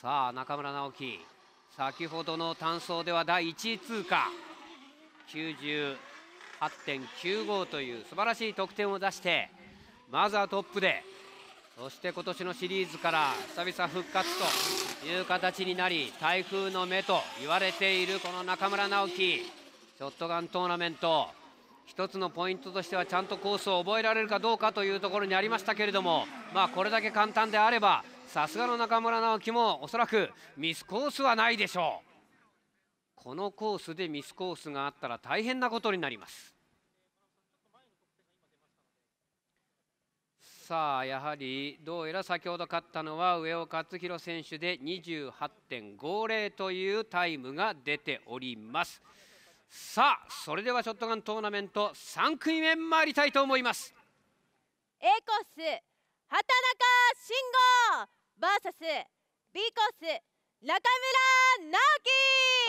さあ中村直樹先ほどの単走では第1位通過98.95という素晴らしい得点を出してまずはトップでそして今年のシリーズから久々復活という形になり台風の目と言われているこの中村直樹ショットガントーナメント一つのポイントとしてはちゃんとコースを覚えられるかどうかというところにありましたけれども、まあ、これだけ簡単であればさすがの中村直樹もおそらくミスコースはないでしょうこのコースでミスコースがあったら大変なことになりますさあやはりどうやら先ほど勝ったのは上尾克弘選手で28.50というタイムが出ております。さあそれではショットガントーナメント3組目参りたいと思いますエコス畑中慎吾 VS B コース中村直樹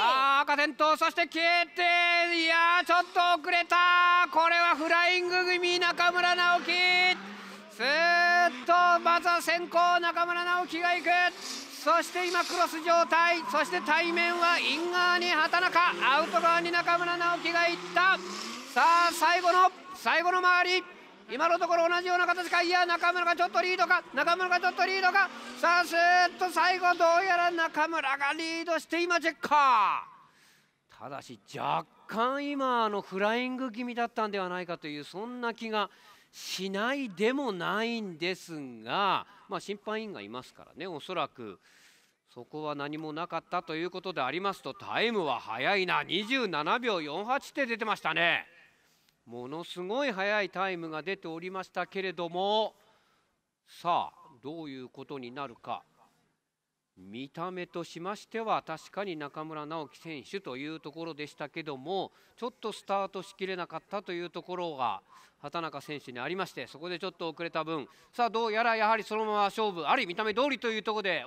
あ赤点灯そして消えていやちょっと遅れたこれはフライング組中村直樹ずーっとまずは先行中村直樹がいくそして今クロス状態そして対面はイン側に畑中アウト側に中村直樹がいったさあ最後の最後の回り今のところ同じような形かいや中村がちょっとリードか中村がちょっとリードかさあスーッと最後どうやら中村がリードして今チェッカーただし若干今のフライング気味だったんではないかというそんな気がしないでもないんですが、まあ、審判員がいますからねおそらくそこは何もなかったということでありますとタイムは早いな27秒48って出てましたねものすごい速いタイムが出ておりましたけれどもさあどういうことになるか見た目としましては確かに中村直樹選手というところでしたけどもちょっとスタートしきれなかったというところが畑中選手にありましてそこでちょっと遅れた分さあどうやらやはりそのまま勝負あり見た目通りというところで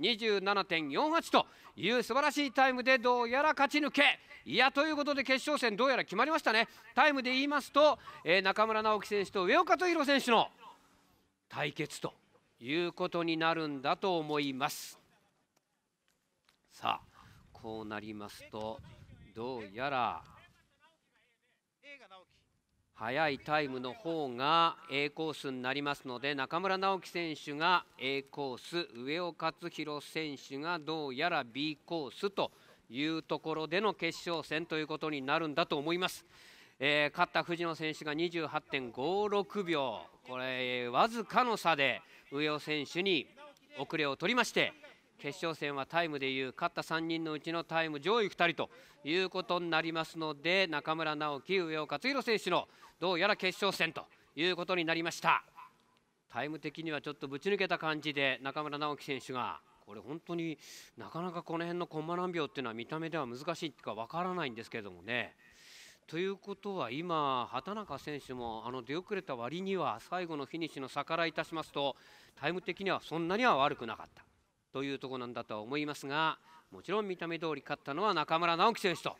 OK27.48 という素晴らしいタイムでどうやら勝ち抜けいやということで決勝戦どうやら決まりましたねタイムで言いますと、えー、中村直樹選手と上岡豊弘選手の対決と。いうことになるんだと思いますさあこうなりますとどうやら早いタイムの方が A コースになりますので中村直樹選手が A コース上尾克弘選手がどうやら B コースというところでの決勝戦ということになるんだと思います。えー、勝った藤野選手が28.56秒これわずかの差で上尾選手に遅れを取りまして決勝戦はタイムでいう勝った3人のうちのタイム上位2人ということになりますので中村直樹、上尾勝弘選手のどうやら決勝戦ということになりましたタイム的にはちょっとぶち抜けた感じで中村直樹選手がこれ本当になかなかこの辺のコンマ何秒っていうのは見た目では難しいというか分からないんですけどもね。ということは今、畑中選手もあの出遅れた割には最後のフィニッシュの逆らいいたしますとタイム的にはそんなには悪くなかったというところなんだとは思いますがもちろん見た目通り勝ったのは中村直樹選手と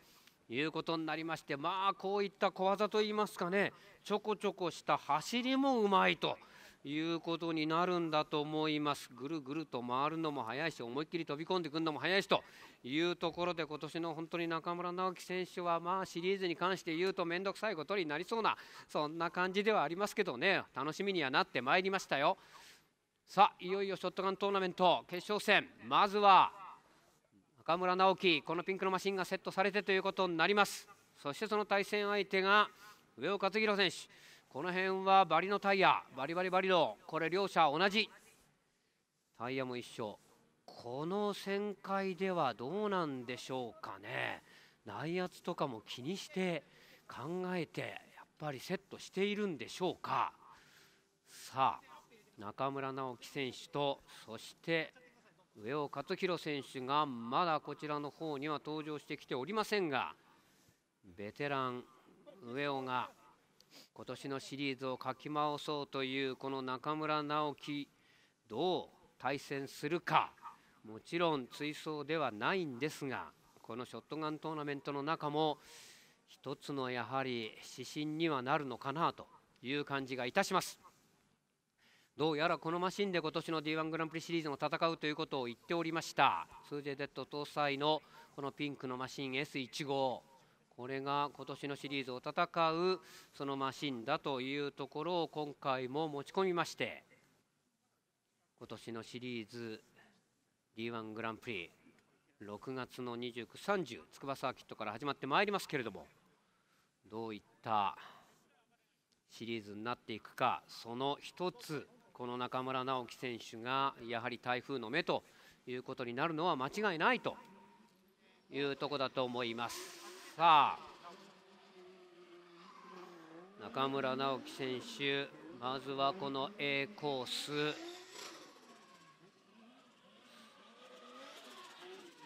いうことになりましてまあこういった小技といいますかねちょこちょこした走りもうまいと。いうことになるんだと思います。ぐるぐると回るのも早いし、思いっきり飛び込んでくるのも早いしというところで、今年の本当に中村直樹選手は、まあ、シリーズに関して言うと、面倒くさいことになりそうな、そんな感じではありますけどね、楽しみにはなってまいりましたよ。さあ、いよいよショットガントーナメント決勝戦、まずは中村直樹、このピンクのマシンがセットされてということになります。そしてその対戦相手が上尾克弘選手。この辺はバリのタイヤバリバリバリのこれ両者同じタイヤも一緒この旋回ではどうなんでしょうかね内圧とかも気にして考えてやっぱりセットしているんでしょうかさあ中村直樹選手とそして上尾克弘選手がまだこちらの方には登場してきておりませんがベテラン上尾が今年のシリーズをかき回そうというこの中村直樹どう対戦するかもちろん追走ではないんですがこのショットガントーナメントの中も一つのやはり指針にはなるのかなという感じがいたしますどうやらこのマシンで今年の D1 グランプリシリーズを戦うということを言っておりました 2JZ 搭載のこのピンクのマシン S15 これが今年のシリーズを戦うそのマシンだというところを今回も持ち込みまして今年のシリーズ D1 グランプリ6月の2930筑波サーキットから始まってまいりますけれどもどういったシリーズになっていくかその1つこの中村直樹選手がやはり台風の目ということになるのは間違いないというとこだと思います。さあ中村直樹選手まずはこの A コース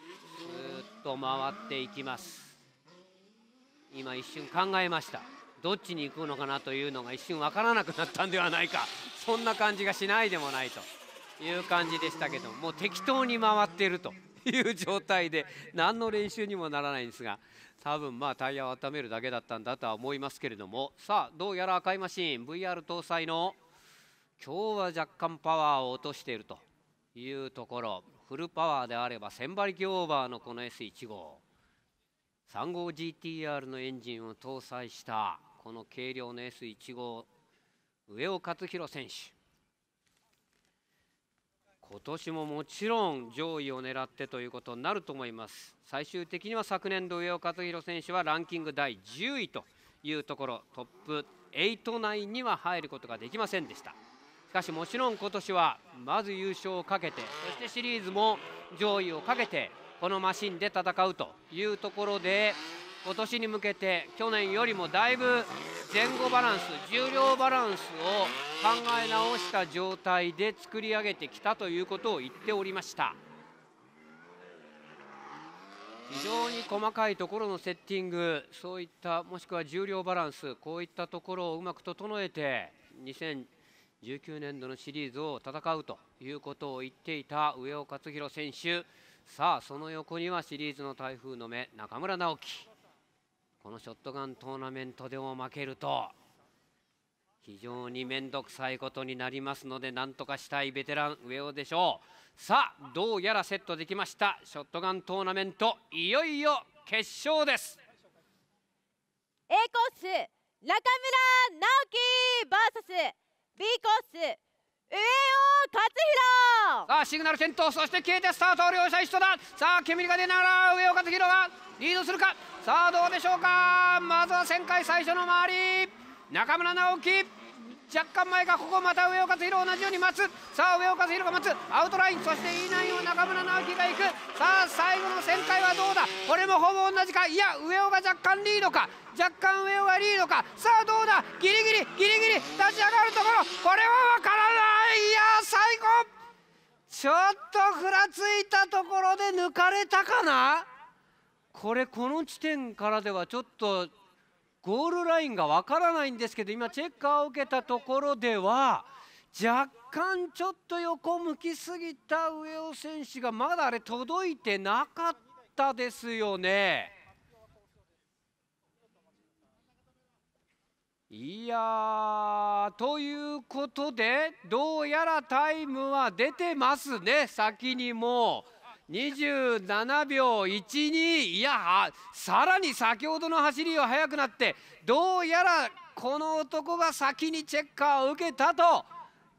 っと回っていきます今一瞬考えましたどっちに行くのかなというのが一瞬分からなくなったんではないかそんな感じがしないでもないという感じでしたけどもう適当に回っていると。いう状態で何の練習にもならないんですが多分まあタイヤを温めるだけだったんだとは思いますけれどもさあどうやら赤いマシン VR 搭載の今日は若干パワーを落としているというところフルパワーであれば1000馬力オーバーのこの S1 5 3号 GTR のエンジンを搭載したこの軽量の S1 5上尾勝弘選手今年ももちろん上位を狙ってということになると思います最終的には昨年度上尾和弘選手はランキング第10位というところトップ8内には入ることができませんでしたしかしもちろん今年はまず優勝をかけてそしてシリーズも上位をかけてこのマシンで戦うというところで今年に向けて去年よりもだいぶ前後バランス重量バランスを考え直した状態で作り上げてきたということを言っておりました非常に細かいところのセッティングそういったもしくは重量バランスこういったところをうまく整えて2019年度のシリーズを戦うということを言っていた上尾克弘選手さあその横にはシリーズの台風の目中村直樹このショットガントーナメントでも負けると非常に面倒くさいことになりますのでなんとかしたいベテラン上尾でしょうさあどうやらセットできましたショットガントーナメントいよいよ決勝です A コース中村直樹 VS B コース栄養勝弘さあシグナル先頭そして消えてスタート両者一緒ださあ煙が出ながら上岡勝弘はリードするかさあどうでしょうかまずは旋回最初の回り中村直樹若干前がここまた上岡弘同じように待つさあ上岡弘が待つアウトラインそして E9 を中村直樹が行くさあ最後の旋回はどうだこれもほぼ同じかいや上岡若干リードか若干上岡リードかさあどうだギリギリギリギリ立ち上がるところこれは分からないいや最高ちょっとふらついたところで抜かれたかなこれこの地点からではちょっとゴールラインがわからないんですけど今チェッカーを受けたところでは若干ちょっと横向きすぎた上尾選手がまだあれ届いてなかったですよね。いやということでどうやらタイムは出てますね先にもう。27秒12いやさらに先ほどの走りを速くなってどうやらこの男が先にチェッカーを受けたと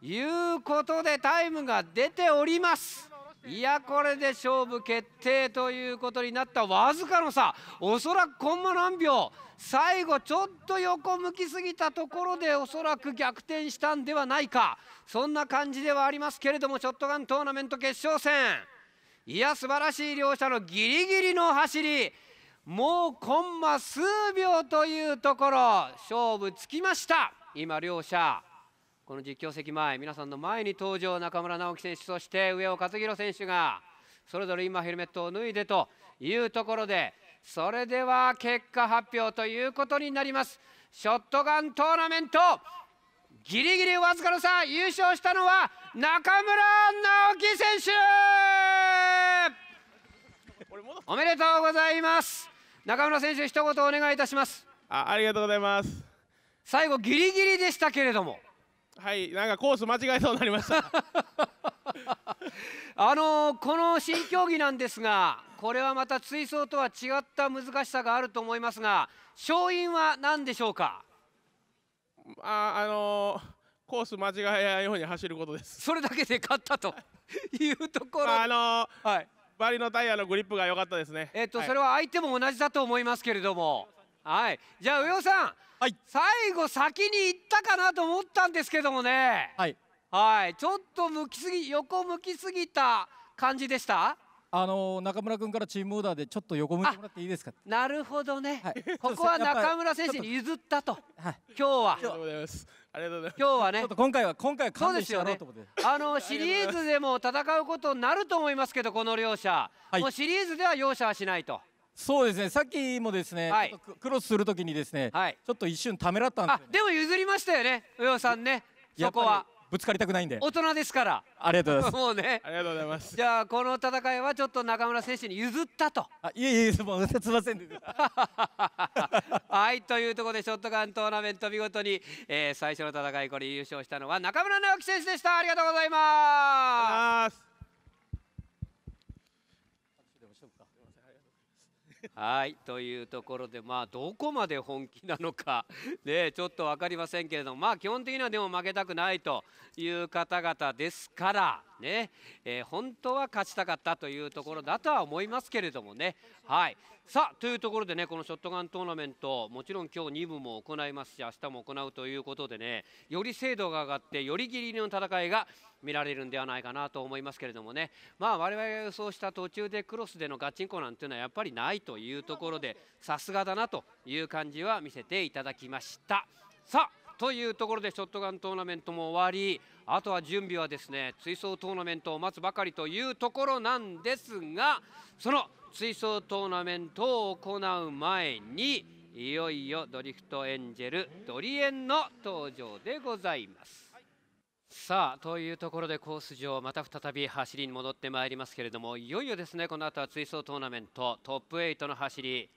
いうことでタイムが出ておりますいやこれで勝負決定ということになったわずかの差おそらくコンマ何秒最後ちょっと横向きすぎたところでおそらく逆転したんではないかそんな感じではありますけれどもショットガントーナメント決勝戦いや素晴らしい両者のギリギリの走りもうコンマ数秒というところ勝負つきました今両者この実況席前皆さんの前に登場中村直樹選手そして上尾和弘選手がそれぞれ今ヘルメットを脱いでというところでそれでは結果発表ということになりますショットガントーナメントギリギリわずかの差優勝したのは中村直樹選手 <laughs> おめでとうございます中村選手一言お願いいたしますあありがとうございます最後ギリギリでしたけれどもはいなんかコース間違えそうになりました <laughs> あのー、この新競技なんですがこれはまた追走とは違った難しさがあると思いますが勝因は何でしょうかああのーコース間違えないように走ることですそれだけで勝ったというところ、あのー、はい、バリのタイヤのグリップが良かったですねえっと、はい、それは相手も同じだと思いますけれどもはいじゃあ上尾さん、はい、最後先に行ったかなと思ったんですけどもねはいはいちょっと向きすぎ横向きすぎた感じでしたあの中村君からチームオーダーでちょっと横向いてもらっていいですかなるほどね、はい、ここは中村選手に譲ったと、はい、今日はありがとうございますありがとうございます。今日はね、ちょっと今回は今回は勘弁してやろうと思って。ね、あのシリーズでも戦うことになると思いますけど、この両者、はい、もうシリーズでは容赦はしないと。そうですね。さっきもですね、はい、クロスするときにですね、はい、ちょっと一瞬ためらったんです、ね、でも譲りましたよね、上尾さんね。そこは。ぶつかりたくないんで大人ですからありがとうございますもうねありがとうございますじゃあこの戦いはちょっと中村選手に譲ったとあいえいえもうすみません <laughs> はいというところでショットガントーナメント見事に、えー、最初の戦いこれ優勝したのは中村直樹選手でしたありがとうございます <laughs> はいというところでまあどこまで本気なのか <laughs> ねちょっと分かりませんけれどもまあ基本的にはでも負けたくないという方々ですからね、えー、本当は勝ちたかったというところだとは思いますけれどもねはいさあというところでねこのショットガントーナメントもちろん今日2部も行いますし明日も行うということでねより精度が上がってよりギリギリの戦いが見られるんではないかなと思いますけれどもねまあ我々が予想した途中でクロスでのガチンコなんていうのはやっぱりないというところでさすがだなという感じは見せていただきました。さあというところでショットガントーナメントも終わりあとは準備はですね追走トーナメントを待つばかりというところなんですがその追走トーナメントを行う前にいよいよドリフトエンジェルドリエンの登場でございます。さあというところでコース上また再び走りに戻ってまいりますけれどもいよいよですねこの後は追走トーナメントトップ8の走り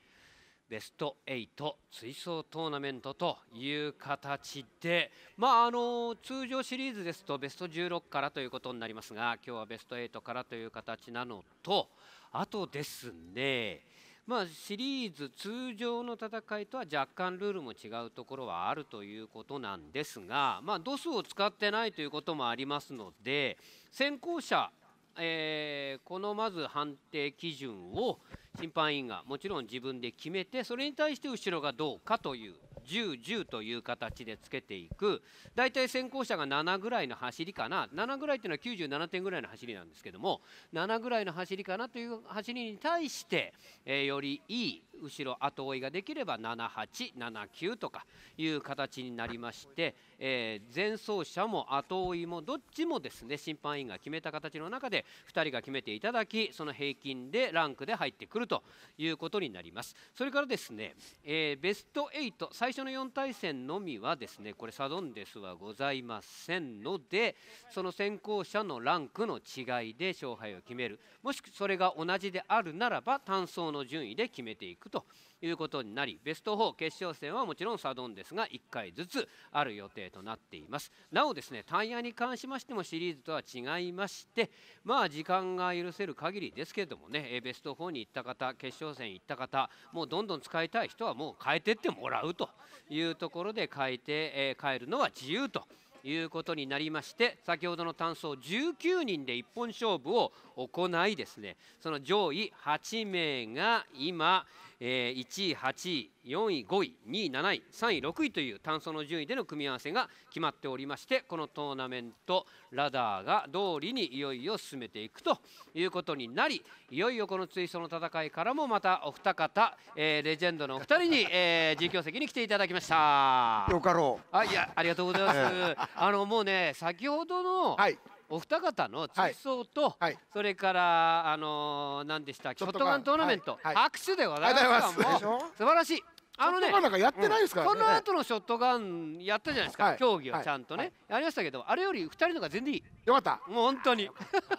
ベスト8追走トーナメントという形で、まあ、あの通常シリーズですとベスト16からということになりますが今日はベスト8からという形なのとあとですね、まあ、シリーズ通常の戦いとは若干ルールも違うところはあるということなんですが、まあ、度数を使ってないということもありますので先行者、えー、このまず判定基準を審判員がもちろん自分で決めてそれに対して後ろがどうかという10、10という形でつけていく大体先行者が7ぐらいの走りかな7ぐらいというのは97点ぐらいの走りなんですけども7ぐらいの走りかなという走りに対して、えー、よりいい後ろ後追いができれば7879とかいう形になりまして、えー、前走者も後追いもどっちもですね審判員が決めた形の中で2人が決めていただきその平均でランクで入ってくるということになります。それからですね、えー、ベスト8最初の4対戦のみはですねこれサドンデスはございませんのでその先行者のランクの違いで勝敗を決めるもしくはそれが同じであるならば単走の順位で決めていくということになりベスト4決勝戦はもちろんサドンですが1回ずつある予定となっていますなおですねタイヤに関しましてもシリーズとは違いましてまあ時間が許せる限りですけれどもねベスト4に行った方決勝戦行った方もうどんどん使いたい人はもう変えてってもらうというところで変えて、えー、変えるのは自由と。いうことになりまして先ほどの単走19人で一本勝負を行いですねその上位8名が今、えー、1位8位4位5位2位7位3位6位という単走の順位での組み合わせが決まっておりましてこのトーナメントラダーが通りにいよいよ進めていくということになりいよいよこの追走の戦いからもまたお二方、えー、レジェンドのお二人に、えー、実況席に来ていただきましたよかろうあいやありがとうございます、あのもうね先ほどの、はいお二方の追走と、はい、それからあの何、ー、でしたショットガントーナメント、はい、拍手でございますも素晴らしいあのね、なんかやってないですかこの後のショットガンやったじゃないですか、はい、競技をちゃんとね、はい、やりましたけど、あれより2人のが全然いい。よかった。もう本当に。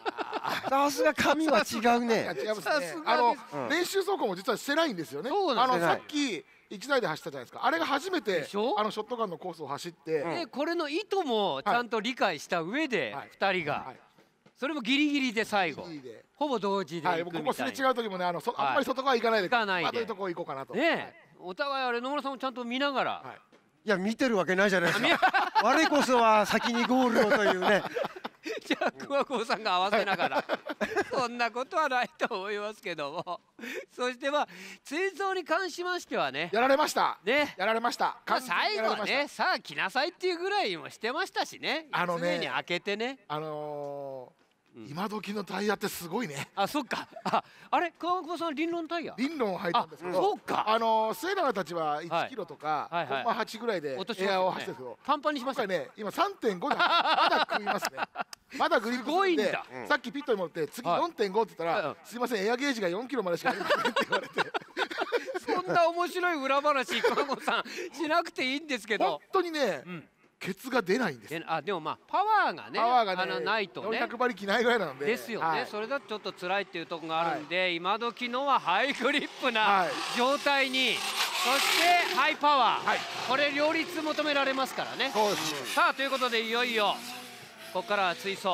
<laughs> さすが髪は違うね。違すね。あの、うん、練習走行も実はしてないんですよね。あのさっき。1台で走ったじゃないですかあれが初めてあのショットガンのコースを走って、うん、これの意図もちゃんと理解した上で、2人が、はい、それもギリギリで最後ほぼ同時ではい、ここすれ違う時もねあのそあんまり外側行かないで行かないでというとこ行こうかなと、ねはい、お互いあれ野村さんもちゃんと見ながら、はい、いや見てるわけないじゃないですか我こそは先にゴールをというね <laughs> じゃあ桑子さんが合わせながら、<laughs> そんなことはないと思いますけども <laughs> そしてまあ戦争に関しましてはねやられましたねやられました、まあ、最後はねさあ来なさいっていうぐらいもしてましたしねあのね常に開けてねあの今時のタイヤってすごいねあそっかああれ川久保さん輪論タイヤ輪論を履いたんですけどそうかあの末永たちは1キロとか、はいはいはい、8ぐらいでエアを走ってるけど、ね、短パンにしましたね今3.5でまだ食いますね <laughs> まだグリップすごいんだ、さっきピットに戻って次4.5って言ったら、はい、すいませんエアゲージが4キロまでしかないって言われて <laughs> そんな面白い裏話川久保さんしなくていいんですけど本当にね、うんケツが出ないんですあでもまあパワーがねパワーが、ね、あのないとね400馬力ないぐらいなのでですよね、はい、それだとちょっと辛いっていうところがあるんで、はい、今時のはハイグリップな状態に、はい、そしてハイパワー、はい、これ両立求められますからねそうです、さあということでいよいよここからは追走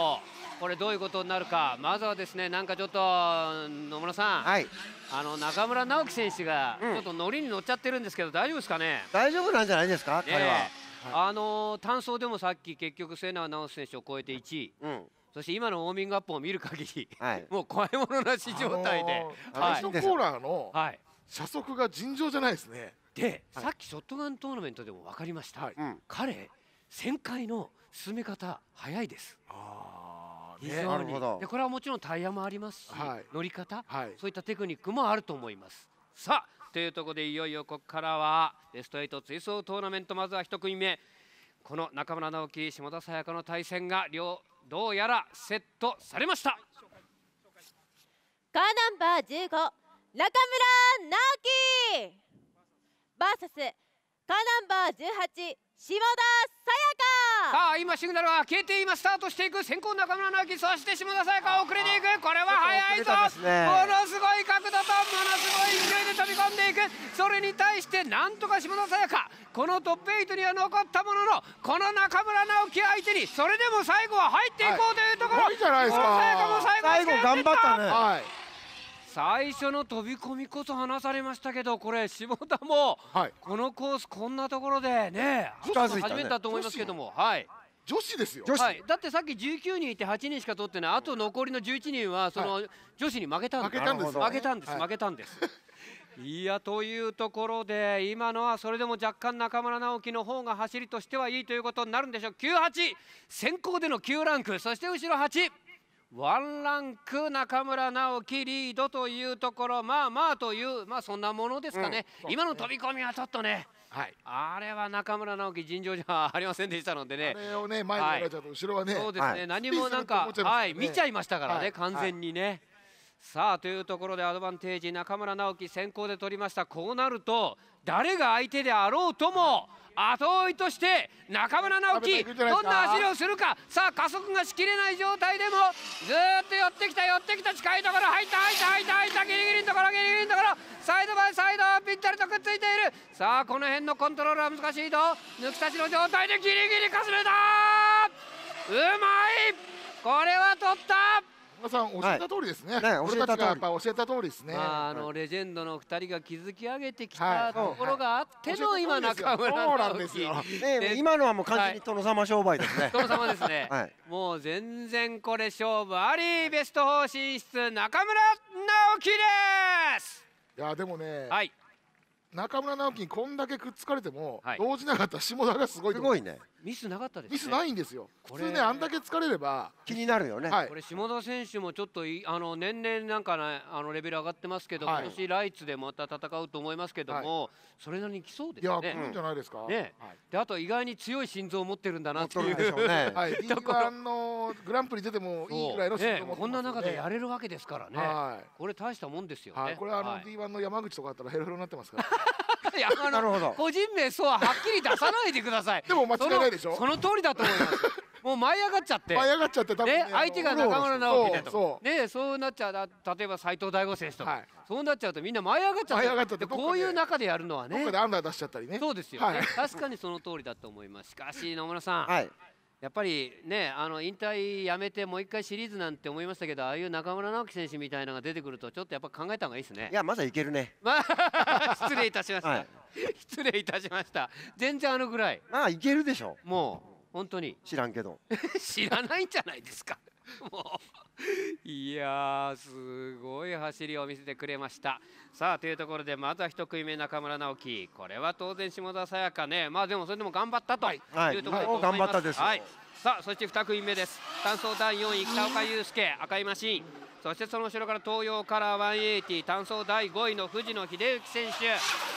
これどういうことになるかまずはですねなんかちょっと野村さん、はい、あの中村直樹選手がちょっと乗りに乗っちゃってるんですけど、うん、大丈夫ですかね大丈夫なんじゃないですか、ね、彼は。あのー、単走でもさっき結局ナ名直選手を超えて1位、うん、そして今のウォーミングアップを見る限り、はい、<laughs> もう怖いものなし状態で、あのー、はい、コーラーの車速が尋常じゃないですね。で、さっきショットガントーナメントでも分かりました、はい、彼旋回の進め方早いです。あ非でこれはもちろんタイヤもありますし、はい、乗り方、はい、そういったテクニックもあると思います。さあというところでいよいよここからはベスト8追走トーナメントまずは1組目この中村直樹下田沙也加の対戦が両どうやらセットされましたカーナンバー15中村直樹 VS カーナンバー18島田さやかさあ今シグナルは消えて今スタートしていく先行中村直樹そして島田さやか遅れていくこれは速いぞ、ね、ものすごい角度とものすごい勢いで飛び込んでいくそれに対してなんとか島田さやかこのトップ8には残ったもののこの中村直樹相手にそれでも最後は入っていこうというところ、はい、いいじゃないですか最後最後頑張ったね、はい最初の飛び込みこそ話されましたけどこれ下田も、このコースこんなところでね初めてだと思いますけども、はい女子ですよ、はい、だってさっき19人いて8人しか取ってないあと残りの11人はその、女子に負けたんです負けたんです、負けたんですいやというところで今のはそれでも若干中村直樹の方が走りとしてはいいということになるんでしょう98先行での9ランクそして後ろ8ワンランク中村直樹リードというところまあまあというまあそんなものですかねうん、ね今の飛び込みはちょっとね、はい、あれは中村直樹尋常じゃありませんでしたのでねあれをね前にやられちゃうと後ろはね、はい、そうですね、はい、何もなんか、ね、はい見ちゃいましたからね、はい、完全にね、さあというところでアドバンテージ中村直樹先行で取りましたこうなると誰が相手であろうとも、はい後追いとして中村直樹どんな走りをするかさあ加速がしきれない状態でもずっと寄ってきた寄ってきた近いところ入った入った入った入ったギリギリのところギリギリのところサイドバイサイドぴったりとくっついているさあこの辺のコントロールは難しいと抜き差しの状態でギリギリかすれたうまいこれは取った岡さん教えた通りですね。はい、ね俺たちがやっぱ教えた通りですね。まあ、あの、レジェンドの二人が築き上げてきたところがあっての、はい、今中村そうなんですよ。ね今のはもう完全に殿様商売ですね。殿 <laughs> 様ですね。<laughs> もう全然これ勝負ありベスト4進出中村直樹です。いやでもね。はい。中村直樹にこんだけくっつかれても、動じなかった下田がすごいすごいね。ミスなかったです、ね、ミスないんですよ普通ねあんだけ疲れれば気になるよね、はい、これ下田選手もちょっとあの年々なんかねあのレベル上がってますけど、はい、今年ライツでまた戦うと思いますけども、はい、それなりに来そうですねいや来るんじゃないですか、ねであと意外に強い心臓を持ってるんだなっていうう、ね、<laughs> はい D1 のグランプリ出てもいいぐらいの心臓持ってます、ねね、こんな中でやれるわけですからね、はい、これ大したもんですよね、これあの D1 の山口とかだったらヘロヘロになってますからりあど個人名そうははっきり出さないでくださいでも間違いないでしょその通りだと思いますもう舞い上がっちゃって舞い上がっちゃって多分ね、ね、相手が中村直樹だとねそうなっちゃう例えば斎藤大悟選手とか、はい、そうなっちゃうとみんな舞い上がっちゃってっゃってこういう中でやるのはねどこでアンダー出しちゃったりねそうですよね、はい、確かにその通りだと思いますしかし野村さん、はいやっぱりねあの引退やめてもう一回シリーズなんて思いましたけどああいう中村直樹選手みたいなのが出てくるとちょっとやっぱ考えた方がいいですねいやまだいけるね <laughs> 失礼いたしました、はい、失礼いたしました全然あのぐらいまあいけるでしょもう本当に知らんけど <laughs> 知らないんじゃないですかもう <laughs> いやすごい走りを見せてくれましたさあというところでまずは1組目中村直樹これは当然下田沙也加ねまあでもそれでも頑張ったというところで、頑張ったです、はい、さあそして2組目です単走第4位北岡祐介赤いマシンそしてその後ろから東洋カラー180単走第5位の藤野秀幸選手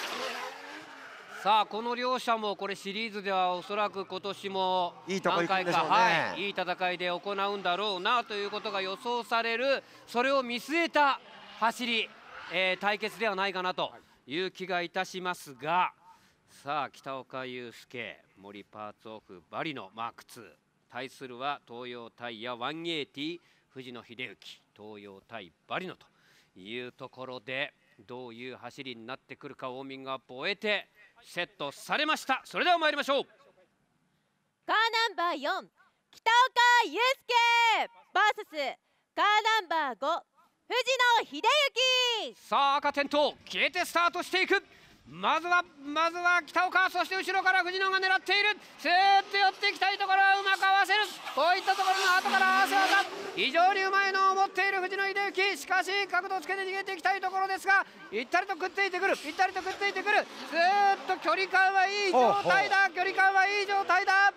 さあこの両者もこれシリーズではおそらく今年も何回かいい,、はい、いい戦いで行うんだろうなということが予想されるそれを見据えた走り、えー、対決ではないかなという気がいたしますがさあ北岡悠介森パーツオフバリのマーク2対するは東洋タイヤ180藤野秀幸東洋対バリノというところでどういう走りになってくるかウォーミングアップを終えてセットされましたそれでは参りましょうカーナンバー4北岡祐介 VS カーナンバー5藤野秀幸さあ赤点灯消えてスタートしていくまずはまずは北岡そして後ろから藤野が狙っているスーッと寄っていきたいところはうまく合わせるこういったところの後から合わせ技非常にうまいのを持っている藤野秀幸しかし角度つけて逃げていきたいところですがぴったりとくっついてくるぴったりとくっついてくるスーッと距離感はいい状態だ距離感はいい状態だ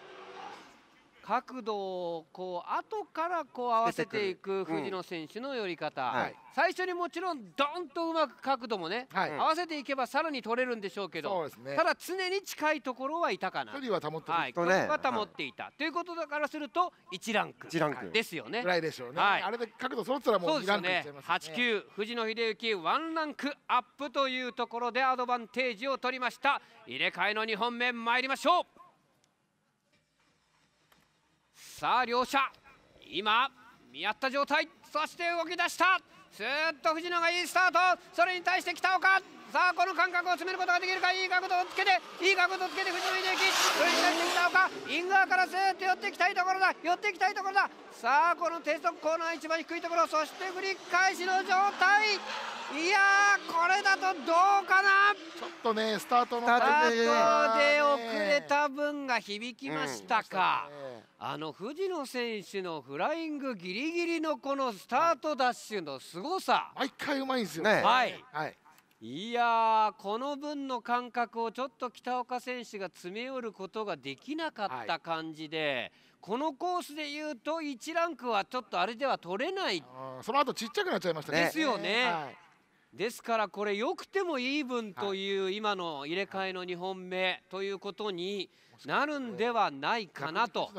角度をこう後からこう合わせていく藤野選手の寄り方、うんはい、最初にもちろんどんとうまく角度もね、はい、合わせていけばさらに取れるんでしょうけど、ね、ただ常に近いところはいたかな距離は保って、はい、距離は保っていた、ということだからすると1ランクランクですよね。ぐらいでしょうね、あれで角度揃ったらもう2ランクいっちゃいますね。すね8級藤野秀幸1ランクアップというところでアドバンテージを取りました入れ替えの2本目参りましょうさあ両者今見合った状態そして動き出したスーっと藤野がいいスタートそれに対して北岡さあこの間隔を詰めることができるかいい角度をつけていい角度をつけて藤井秀樹イン側からスーッと寄っていきたいところだ寄っていきたいところださあこの低速コーナー一番低いところそして繰り返しの状態いやこれだとどうかなちょっとねスタートのスタートで遅れた分が響きましたか、うんあの藤野選手のフライングギリギリのこのスタートダッシュのすごさ毎回うまいんですよねはい、はいいやこの分の感覚をちょっと北岡選手が詰め寄ることができなかった感じで、はい、このコースでいうと1ランクはちょっとあれでは取れないその後ちっちゃくなっちゃいましたね。ですよね。えーはい、ですからこれよくてもイーブンという今の入れ替えの2本目ということに。なるんではないかなと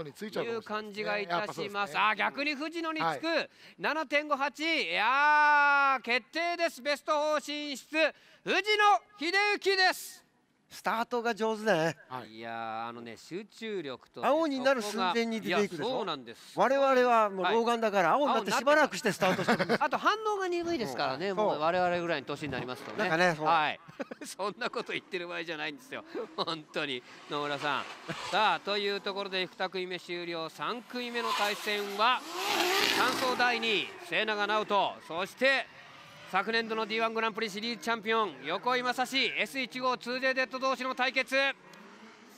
いう感じがいたします。あ逆に藤野につく7.58いや決定ですベスト4進出藤野秀幸です。スタートが上手だね、はい、いやあのね集中力と、ね、青になる寸前に出ていくでしょそうなんです我々はもう老眼だから青になってしばらくしてスタートしてるあと反応が鈍いですからねもう我々ぐらいの年になりますとねねはい <laughs> そんなこと言ってる場合じゃないんですよ本当に野村さんさあというところで二組目終了三組目の対戦は三走第2位末永直人そして昨年度の D1 グランプリシリーズチャンピオン横井正史 S1 号 2JZ 同士の対決さ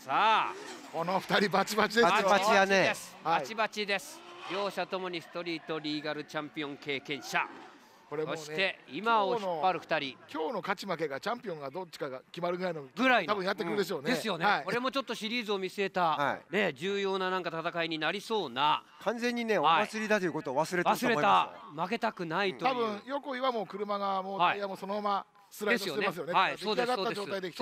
あこの2人バチバチですバチバチやねバチバチです、はい、両者ともにストリートリーガルチャンピオン経験者これも、ね、そして今を引っ張る2人今日の勝ち負けがチャンピオンがどっちかが決まるぐらいのぐらい多分やってくるでしょうね、うん、ですよね、はい、これもちょっとシリーズを見据えた、はい、ね、重要ななんか戦いになりそうな完全にねお祭りだということを忘れた、はい、忘れた負けたくないという多分横岩も車がもうタイヤもそのまま、スライドしてますよね。はい、そうですそう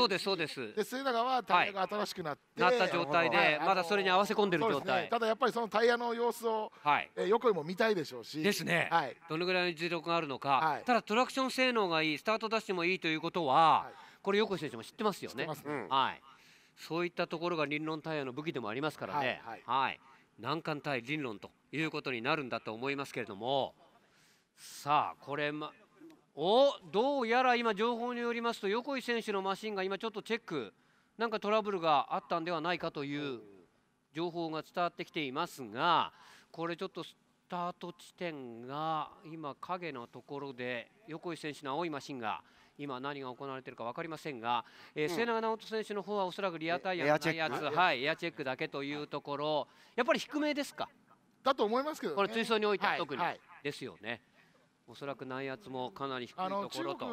ですそうですで末永はタイヤが新しくなって、なった状態で、まだそれに合わせ込んでる状態。ただやっぱりそのタイヤの様子を、はいえ横にも見たいでしょうし。ですね。はい。どのぐらいの実力があるのか。ただトラクション性能がいい、スタートダッシュもいいということは、これ横井選手も知ってますよね。はい。そういったところが輪論タイヤの武器でもありますからね。はい。難関対輪論ということになるんだと思いますけれども。さあこれまおどうやら今、情報によりますと横井選手のマシンが今、ちょっとチェックなんかトラブルがあったんではないかという情報が伝わってきていますがこれちょっとスタート地点が今、影のところで横井選手の青いマシンが今何が行われているか分かりませんが、えー、末永直人選手の方はおそらくリアタイヤのないやつはい、エアチェックだけというところやっぱり低めですかだと思いますけど、ね、これ追走においては特に、はいはい、ですよね。おそらく内圧もかなり低いところと中国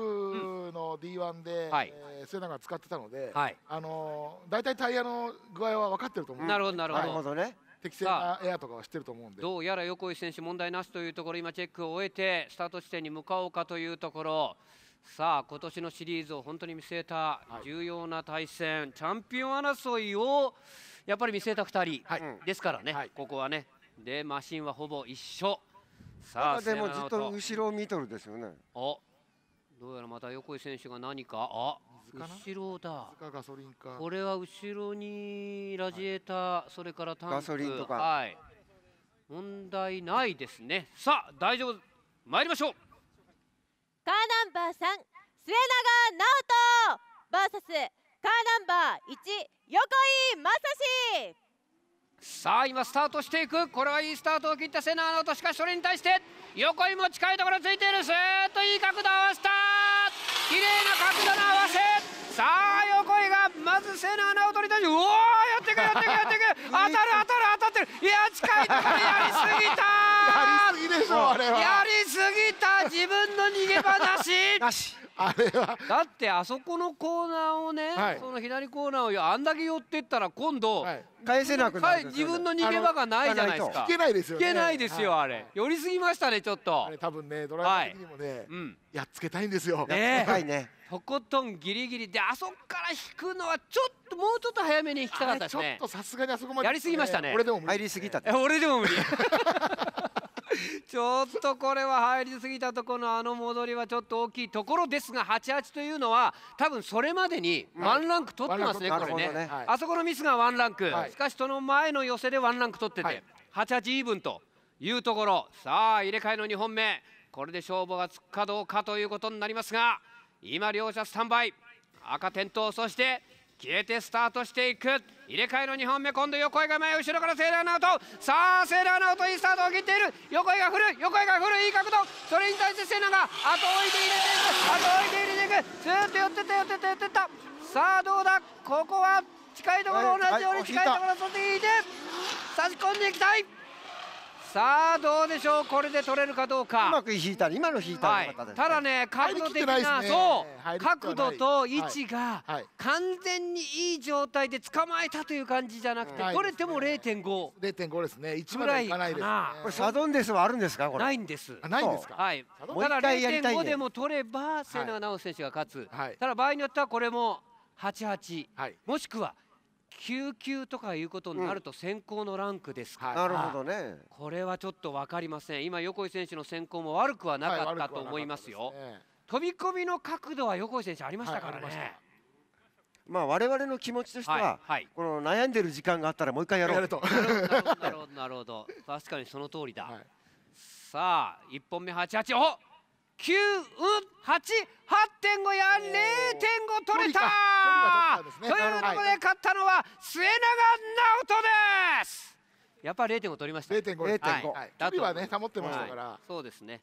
の D1 で、はいえー、末永が使ってたので、はい、あの大体タイヤの具合は分かってると思うなるほどなるほど、ね適正なエアとかは知ってると思うんでどうやら横井選手問題なしというところ今チェックを終えてスタート地点に向かおうかというところさあ今年のシリーズを本当に見据えた重要な対戦、はい、チャンピオン争いをやっぱり見据えた2人ですからね、はい、ここはねでマシンはほぼ一緒さあでもずっと後ろを見とるですよねあどうやらまた横井選手が何かあ後ろだこれは後ろにラジエーター、はい、それからタンクガソリンとか、はい、問題ないですねさあ大丈夫参りましょうカーナンバー3末永直人 VS カーナンバー1横井正史さあ今スタートしていくこれはいいスタートを切ったセナーの音しかしそれに対して横井も近いところついているスーッといい角度合わせた綺麗な角度の合わせさあ横井がまずセナーの音に対してうおーやってくやってくやってく <laughs> 当たる当たる当たってるいや近いところやりすぎたやりすぎでしょあれはやりすぎた自分の逃げ場なし <laughs> なしあれはだってあそこのコーナーをね、はい、その左コーナーをあんだけ寄ってったら今度、はい返せなくなる自分の逃げ場がないじゃないですか聞けないですよ、ね、聞けないですよ、あれ寄りすぎましたねちょっと多分ねドライブ的にもね、はいやっつけたいんですよ、やっつけたいねとことんギリギリであそこから引くのはちょっともうちょっと早めに引きたかったですねちょっとさすがにあそこまで、やりすぎましたね俺でも無理、入りすぎた俺でも無理 <laughs> <laughs> ちょっとこれは入りすぎたところのあの戻りはちょっと大きいところですが88というのは多分それまでにワンランク取ってますね、はい、これね、ねはい、あそこのミスがワンランク、はい、しかしその前の寄せでワンランク取ってて、はい、88イーブンというところさあ入れ替えの2本目これで勝負がつくかどうかということになりますが今両者スタンバイ赤点灯そして消えてスタートしていく入れ替えの2本目今度横井が前後ろからセーラーナウトさあセーラーナウトいいスタートを切っている横井が振る横井が振るいい角度それに対してセナが後置いて入れていく後置いて入れていくずーっと寄ってった寄ってった寄ってったさあどうだここは近いところ同じように近いところ取って引いて差し込んでいきたいさあどうでしょうこれで取れるかどうかうまく引いた今の引いた、はい、ただね角度的な、ね、そう角度と位置が完全にいい状態で捕まえたという感じじゃなくて、はい、取れても0.5 0.5ですね1ぐらいかないです、ね、これサドンデスはあるんですかこれないんですないんですかはいただ0.5でも取れば末永直選手が勝つ、はい、ただ場合によってはこれも88、はい、もしくは9級とかいうことになると先行のランクですから、うん、なるほどねこれはちょっと分かりません今横井選手の先行も悪くはなかったと思いますよ、はいすね、飛び込みの角度は横井選手ありましたからね、はい、あまあ我々の気持ちとしては、はい、この悩んでる時間があったらもう一回やろうやるとなるほどなるほど確かにその通りだ、さあ1本目88おっ九八八8 8.5や0.5取れたというところで勝ったのは末永直人ですやっぱ0.5取りましたね。5 0.5、はい、距はね保ってましたから、そうですね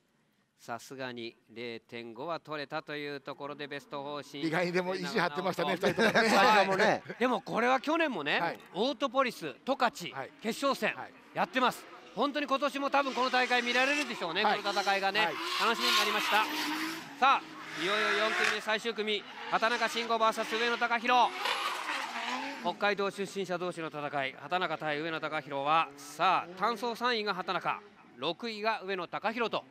さすがに0.5は取れたというところでベスト方針意外にでも意地張ってましたね2 <laughs> 人ともねでもこれは去年もね、オートポリス十勝、決勝戦やってます、本当に今年も多分この大会見られるでしょうね、はい、この戦いがね、はい、楽しみになりましたさあいよいよ4組目最終組畑中慎吾 VS 上野貴弘北海道出身者同士の戦い畑中対上野貴弘はさあ単走3位が畑中6位が上野貴弘と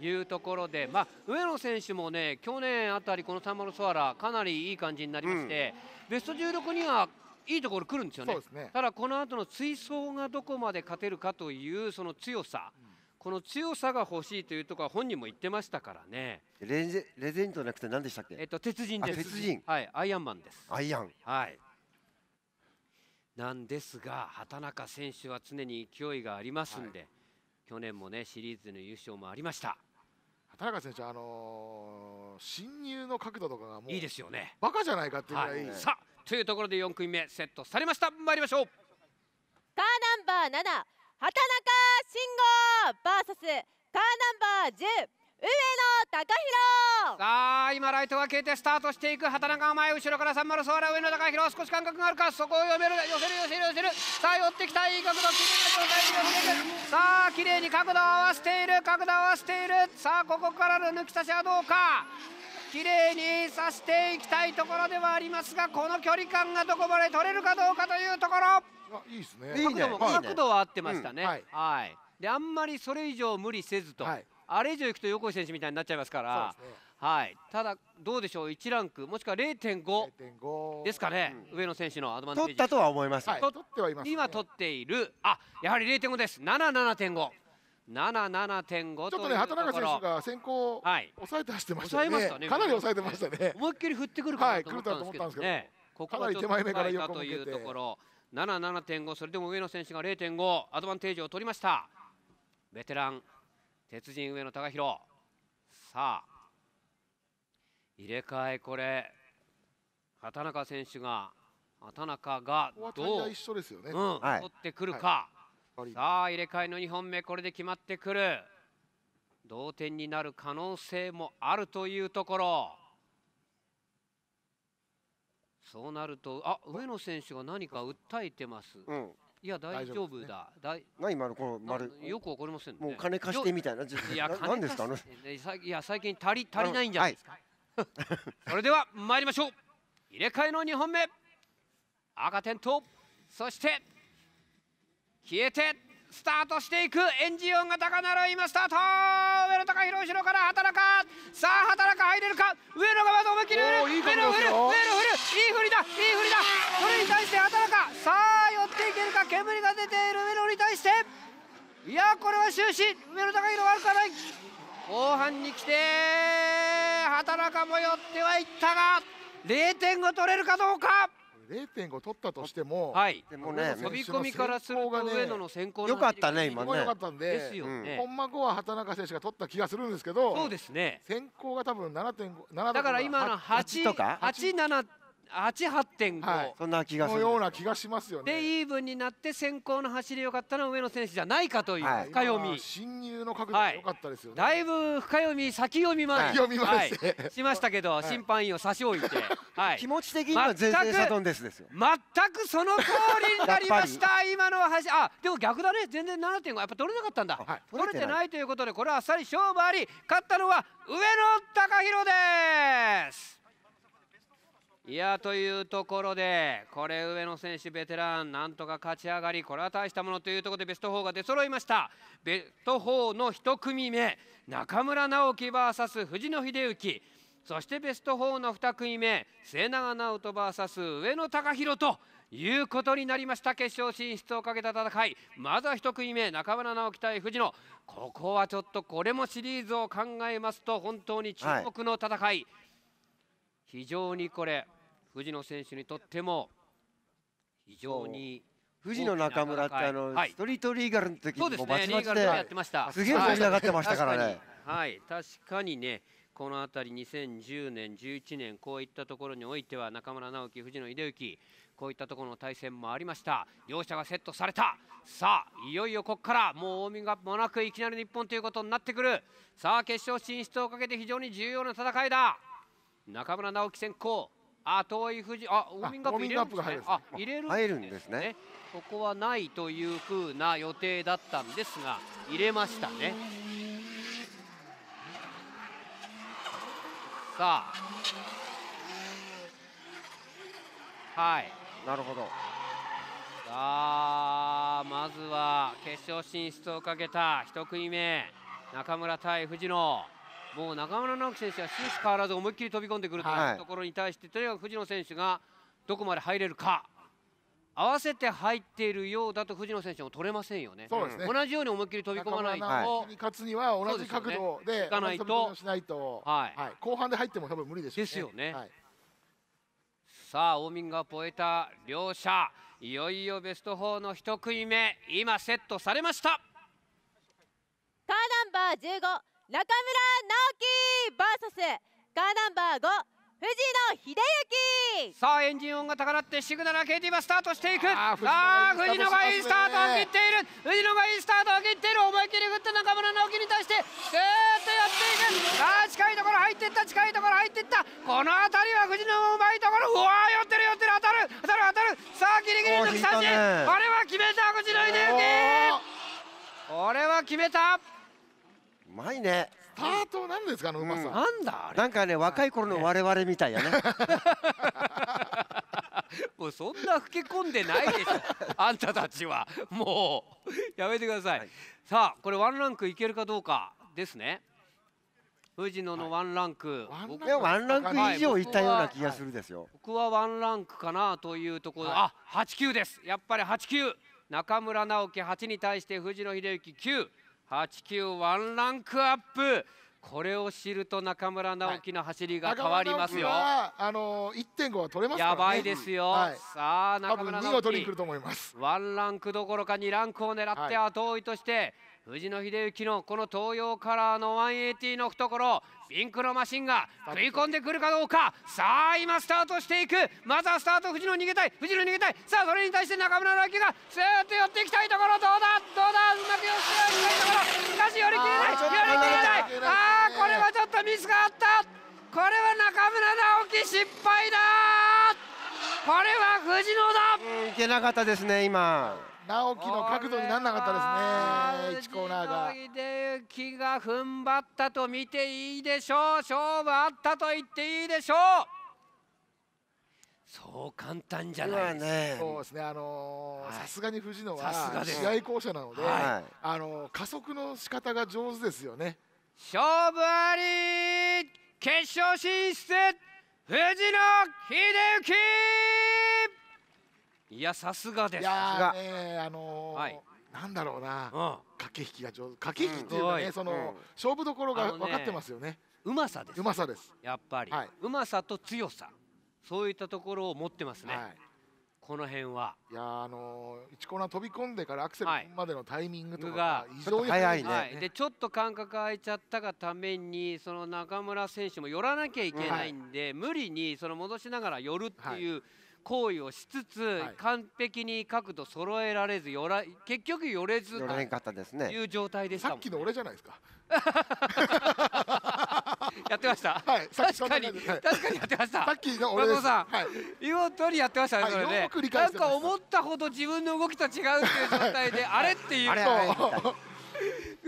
いうところで、まあ、上野選手もね去年あたりこのサンマルソアラかなりいい感じになりまして、うん、ベスト16にはいいところ来るんですよね、ね、ただこの後の追走がどこまで勝てるかというその強さ、うん、この強さが欲しいというところは本人も言ってましたからねレゼレジェンドじゃなくて何でしたっけえっと鉄人です鉄人はいアイアンマンですアイアンはいなんですが畑中選手は常に勢いがありますんで、はい、去年もねシリーズの優勝もありました畑中選手あのー、侵入の角度とかがもういいですよねバカじゃないかっていうぐらい、はい、さあというところで4組目セットされました参りましょうカーナンバー7畑中慎吾 VS カーナンバー10上野貴弘さあ今ライトが消えてスタートしていく畑中が前後ろから3丸ソー上野貴弘少し感覚があるかそこを読める寄せる寄せる寄せるさあ寄ってきたいい角度さあ綺麗に角度を合わせている角度を合わせているさあここからの抜き差しはどうかきれいにさしていきたいところではありますがこの距離感がどこまで取れるかどうかというところいいですね角度も角度は合ってましたね、うん、はい、はい、であんまりそれ以上無理せずと、はい、あれ以上いくと横井選手みたいになっちゃいますから、ね、はい、ただ、どうでしょう、1ランク、もしくは0.5ですかね、うん、上野選手のアドバンテージ取ったとは思います、取っては今取っている、あやはり0.5です、7、7.5。77.5ちょっとね畑中選手が先行抑えて走ってましたね,、はい、ねかなり抑えてましたね思いっきり振ってくるかなと思ったんですけど、ね、はい、ここはちょっと抑えたというところ77.5それでも上野選手が0.5アドバンテージを取りましたベテラン鉄人上野貴弘さあ入れ替えこれ畑中選手が畑中がどう取ってくるか、さあ入れ替えの2本目これで決まってくる同点になる可能性もあるというところそうなるとあ上野選手が何か訴えてます、うん、いや大丈夫だ大な今のこの丸よくわかりません、ね、もう金貸してみたいないや何ですかいや最近足り足りないんじゃないですか、はい <laughs> それでは参りましょう入れ替えの2本目赤点とそして消えてスタートしていくエンジン音が高鳴る今スタート上野貴弘後ろから働かさあ働か入れるか上野がまず思いっきり振る上野振る上野振るいい振りだいい振りだそれに対して働かさあ寄っていけるか煙が出ている上野に対していやこれは終始上野貴弘悪くはない後半に来て畑中も寄ってはいったが0点を取れるかどうか0.5取ったとしても、はい、でもね飛び込みからすると上野の先行よかったね今ね。良かったんで、ですよね。本間後は畑中選手が取った気がするんですけど、そうですね。先行が多分7.5、7だから今の8とか8、7 8.5、はい、そんな気がするような気がしますよねでイーブンになって先行の走り良かったのは上野選手じゃないかという深読み、はい、侵入の角度良かったですよね、はい、だいぶ深読み先読みまで、はい、し,、ましたけど、審判員を差し置いて、<laughs> 気持ち的には全然サンデスですよ全くその通りになりました今のは走あでも逆だね全然7.5やっぱ取れなかったんだ、取れてないということでこれはあっさり勝負あり勝ったのは上野貴弘ですいやというところでこれ上野選手ベテランなんとか勝ち上がりこれは大したものというところでベスト4が出揃いましたベスト4の1組目中村直樹 VS 藤野秀之そしてベスト4の2組目末永直人 VS 上野貴弘ということになりました決勝進出をかけた戦いまずは1組目中村直樹対藤野ここはちょっとこれもシリーズを考えますと本当に注目の戦い、はい、非常にこれ藤野選手にとっても非常に富士の中村ってあの、はい、ストリートリーガルの時にもバチバチで、ね、すげえ盛り上がってましたからね。はい、確かにねこの辺り2010年、11年こういったところにおいては中村直樹、藤野秀幸こういったところの対戦もありました両者がセットされたさあいよいよここからもうウォーミングアップもなくいきなり日本ということになってくるさあ決勝進出をかけて非常に重要な戦いだ中村直樹先行あ遠い富士あウォーミングアップ入れるんですねあ入れるんですね入るんですねここはないというふうな予定だったんですが入れましたねさあはいなるほどさあまずは決勝進出をかけた1組目中村対藤野もう中村直樹選手は終始変わらず思いっきり飛び込んでくるというところに対して、とにかく藤野選手がどこまで入れるか合わせて入っているようだと藤野選手も取れませんよね、ね、同じように思いっきり飛び込まないと勝つには同じ角度で、ね、いかないとしないと、はいはい、後半で入っても多分無理でしょう、ね、ですよね、はい、さあウォーミングアップ終えた両者いよいよベスト4の一組目今セットされましたターナンバー15中村直樹 VS カーナンバー5藤野秀幸さあエンジン音が高鳴ってシグナル KT はスタートしていくああ藤野がいいスタートを切っている藤野がいいスタートを切っている思い切り振って中村直樹に対してぐーっとやっていくああ近いところ入っていった近いところ入っていったこの辺りは藤野もうまいところうわー寄ってる寄ってる当たる当たる当たるさあギリギリの三振、ね、あれは決めた藤野秀幸これは決めたまいねスタートなんですかあのうまさ、うん、なんだなんかね若い頃の我々みたいやね <laughs> もうそんな老け込んでないでしょ <laughs> あんたたちはもうやめてください、はい、さあこれワンランクいけるかどうかですね藤野のワンランク、はい、僕はワンランク以上いったような気がするですよ、はい、僕はワンランクかなというところ、はい、あ89ですやっぱり89中村直樹8に対して藤野秀幸9 891ランクアップこれを知ると中村直樹の走りが変わりますよ。はい、あの1.5は取れます、ね、やばいですよ。はい、さあ中村直樹。ワンランクどころか2ランクを狙って後追いとして、はい、藤野秀幸のこの東洋カラーの180の懐ピンクのマシンが食い込んでくるかどうかさあ今スタートしていくまずはスタート藤野逃げたい藤野逃げたいさあそれに対して中村直樹がスーッと寄っていきたいところどうだどうだうまく寄っていきたいところしかし寄り切れない寄り切れないああこれはちょっとミスがあったこれは中村直樹失敗だこれは藤野だ、うん、いけなかったですね今直樹の角度にならなかったですね1コーナーが秀幸が踏ん張ったと見ていいでしょう勝負あったと言っていいでしょうそう簡単じゃないですねそうですねあのさすがに藤野は試合巧者なので、はい、あのー、加速の仕方が上手ですよね勝負あり決勝進出藤野秀樹。いやさすがですいやねあのー、はい、なんだろうな、うん、駆け引きが上手駆け引きっていうかね、うん、その、うん、勝負どころが分かってますよね、うまさですうまさですやっぱり、はい、うまさと強さそういったところを持ってますね、はい、この辺はいやあのー、一コーナー飛び込んでからアクセルまでのタイミングとかが異常に早いね、はい、でちょっと間隔空いちゃったがためにその中村選手も寄らなきゃいけないんで、無理にその戻しながら寄るっていう、行為をしつつ、はい、完璧に角度揃えられずよら結局よれずという状態でした、ね、さっきの俺じゃないですか <laughs> やってました、はい、確かに、はい、確かにやってましたさっきの俺さん、はい、見事にやってましたね、それねなんか思ったほど自分の動きと違うっていう状態で、<laughs> あれっていうと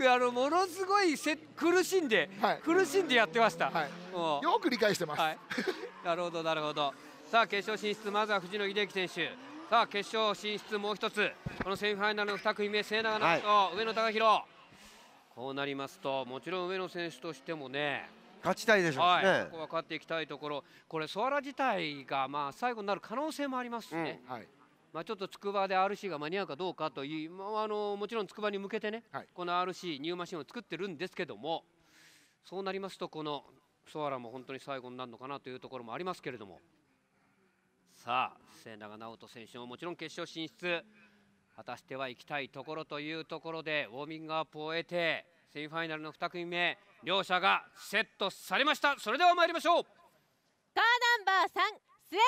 <laughs> あのものすごいせ苦しんで、苦しんでやってました、よく理解してます、なるほどなるほどさあ決勝進出まずは藤野秀樹選手さあ決勝進出もう一つこのセミファイナルの2組目末永直と上野貴弘、こうなりますともちろん上野選手としてもね勝ちたいでしょうね、はい、ここは勝っていきたいところこれソアラ自体がまあ最後になる可能性もありますしね、うんはい、まあ、ちょっと筑波で RC が間に合うかどうかという、まあ、あのもちろん筑波に向けてね、はい、この RC ニューマシンを作ってるんですけどもそうなりますとこのソアラも本当に最後になるのかなというところもありますけれども。さあ末永直人選手ももちろん決勝進出果たしてはいきたいところというところでウォーミングアップを終えてセミファイナルの2組目両者がセットされましたそれでは参りましょうカーナンバー3末永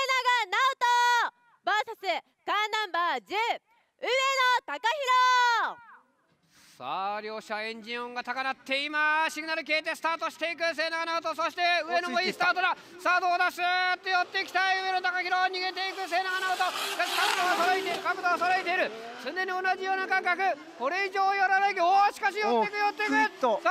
直人 VS カーナンバー10上野貴弘さあ両者エンジン音が高鳴って今シグナル消えてスタートしていく清永直人そして上野もいいスタートださあどうだスーッと寄ってきた上野貴弘逃げていく清永直人角度が揃えている角度が揃えている常に同じような感覚これ以上寄らないけどおおしかし寄っていく寄っていくさ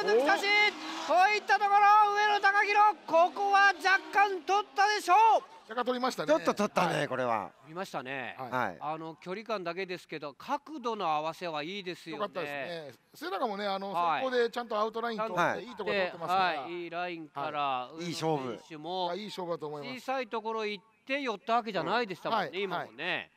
あぐっと抜き足しこういったところ上野貴弘ここは若干取ったでしょう若干取りましたねちょっと取ったね、はい、これは見ましたね、はい、あの距離感だけですけど角度の合わせはいいですよねよかったですね末中もねあの、はい、そこでちゃんとアウトラインと、い、いいところ取ってますから、い、いラインから、い、い勝負選手もいい勝負だと思います小さいところ行って寄ったわけじゃないでしたもんね、うん、今もね、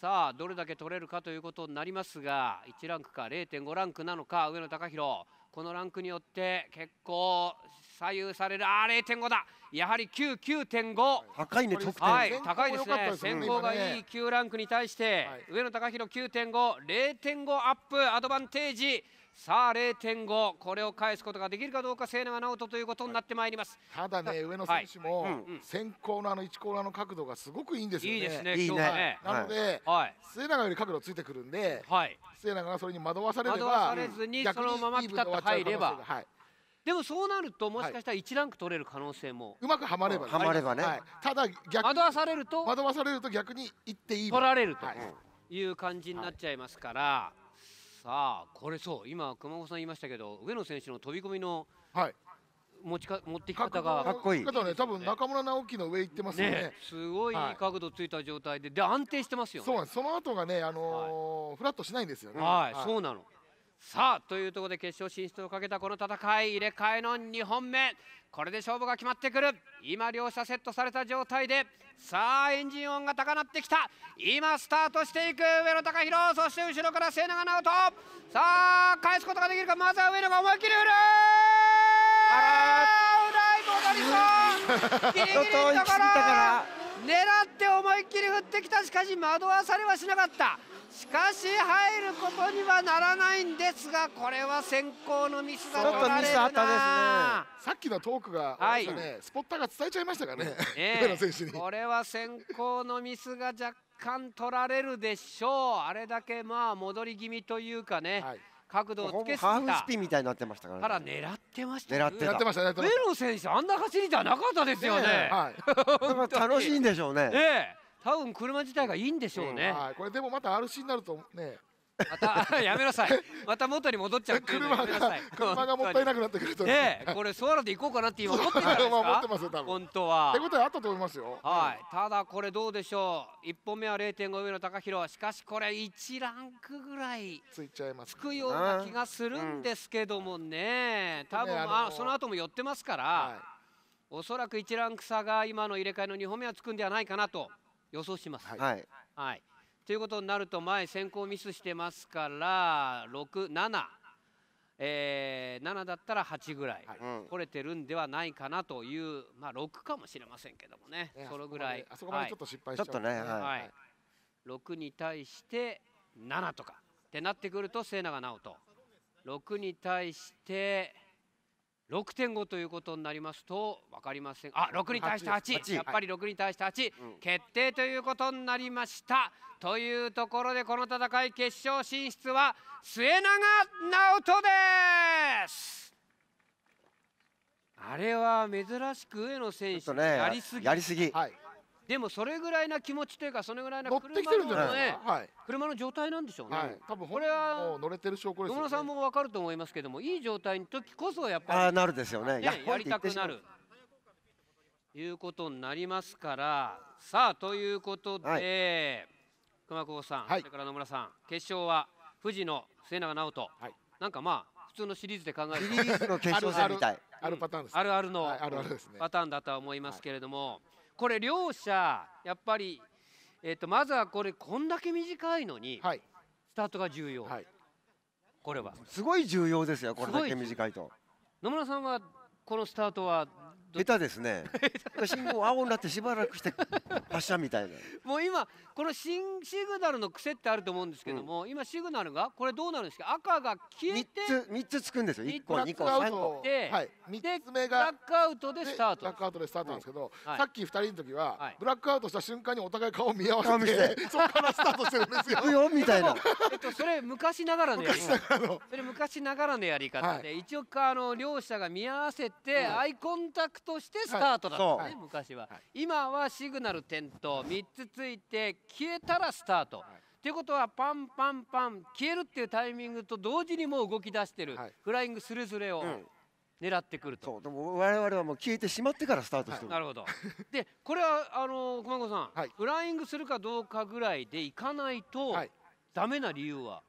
さあどれだけ取れるかということになりますが1ランクか0.5ランクなのか上野貴大。このランクによって結構左右されるあ0.5だやはり9、9.5高いね得点、はい、高いですね先行がいい9ランクに対して、上野貴弘9.5、0.5アップアドバンテージさあ0.5これを返すことができるかどうか清永直人ということになってまいります、ただね上野選手も、先行のあの1コーナーの角度がすごくいいんですよねいいですね、ねね、なので、はい、末永より角度ついてくるんで、はい、末永がそれに惑わされれば惑わされずにそのままピタッと入ればはいでもそうなるともしかしたら1ランク取れる可能性も、うまくはまればねはまればね、ただ逆惑わされると惑わされると逆にいっていい取られるという感じになっちゃいますから、さあこれそう今熊本さん言いましたけど上野選手の飛び込みのはい持ちか持ってき方がかっこいい方ね多分中村直樹の上行ってますね、ね、すごい角度ついた状態で、で安定してますよ、ね、そうなんですその後がねあのーはい、フラットしないんですよねはい、はい、そうなのさあというところで決勝進出をかけたこの戦い入れ替えの2本目これで勝負が決まってくる今両者セットされた状態でさあエンジン音が高鳴ってきた今スタートしていく上野貴弘そして後ろから末永直人さあ返すことができるかまずは上野が思い切り振るあらうまい戻りそうギリギリのところ狙って思いっきり振ってきたしかし惑わされはしなかったしかし入ることにはならないんですがこれは先行のミスが取られるなさっきのトークが、はい、ね、スポッターが伝えちゃいましたかね、手にこれは先行のミスが若干取られるでしょうあれだけまあ戻り気味というかね、はい角度をつけすぎたハーフスピンみたいになってましたから、ね、から狙ってました狙ってた狙ってましたねメロ選手あんな走りじゃなかったですよね、ねはい、楽しいんでしょうねね多分車自体がいいんでしょうね、うんはい、これでもまた RC になるとねまた <laughs> やめなさいまた元に戻っちゃうっていうなさい車がもったいなくなってくるとねこれソアラで行こうかなって今思ってるんですか思ってますよ多分本当はってことはあったと思いますよはい、ただこれどうでしょう1本目は0.5秒の高弘しかしこれ1ランクぐらいついちゃいます、つくような気がするんですけどもね、うん、多分、ね、あのー、その後も寄ってますから、はい、おそらく1ランク差が今の入れ替えの2本目はつくんではないかなと予想しますはい、はいということになると前先行ミスしてますから67。えー、7だったら8ぐらい、はれてるんではないかなという、まあ、6かもしれませんけどもね、そのぐらいあそこまでちょっと失敗しちゃう、ちょっとね、はい6に対して7とかってなってくると末永直人6に対して6.5ということになりますと分かりませんあ6に対して 8, 8やっぱり6に対して 8,、はい、決定ということになりました、というところでこの戦い決勝進出は末永直人ですあれは珍しく上野選手、やりすぎやりすぎ、はいでもそれぐらいな気持ちというかそれぐらいな車のね、はい、車の状態なんでしょうね。はい、多分これは乗れてる証拠です、ね、野村さんもわかると思いますけども、いい状態の時こそやっぱりあなるですよね。ねやりたくなるいうことになりますから、さあということで、はい、熊久保さん、はい、それから野村さん、決勝は富士の末永直人、はい、なんかまあ普通のシリーズで考えると、シリーズの決勝戦みたい。あるパターンです、あるあるの、パターンだとは思いますけれども、これ両者やっぱり、えー、とまずはこれこんだけ短いのに、はい、スタートが重要、はい、これはすごい重要ですよこれだけ短いと野村さんはこのスタートは下手ですね <laughs> 信号青になってしばらくして発車みたいなもう今この新シグナルの癖ってあると思うんですけども、うん、今シグナルがこれどうなるんですか赤が消えて 3, つ3つつくんですよ1個2個3個で、はい、3つ目がブラックアウトでスタートブラックアウトでスタートなんですけど、はい、さっき2人の時は、はい、ブラックアウトした瞬間にお互い顔見合わせてそこからスタートしてるんですよ。よみたいな、えっと、それ昔ながらのやり方それ昔ながらのやり方で、一応あの両者が見合わせて、アイコンタクトとしてスタートだったね、はい、昔は、はい、今はシグナル点灯3つついて消えたらスタート、はい、っていうことはパンパンパン消えるっていうタイミングと同時にもう動き出してる、フライングすれすれを狙ってくると、うん、でも我々はもう消えてしまってからスタートしてる、なるほどでこれはあの熊子さん、フライングするかどうかぐらいでいかないと、はい、ダメな理由は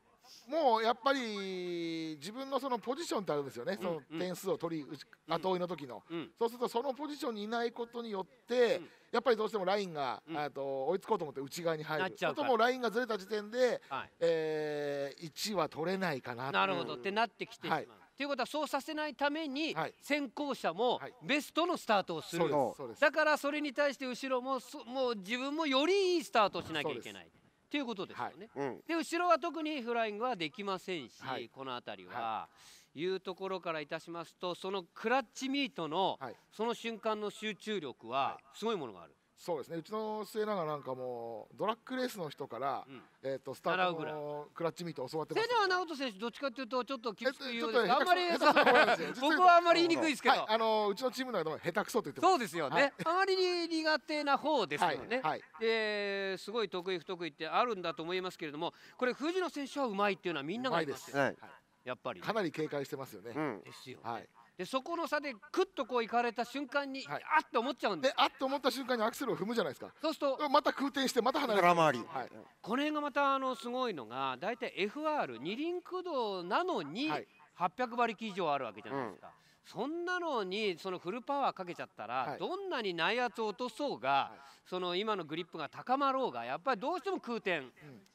もうやっぱり自分のそのポジションってあるんですよね、その点数を取り、後追いの時の、そうするとそのポジションにいないことによって、やっぱりどうしてもラインが、あと追いつこうと思って内側に入る、ちょっともうラインがずれた時点で、はえー、1は取れないかななるほどってなってきてしまう。ということはそうさせないために先行者もベストのスタートをする、だからそれに対して後ろももう自分もよりいいスタートをしなきゃいけない。ていうことですよね。はいうん、で後ろは特にフライングはできませんし、はい、この辺りは、はい、いうところからいたしますとそのクラッチミートの、その瞬間の集中力はすごいものがある。そうですねうちの末永なんかもドラッグレースの人から、うん、えーと、スタートのクラッチミート教わってます末永直人選手どっちかというとちょっと厳しく言 <laughs> うあんまり僕はあんまり言いにくいですけど、はい、あのうちのチームの中も下手くそと言ってそうですよね、はい、あまりに苦手な方ですよね、はいえー、すごい得意不得意ってあるんだと思いますけれどもこれ藤野選手はうまいっていうのはみんながいますよ、はい、やっぱりかなり警戒してますよね、うん、ですよね、はいでそこの差でクッとこう行かれた瞬間に、はい、あっと思っちゃうんですであっと思った瞬間にアクセルを踏むじゃないですかそうするとまた空転してまた離れて回り、はい、この辺がまたあのすごいのが大体 f r 二輪駆動なのに、はい、800馬力以上あるわけじゃないですか、うんそんなのにそのフルパワーかけちゃったら、はい、どんなに内圧を落とそうが、はい、その今のグリップが高まろうがやっぱりどうしても空転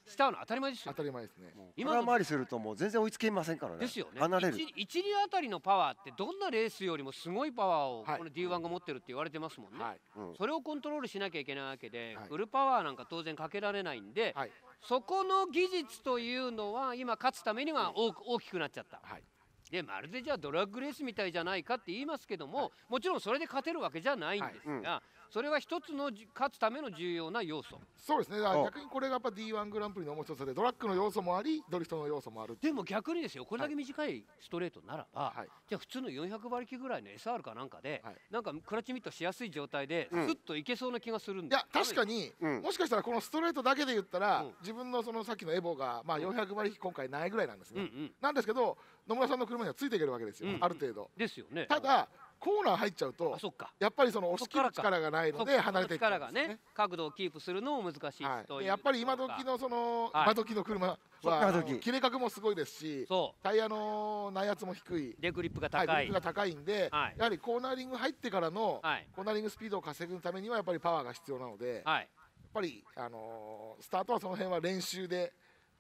したの当たり前ですよ、ね、当たり前ですね今回りするともう全然追いつけませんからねですよね離れる 1, 1輪あたりのパワーってどんなレースよりもすごいパワーをこの D1 が持ってるって言われてますもんね、はいうん、それをコントロールしなきゃいけないわけで、フルパワーなんか当然かけられないんで、そこの技術というのは今勝つためには大きくなっちゃった、はいでまるでじゃあドラッグレースみたいじゃないかって言いますけども、はい、もちろんそれで勝てるわけじゃないんですが、はいうん、それは一つの勝つための重要な要素そうですね逆にこれがやっぱ D1 グランプリの面白さでドラッグの要素もありドリフトの要素もあるでも逆にですよこれだけ短いストレートならば、はい、じゃあ普通の400馬力ぐらいの SR かなんかで、はい、なんかクラッチミットしやすい状態でスッといけそうな気がするんで、うん、いや確かに、うん、もしかしたらこのストレートだけで言ったら、うん、自分のそのさっきのエボが、まあ、400馬力今回ないぐらいなんですね、うんうん、なんですけど野村さんの車にはついていけるわけですよ、うんある程度ですよねただコーナー入っちゃうとやっぱりその押し切る力がないので離れていく、ね、力がね角度をキープするのも難しい、はい、やっぱり今時のその、はい、今時の車は切れ角もすごいですしタイヤの内圧も低いでグリップが高い、はい、グリップが高いんで、はい、やはりコーナーリング入ってからの、コーナーリングスピードを稼ぐためにはやっぱりパワーが必要なので、やっぱり、あのー、スタートはその辺は練習で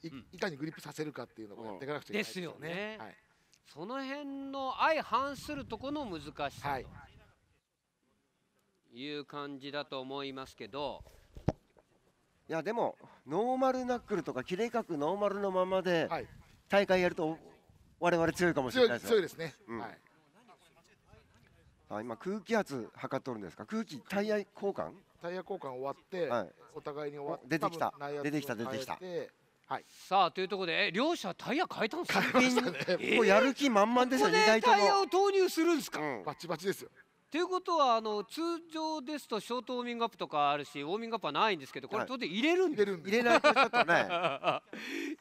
いうん、いかにグリップさせるかっていうのをやっていかなくちゃいけないですよね。ですよね。はいその辺の相反するとこの難しさという感じだと思いますけど、はい、いやでもノーマルナックルとか切れ角ノーマルのままで大会やると我々強いかもしれないですよ強いですね、うんはいあ今空気圧測っとるんですか空気タイヤ交換タイヤ交換終わって、はい、お互いに終わって出てきた出てきた出てきたはい、さあというところで両者タイヤ変えたんですか、ね、もうやる気満々ですよ、えここタイヤを投入するんですか、うん、バチバチですよということはあの通常ですとショートウォーミングアップとかあるしウォーミングアップはないんですけどこれ当然入れるんです、はい、入れないとちょっとね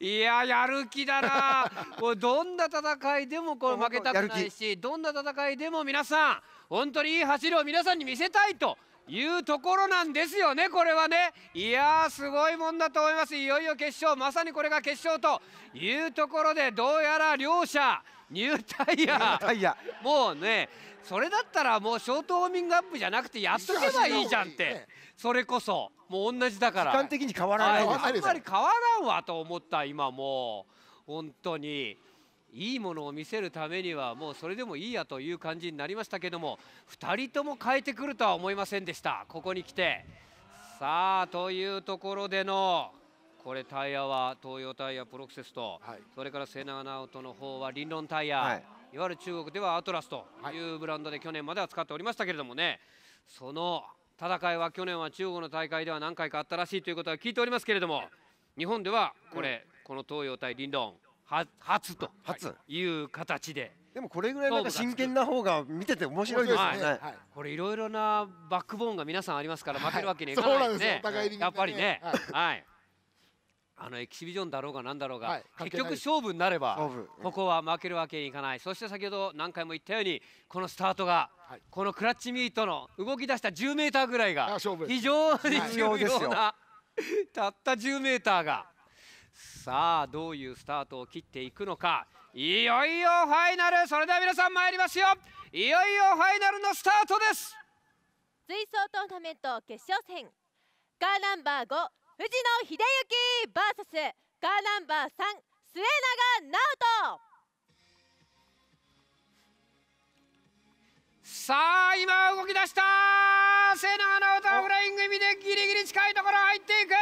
<laughs> いややる気だなこれ <laughs> どんな戦いでもこれ負けたくないしどんな戦いでも皆さん本当にいい走りを皆さんに見せたいというところなんですよね、これはね。いやー、すごいもんだと思います、いよいよ決勝、まさにこれが決勝というところで、どうやら両者、ニュータイヤ、タイヤもうね、それだったらもうショートウォーミングアップじゃなくて、やっとけばいいじゃんって、それこそ、もう同じだから、時間的に変わらないあんまり変わらんわと思った、今もう、本当に。いいものを見せるためにはもうそれでもいいやという感じになりましたけども2人とも変えてくるとは思いませんでしたここに来てさあというところでのこれタイヤは東洋タイヤプロクセスと、はい、それからセナナウトの方はリンロンタイヤ、はい、いわゆる中国ではアトラスというブランドで去年までは使っておりましたけれどもねその戦いは去年は中国の大会では何回かあったらしいということは聞いておりますけれども日本ではこれ、うん、この東洋対リンロン初という形で。でもこれぐらいな真剣な方が見てて面白いですね、はいはい、これいろいろなバックボーンが皆さんありますから負けるわけにはいかないですねはい、ねやっぱりね、はい、あのエキシビジョンだろうがなんだろうが、結局勝負になればここは負けるわけにいかないそして先ほど何回も言ったようにこのスタートが、このクラッチミートの動き出した 10m ぐらいが非常に重要なたった 10m が。さあどういうスタートを切っていくのかいよいよファイナルそれでは皆さん参りますよいよいよファイナルのスタートです水槽トーナメント決勝戦カーナンバー5藤野秀幸 VS カーナンバー3末永直人さあ今動き出した瀬長の歌フライング意味でギリギリ近いところ入っていく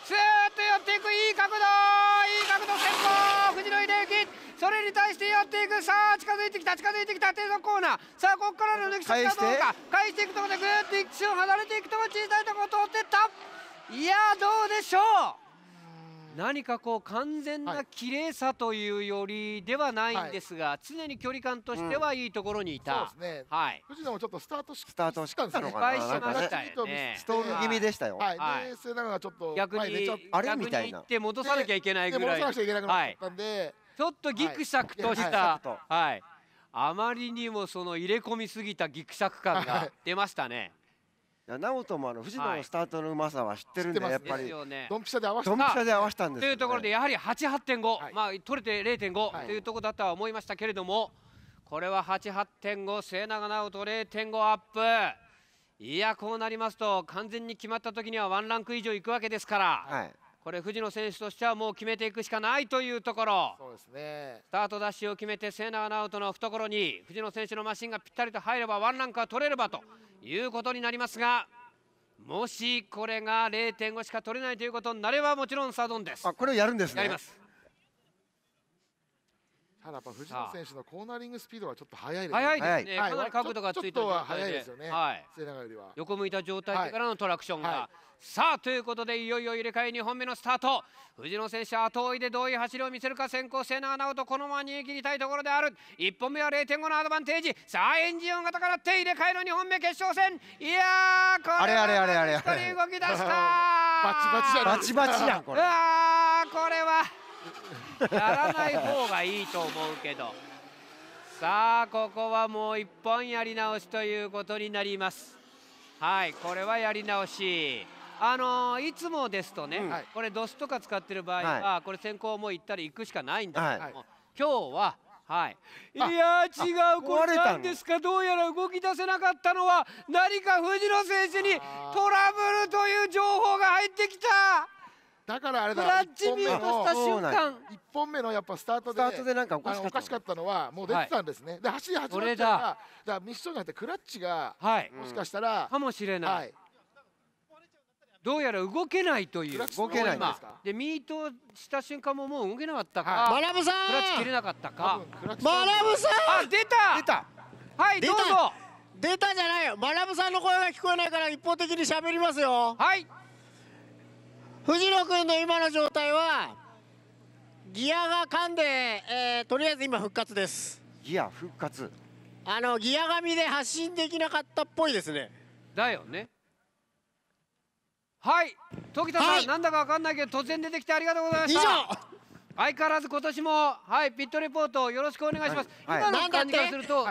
スーッと寄っていくいい角度いい角度先行藤野秀幸それに対して寄っていくさあ近づいてきた近づいてきた低速コーナーさあここからの抜き先はどうか返していくところでーっと一瞬離れていくとこ小さいところを通ってったいやどうでしょう何かこう完全な綺麗さというよりではないんですが、はい、常に距離感としてはいいところにいた、うんね、はい、藤野もちょっとスタートしスタートしたんですよ失敗しましたよねストール気味でしたよはい、はい、で末永がちょっと逆にあれみたいなって戻さなきゃいけないぐらい戻さなきゃいけなくなったんで、ちょっとギクシャクとした、はいあまりにもその入れ込みすぎたギクシャク感が出ましたね、や直人もあの藤野のスタートのうまさは知ってるんで、やっぱりドンピシャで合わせたドンピシャで合わせたんです、ね、というところでやはり88.5、はい、まあ取れて0.5というところだとは思いましたけれども、これは88.5末永直人0.5アップいやこうなりますと完全に決まった時にはワンランク以上いくわけですから、はい、これ藤野選手としてはもう決めていくしかないというところそうです、ね、スタートダッシュを決めて末永直人の懐に藤野選手のマシンがぴったりと入ればワンランクは取れればということになりますがもしこれが0.5しか取れないということになればもちろんサドンですあこれをやるんですねやりますただやっぱ藤野選手のコーナリングスピードはちょっと速いですね。速いですね。かなり角度がついてる状態で、ですよね。はい。背中よりは横向いた状態からのトラクションが。はい、さあということでいよいよ入れ替え二本目のスタート藤野選手後追いでどういう走りを見せるか先行末永直人このまま逃げ切りたいところである一本目は零点五のアドバンテージさあエンジン音が高鳴って入れ替えの二本目決勝戦いやーこれああああれれれれ。一人動き出したバチバチだバチバチだこれあーこれはやらない方がいいと思うけどさあここはもう一本やり直しということになりますはいこれはやり直しあのー、いつもですとね、うん、これドスとか使ってる場合は、はい、これ先行もう行ったら行くしかないんだけども、はい、今日ははい、いや違うこれなんですかどうやら動き出せなかったのは何か藤野選手にトラブルという情報が入ってきただからあれだクラッチミートした瞬間1本目のやっぱスタートで、スタートでなんかおかしかったのはもう出てたんですね、はい、で走り始まったらだからミッションじゃなくてクラッチが、はい、もしかしたら、うん、かもしれない、はいどうやら動けないという動けないででミートした瞬間ももう動けなかったか、マラブさんクラッチ切れなかったかマラブさんあ出た出たはいどうぞ出たじゃないよマラブさんの声が聞こえないから一方的に喋りますよはい藤野君の今の状態はギアが噛んで、えー、とりあえず今復活ですギア復活あのギア紙で発信できなかったっぽいですねだよねはい時田さん、はい、なんだかわかんないけど突然出てきてありがとうございました以上相変わらず今年もはいピットレポートよろしくお願いします、はい、今の感じかすると、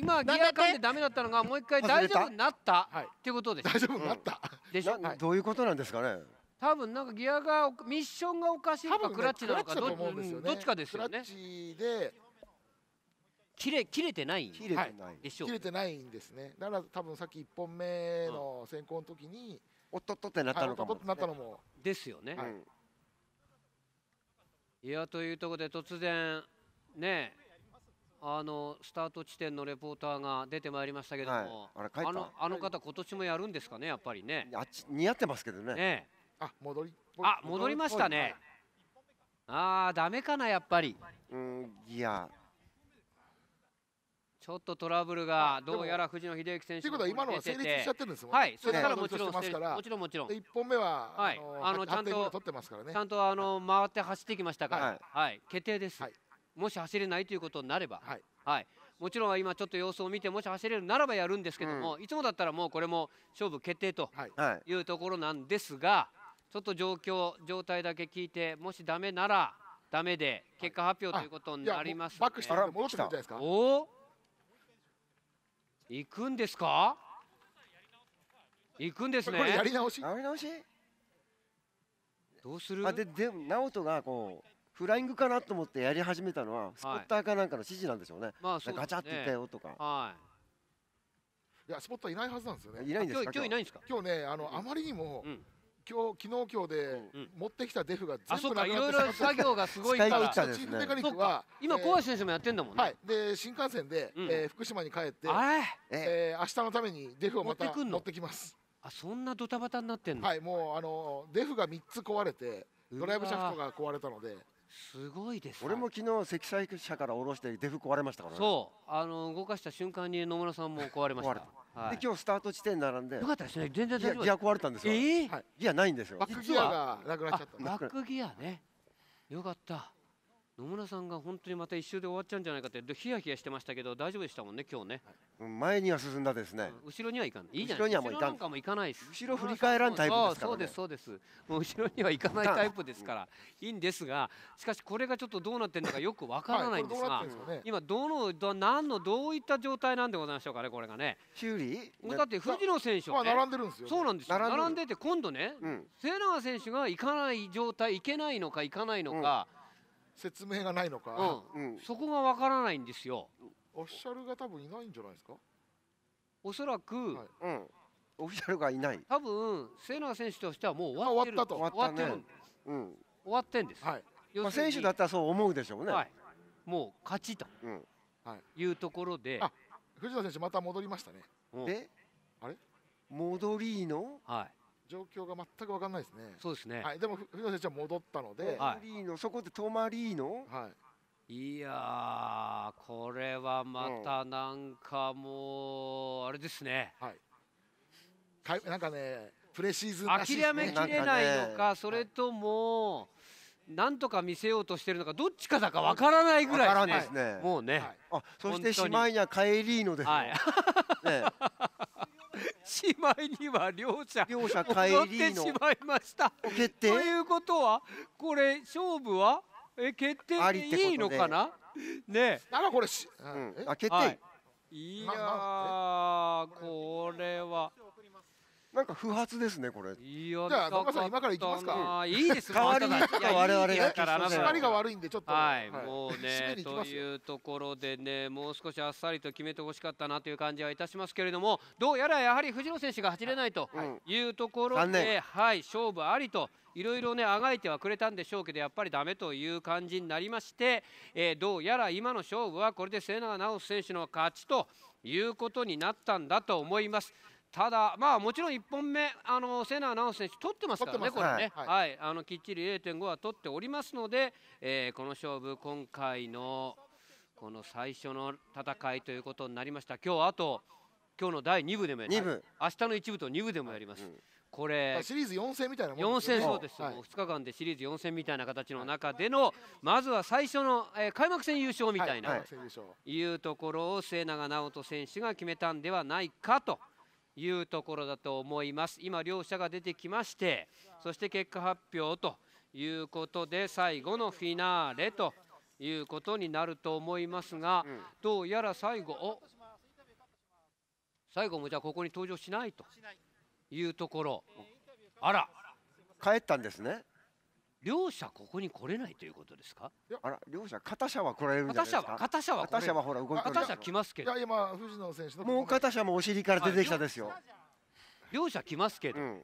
今ギア噛んでダメだったのがもう一回大丈夫になったっていうことです大丈夫になった、でしょ、どういうことなんですかね多分なんかギアがミッションがおかしいか、ね、クラッチなのかど,、っちかですよね。で切れ切れてない切れてない、はい、切れてないんですね。だから多分さっき一本目の先行の時に、おっとっとってなったのかも、なったのもですよね。はい、いやというところで突然ねあのスタート地点のレポーターが出てまいりましたけども、はい、ああのあの方今年もやるんですかねやっぱりね。あっち似合ってますけどね。ねあ戻りあ戻りましたねああダメかなやっぱりうんいやちょっとトラブルがどうやら藤野秀之選手ということは今のは成立しちゃってるんですもんはいそれからもちろんもちろんもちろん1本目は、はい、あのちゃんとちゃんとあの回って走ってきましたから、はい、決定です、もし走れないということになればはい、もちろん今ちょっと様子を見てもし走れるならばやるんですけども、うん、いつもだったらもうこれも勝負決定というところなんですが、ちょっと状況状態だけ聞いてもしダメならダメで結果発表ということになります、ね、バックして戻ってくるんじゃないですかお行くんですか行くんですねこれやり直しどうするあでで直人がこうフライングかなと思ってやり始めたのはスポッターかなんかの指示なんでしょうね,、まあ、そうガチャって言ったよとか、はいいやスポッターいないはずなんですよねいないんですか今日いないんですか今日ねあのあまりにも、うん今日昨日今日で持ってきたデフが全部なくなってしまった、うん、作業がすごいからチーフメカニックは、今小橋先生もやってんだもんね、はい、で新幹線で、うえー、福島に帰ってあえー、明日のためにデフをまた持ってきますあそんなドタバタになってんのはいもうあのデフが3つ壊れてドライブシャフトが壊れたのですごいです、ね、俺も昨日積載車から下ろしてデフ壊れましたから、ね、そうあの動かした瞬間に野村さんも壊れましたはい、で今日スタート地点並んでよかったですね全然ギア壊れたんですよ、えーギアないんですよバックギアがなくなっちゃったバックギアねよかった野村さんが本当にまた一周で終わっちゃうんじゃないかってヒヤヒヤしてましたけど大丈夫でしたもんね今日ね、はい、前には進んだですね後ろにはいかないいいじゃない後ろにはもういかんかもいかないです後ろ振り返らんタイプですから、ね、そうですそうですもう後ろにはいかないタイプですからいいんですがしかしこれがちょっとどうなってんのかよくわからないんですが、はいどね、今どのど何のどういった状態なんでございましょうかねこれがね修理だって藤野選手は、ね、並んでるんですよ、そうなんです並んでて今度ね、うん、瀬永選手が行かない状態行けないのか行かないのか、うん説明がないのか、そこがわからないんですよオフィシャルが多分いないんじゃないですかおそらく、はいうん、オフィシャルがいない多分セナ選手としてはもう終わってる終わったと終わってる、うん、終わってんです、はいまあ、選手だったらそう思うでしょうね、はい、もう勝ちと、うんはい、いうところで、あ、藤田選手また戻りましたねであれ戻りの、はい、状況が全く分かんないですね。そうですね。はい、でも藤野選手戻ったので、はい、リーノそこで止まりの。はい。いやこれはまたなんかもうあれですね。はい。かい、なんかねプレシーズン、ね、諦めきれないのか、ね、それとも。なんとか見せようとしてるのかどっちかだかわからないぐらいですね。すねもうね、はい、あそしてしまいには帰りのです、はい、ねしまいには両者両者帰りってしまいました決定ということはこれ勝負はえ決定でいいのかなねあらこれし、うん、あ決定、はい、いやこれは。なんか不発ですねこれ。いやじゃあさん今から行きますか。いいです。代わりが締まりが悪いんでちょっと。はい、はい、もうねというところでねもう少しあっさりと決めてほしかったなという感じはいたしますけれどもどうやらやはり藤野選手が走れないというところで、はい、はい、勝負ありと。いろいろねあがいてはくれたんでしょうけどやっぱりダメという感じになりまして、えー、どうやら今の勝負はこれで末永直選手の勝ちということになったんだと思います。ただ、まあ、もちろん1本目あのセナ・アナウンス選手取ってますからね、これね、はいはい、あのきっちり0.5は取っておりますので、えー、この勝負、今回のこの最初の戦いということになりました、今日あと、今日の第2部でもやります、2明日の1部と2部でもやります。はいうんこれシリーズ4戦みたいなもんですね、4戦そうです、はい、もう2日間でシリーズ4戦みたいな形の中での、はい、まずは最初の、えー、開幕戦優勝みたいな、はい、はい、いうところを瀬永直人選手が決めたんではないかと。いうところだと思います。今両者が出てきましてそして結果発表ということで最後のフィナーレということになると思いますが、うん、どうやら最後お最後もじゃあここに登場しないというところあら帰ったんですね両者ここに来れないということですかいやあら両者片者は来られるんじゃないですか片者は片者はほら動いてる片者来ますけどいや今藤野選手のもう片者もお尻から出てきたですよ両者来ますけど、うん、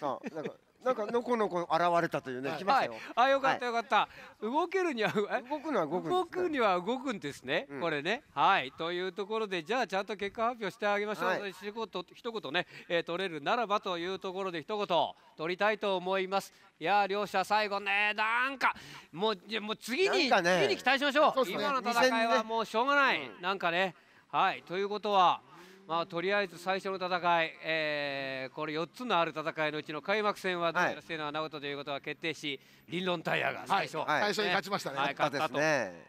さあなんかなんかのこのこ現れたというね、来ましたよ。あ、よかったよかった。動けるには動くのは動く。動くには動くんですね。これね。はい。というところでじゃあちゃんと結果発表してあげましょう。仕事一言ね、え取れるならばというところで一言取りたいと思います。いや両者最後ねなんかもうもう次に、次に期待しましょう。今の戦いはもうしょうがない。なんかね。はい。ということは。まあ、とりあえず最初の戦い、えー、これ4つのある戦いのうちの開幕戦はどうやら清野直人ということが決定し、は論リンロンタイヤが最初、はいね、最初に勝ちましたね、はい、勝ったと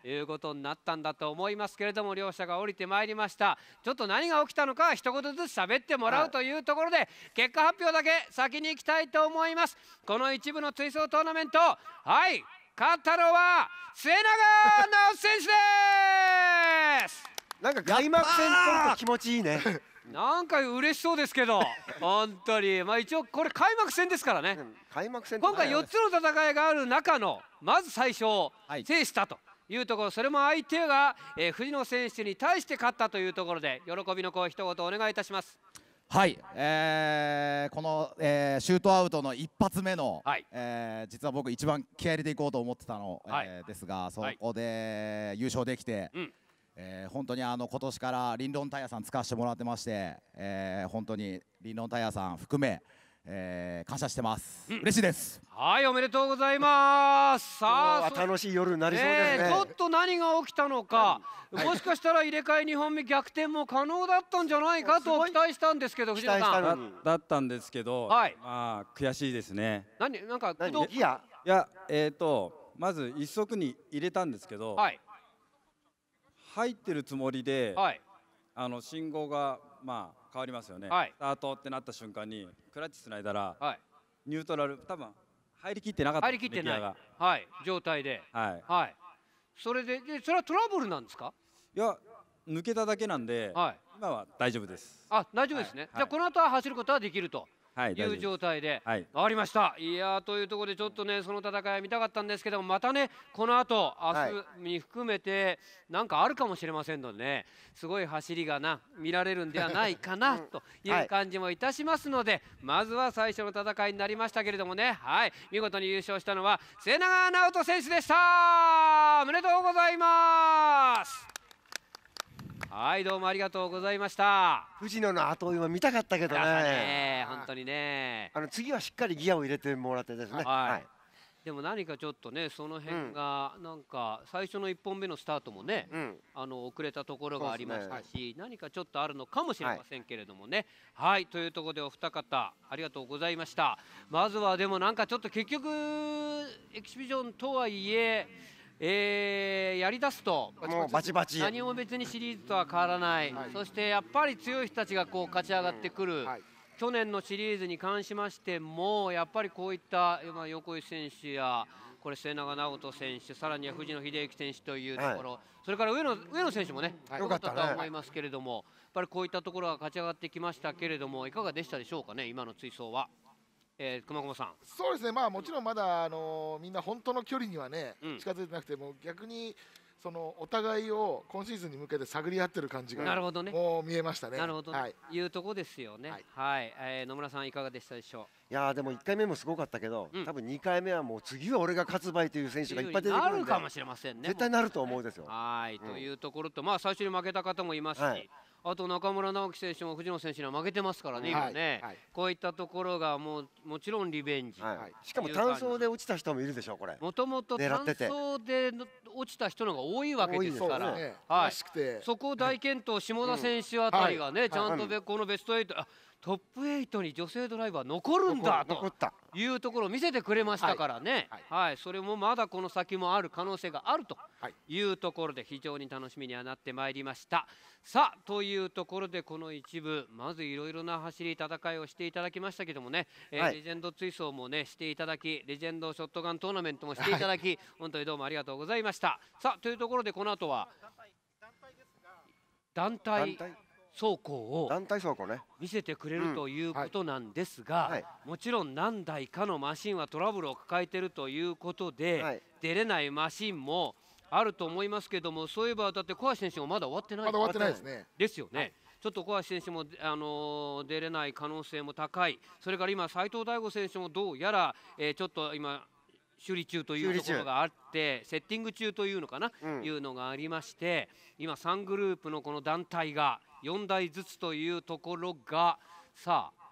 いうことになったんだと思いますけれども両者が降りてまいりましたちょっと何が起きたのか一言ずつ喋ってもらうというところで、結果発表だけ先に行きたいと思いますこの一部の追走トーナメントはい勝ったのは末永直選手ですなんか開幕戦取ると気持ちいいねなんか嬉しそうですけど本当にまあ一応これ開幕戦ですからね開幕戦今回4つの戦いがある中のまず最初を制したというところそれも相手が、えー、藤野選手に対して勝ったというところで喜びの声一言お願いいたしますはい、えー、この、えー、シュートアウトの一発目の、はい、えー、実は僕一番気合入れていこうと思ってたの、はい、えー、ですがそこで優勝できて、はいうんえー、本当にあの今年からリンドンタイヤさん使わせてもらってまして、えー、本当にリンドンタイヤさん含め、えー、感謝してます、うん、嬉しいですはいおめでとうございますさあ楽しい夜になりそうですね、えー、ちょっと何が起きたのか、はい、もしかしたら入れ替え2本目逆転も可能だったんじゃないかと期待したんですけど藤田さんだったんですけど、はい、まあ悔しいですね何なんかいやいやえっ、ー、とまず一足に入れたんですけど、はい、入ってるつもりで、はい、あの信号がまあ変わりますよね、はい、スタートってなった瞬間にクラッチつないだら、はい、ニュートラル多分入りきってなかった入りきってないはい状態で、はい、はい、それででそれはトラブルなんですかいや抜けただけなんで、はい、今は大丈夫ですあ大丈夫ですね、じゃあこの後は走ることはできるという状態で、ありましたいやというところでちょっとねその戦いは見たかったんですけどもまたねこの後明日に含めて何かあるかもしれませんのでねすごい走りがな見られるんではないかなという感じもいたしますので、まずは最初の戦いになりましたけれどもねはい見事に優勝したのは末永直人選手でしたおめでとうございますはいどうもありがとうございました藤野の後今見たかったけどねね本当にねあの次はしっかりギアを入れてもらってですねはいでも何かちょっとねその辺がなんか最初の1本目のスタートもね、うん、あの遅れたところがありましたし、ね、何かちょっとあるのかもしれませんけれどもね、はい、はい、というところでお二方ありがとうございましたまずはでもなんかちょっと結局エキシビジョンとはいええー、やりだすとバチバチ何も別にシリーズとは変わらない、はい、そしてやっぱり強い人たちがこう勝ち上がってくる、はい、去年のシリーズに関しましてもやっぱりこういった横井選手やこれ末永直人選手さらには藤野秀幸選手というところ、はい、それから上野上野選手もねよかったと思いますけれども、やっぱりこういったところが勝ち上がってきましたけれどもいかがでしたでしょうかね今の追走は。えー、熊駒さんそうですね、まあ、もちろんまだ、あのー、みんな本当の距離にはね、うん、近づいてなくても逆にそのお互いを今シーズンに向けて探り合ってる感じがなるほど、ね、もう見えましたね。なるほど、はい、いうとこですよね。はい、はい、えー、野村さんいかがでしたでしょう。いやでも1回目もすごかったけど、うん、多分2回目はもう次は俺が勝つ場合という選手がいっぱい出てくるんでかもしれませんね絶対なると思うですよ。はい、というところと、まあ、最初に負けた方もいますし、はいあと中村直樹選手も藤野選手には負けてますからね、今ね、はいこういったところがもうもちろんリベンジ、はい、しかも単走で落ちた人もいるでしょ、これ、もともと単走で落ちた人のが多いわけですから、ね、はい、そこを大健闘、下田選手あたりがね、ちゃんとこのベスト8、あトップ8に女性ドライバー残るんだというところを見せてくれましたからね、はい、はいはいそれもまだこの先もある可能性があるというところで非常に楽しみにはなってまいりました。さあというところでこの一部まずいろいろな走り戦いをしていただきましたけどもね、えーレジェンド追走もねしていただきレジェンドショットガントーナメントもしていただき、本当にどうもありがとうございました。さあというところでこの後は団体。走行を団体走行ね見せてくれるということなんですが、もちろん何台かのマシンはトラブルを抱えているということで、出れないマシンもあると思いますけどもそういえばだって小橋選手もまだ終わってないまだ終わってないですねですよね、ちょっと小橋選手も、あの出れない可能性も高いそれから今斉藤大悟選手もどうやら、えちょっと今修理中というところがあってセッティング中というのかな、うん、いうのがありまして今3グループのこの団体が4台ずつというところがさあ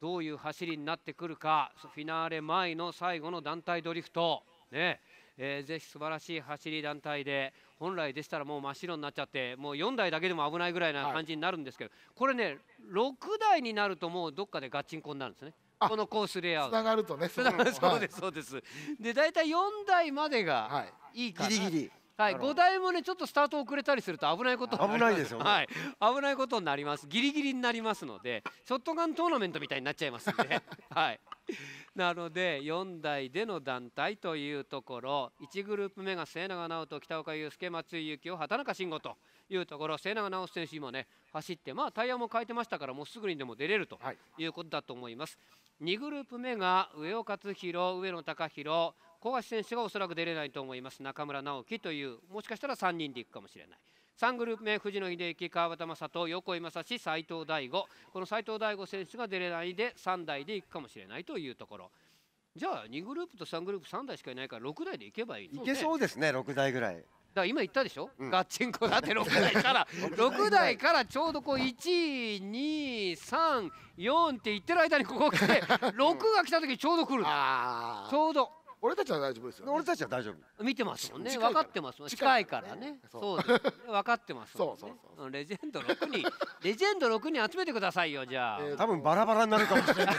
どういう走りになってくるかフィナーレ前の最後の団体ドリフトねえー、ぜひ素晴らしい走り団体で本来でしたらもう真っ白になっちゃってもう4台だけでも危ないぐらいな感じになるんですけど、はい、これね6台になるともうどっかでガチンコになるんですね。このコースレイアウトつながるとねそうですそうです、で大体4台までがいいかな、はい、ギリギリはい、5台もねちょっとスタート遅れたりすると危ないこと危ないですよ、ね、はい、危ないことになりますギリギリになりますのでショットガントーナメントみたいになっちゃいますんで、<laughs> はい、なので4台での団体というところ1グループ目が末永直人北岡雄介松井裕樹を畑中慎吾というところ末永直選手今ね走ってまあタイヤも変えてましたからもうすぐにでも出れるということだと思います、はい、2グループ目が上尾勝弘上野隆弘小橋選手がおそらく出れないと思います中村直樹というもしかしたら3人でいくかもしれない3グループ目藤野秀樹川端雅人横井正史斎藤大悟この斎藤大悟選手が出れないで3台でいくかもしれないというところじゃあ2グループと3グループ3台しかいないから6台でいけばいいいけそうですね6台ぐらいだから今言ったでしょ、うん、ガッチンコだって6台から6台 <laughs> からちょうどこう1234って言ってる間にここ来て6が来た時ちょうど来るちょうど俺たちは大丈夫ですよ、ね、俺たちは大丈夫見てますもんね分かってますもん近いからねそうです、分かってますもんねレジェンド6人 <laughs> レジェンド6人集めてくださいよじゃあ、えー、多分バラバラになるかもしれない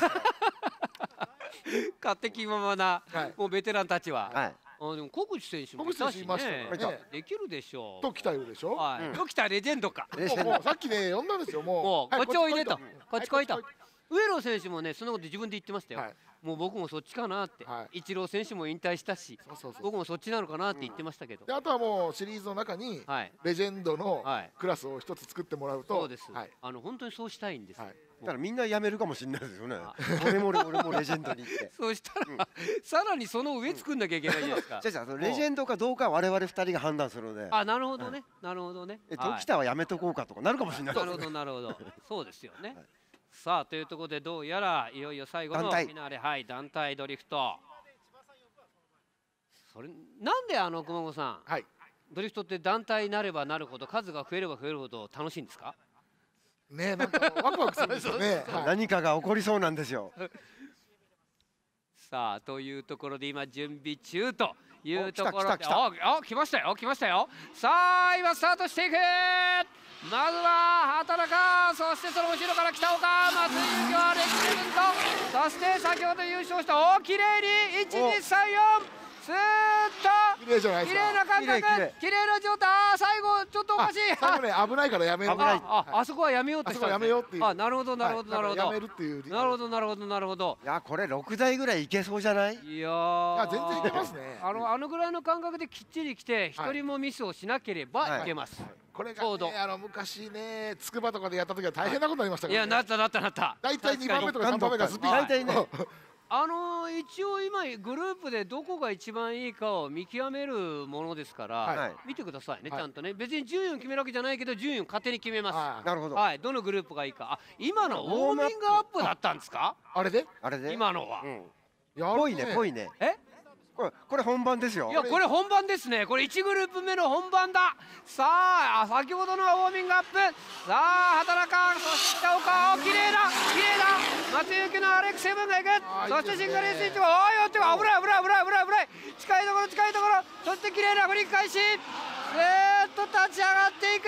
勝手気ままな、はい、もうベテランたちは、はいあでも小口選手もいたし、ね、ましたね、できるでしょう。とたよでしょ。はい。と期たレジェンドか。もうさっきね呼んだんですよもう。もうこっちおいでと、こっち来いと。上野選手もねそんなこと自分で言ってましたよ、はい、もう僕もそっちかなって、はい、イチロー選手も引退したし僕もそっちなのかなって言ってましたけど、うん、あとはもうシリーズの中にレジェンドのクラスを一つ作ってもらうと、そうです、あの本当にそうしたいんです、だからみんな辞めるかもしれないですよね。俺も俺もレジェンドに <laughs> そうしたら、うん、さらにその上作んなきゃいけないじゃないですか。じゃあレジェンドかどうか我々二人が判断するので。あなるほどね、はい、なるほどね。え時田はやめとこうかとかなるかもしれない、なるほどなるほど。そうですよね。はいさあというところでどうやらいよいよ最後のフィナーレはい団体ドリフトそれなんであの熊本さん、はい、ドリフトって団体になればなるほど数が増えれば増えるほど楽しいんですかねなんかワクワクするんですよね <laughs> はい、何かが起こりそうなんですよさあというところで今準備中というところであ来ましたよ来ましたよさあ今スタートしていくまずは畑中そしてその後ろから北岡松井裕樹はレッンとそして先ほど優勝したおきれいに1234スーッとれいじゃないきれいな感覚きれいな状態最後ちょっとおかしい最後ね危ないからやめようああそこはやめようってしたやめようっていうあなるほどなるほどなるほどやめるっていうなるほどなるほどなるほどいやこれ6台ぐらいいけそうじゃないいや全然いけますねあのあのぐらいの感覚できっちり来て一人もミスをしなければいけます、はいはいこれが、ね、あの昔ね筑波とかでやった時は大変なことになりましたから、ね、いやなったなったなった大体2番目とか3番目がスピード大体ねあの一応今グループでどこが一番いいかを見極めるものですから、はい、見てくださいね、はい、ちゃんとね別に順位を決めるわけじゃないけど順位を勝手に決めます、なるほど、はい、どのグループがいいかあ今のウォーミングアップだったんですかあれであれで今のは、うん、やぽいねぽいねえこれこれ本番ですよいやこれ本番ですねこれ1グループ目の本番ださあ先ほどのウォーミングアップさあ畑中そして北岡綺麗だ綺麗だ松行のアレックセブンがいくそしてシンガリースイッチもおいおって危ない危ない危ない危ない危ない近いところ近いところそして綺麗な振り返しずっと立ち上がっていく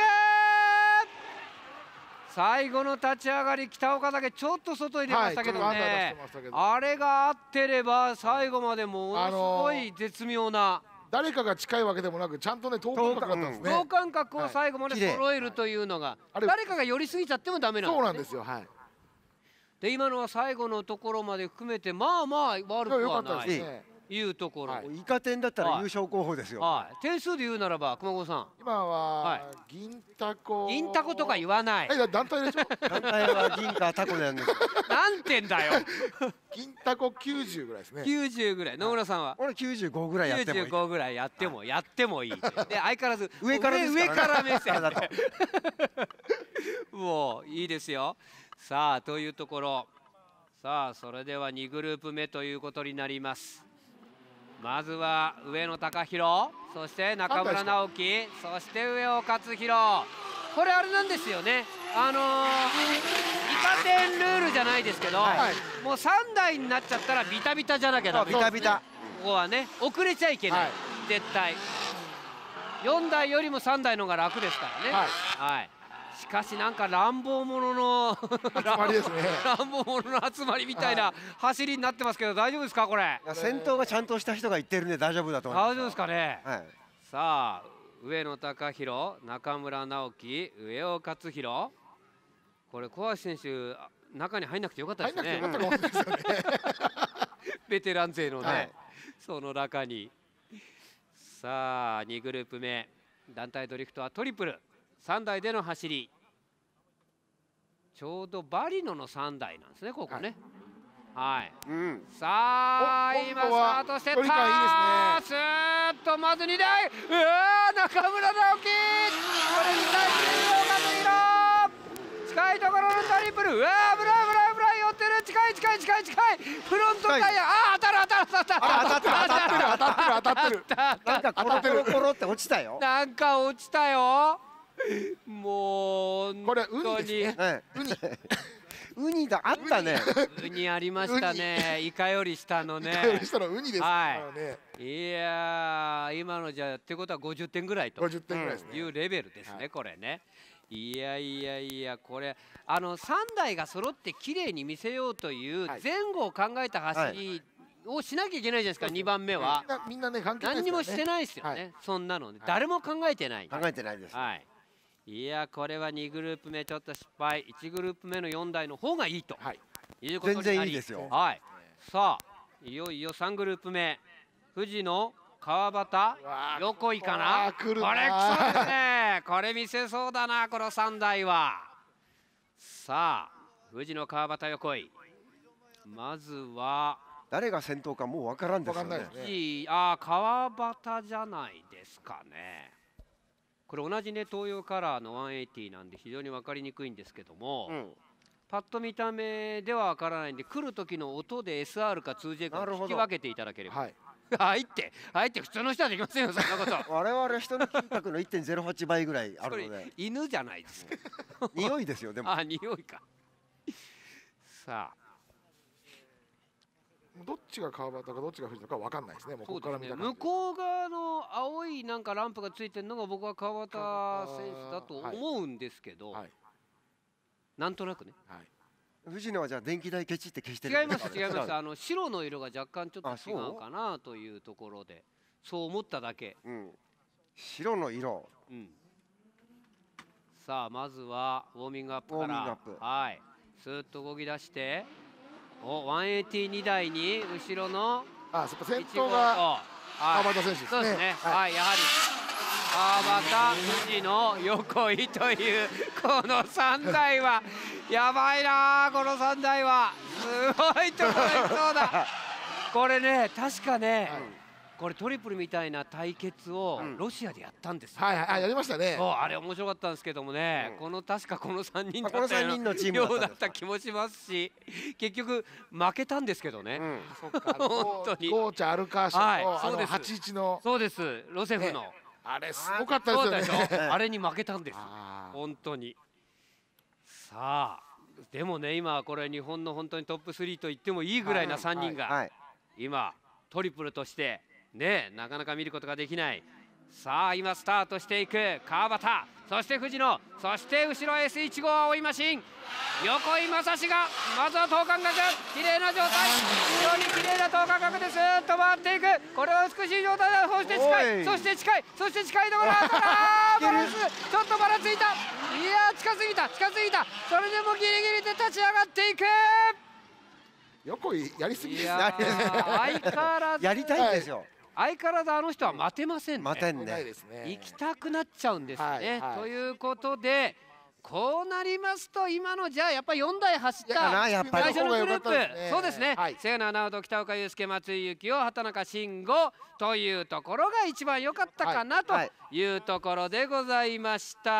最後の立ち上がり北岡だけちょっと外入れましたけどね、あれが合ってれば最後までものすごい絶妙な。誰かが近いわけでもなくちゃんとね等間隔だったんですね等間隔を最後まで揃えるというのが、誰かが寄りすぎちゃってもダメなんです、そうなんですよはいで今のは最後のところまで含めてまあまあ悪くはない良かったですねいうところ、はい、イカ天だったら優勝候補ですよ、はい、点数で言うならば熊本さん今は、はい、銀タコ銀タコとか言わない団体でしょ団体は銀かタコなんです何点 <laughs> だよ銀タコ九十ぐらいですね九十ぐらい野村さんは、俺九十五ぐらいやってもいい95ぐらいやっても、やってもいいで相変わらず <laughs> 上からですから、ね、上から目線だと <laughs> もういいですよさあというところさあそれでは二グループ目ということになりますまずは上野貴弘そして中村直樹そして上尾勝弘これあれなんですよねあのー、イカ天ルールじゃないですけど、はい、もう3台になっちゃったらビタビタじゃなきゃダメビタビタここはね遅れちゃいけない、はい、絶対4台よりも3台の方が楽ですからねはい、はいしかしなんか乱暴者のね、<laughs> 乱暴者の集まりみたいな走りになってますけど大丈夫ですかこれ先頭がちゃんとした人が言ってるんで大丈夫だと思います大丈夫ですかね、はい、さあ上野貴弘中村直樹上尾勝弘これ小橋選手中に入らなくてよかったですね <laughs> ベテラン勢のね、はい、その中にさあ2グループ目団体ドリフトはトリプル3台での走りちょうどバリノの3台なんですねここね、はい、うん、さあ今スタートしてったいいですねスーッとまず2台うわ中村直樹これ近いところのトリプルうわ危ない危ない危ない寄ってる近い近い近い近いフロントタイヤあ当たる当たる当た当た当た当たる当た当たる当た当たる当たる当る当たる当る当たたる当たる当たる当たる当たる当たるもうこれウニでね、ウニウニだあったねウニありましたねイカより下のねイカより下のウニですね、はい、いや今のじゃってことは五十点ぐらいと五十点ぐらいです、ね、いうレベルですね、はい、これねいやいやいやこれあの三台が揃って綺麗に見せようという前後を考えた走り、はいをしなきゃいけないじゃないですか、二番目は。みんなね、関係ない、ね、何にもしてないですよね、はい、そんなの、ね、誰も考えてない。考えてないです。はい。いやこれは2グループ目ちょっと失敗1グループ目の4台の方がいいと、はい、いうことになり全然いいですよ、はい、さあいよいよ3グループ目富士の川端横井かなこれ来そですねこれ見せそうだなこの3台はさあ富士の川端横井まずは誰が先頭かもう分からんですよねねあ川端じゃないですかねこれ同じね東洋カラーの180なんで非常に分かりにくいんですけども、うん、パッと見た目では分からないんで来る時の音で SR か 2J か聞き分けていただければ。はい入って入って普通の人はできませんよそんなこと <laughs> 我々人の金覚の1.08倍ぐらいあるので <laughs> 犬じゃないですか <laughs> 匂いですよでもあ匂いかさあどっちが川端かどっちが藤士野か分かんないですねもうここから見た、ね、向こう側の青いなんかランプがついてるのが僕は川端選手だと思うんですけど、はいなんとなくね、はい、藤野はじゃあ電気代ケチって消して違います違いますあの白の色が若干ちょっと違うかなというところでそう思っただけ、うん、白の色、うん、さあまずはウォーミングアップからはいスーッと動き出してお182台に後ろのあそっか先頭が川端選手ですねそうですね、はい、はい、やはり川端藤野横井というこの3台はやばいなこの3台はすごいところにそうだこれね確かね、はいこれトリプルみたいな対決をロシアでやったんですよ、うん、はいはいやりましたねあれ面白かったんですけどもね、うん、この確かこの3人だったようだった気もしますし結局負けたんですけどね、うん、<laughs> 本当にゴーチャアルカーシャの,、はい、そうです81のそうですロセフの、ね、あれすごかったですよねあれに負けたんです本当にさあでもね今これ日本の本当にトップ3と言ってもいいぐらいな3人が今トリプルとしてねなかなか見ることができないさあ今スタートしていく川端そして藤野そして後ろ S1 号青いマシン横井正志がまずは等間隔綺麗な状態非常に綺麗な等間隔ですっと回っていくこれは美しい状態だそして近いそして近いそして近いところあバランスちょっとばらついたいや近すぎた近すぎたそれでもギリギリで立ち上がっていく横井やりすぎですね相変わらず <laughs> やりたいんですよ、はい相変わらずあの人は待てませんね待てんね行きたくなっちゃうんですね、ということでこうなりますと今のじゃあやっぱり4台走った最初のグループ、ね、そうですね、はい、清野直人北岡悠介松井由紀夫畑中慎吾というところが一番良かったかなというところでございました、は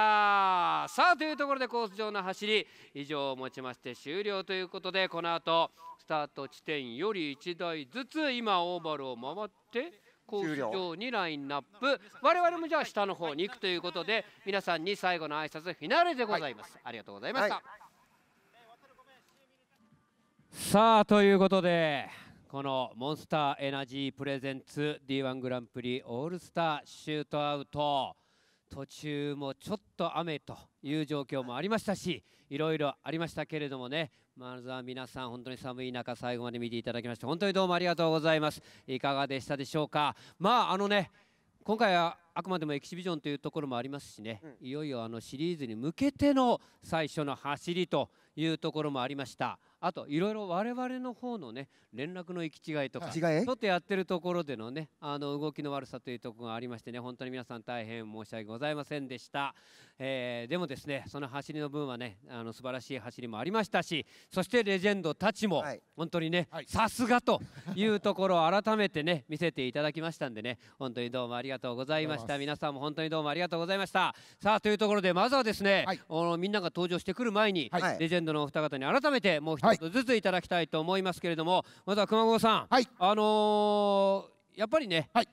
いはい、さあというところでコース上の走り以上をもちまして終了ということでこの後スタート地点より1台ずつ今オーバルを回ってコース上にラインナップ我々もじゃあ下の方に行くということで皆さんに最後の挨拶フィナーレでございます、はい、ありがとうございました、はい、さあということでこのモンスターエナジープレゼンツ D1 グランプリオールスターシュートアウト途中もちょっと雨という状況もありましたしいろいろありましたけれどもねまずは皆さん本当に寒い中最後まで見ていただきまして本当にどうもありがとうございますいかがでしたでしょうかまああのね今回はあくまでもエキシビジョンというところもありますしね、うん、いよいよあのシリーズに向けての最初の走りというところもありましたあといろいろ我々の方のね連絡の行き違いとかちょっとやってるところでのねあの動きの悪さというところがありましてね本当に皆さん大変申し訳ございませんでした、えー、でもですねその走りの分はねあの素晴らしい走りもありましたしそしてレジェンドたちも本当にね、さすがというところを改めてね見せていただきましたんでね本当にどうもありがとうございました。した皆さんも本当にどうもありがとうございましたさあというところでまずはですね、はい、みんなが登場してくる前に、はい、レジェンドのお二方に改めてもう一つずついただきたいと思いますけれども、はい、まずは熊郷さん、はい、あのー、やっぱりね、はい、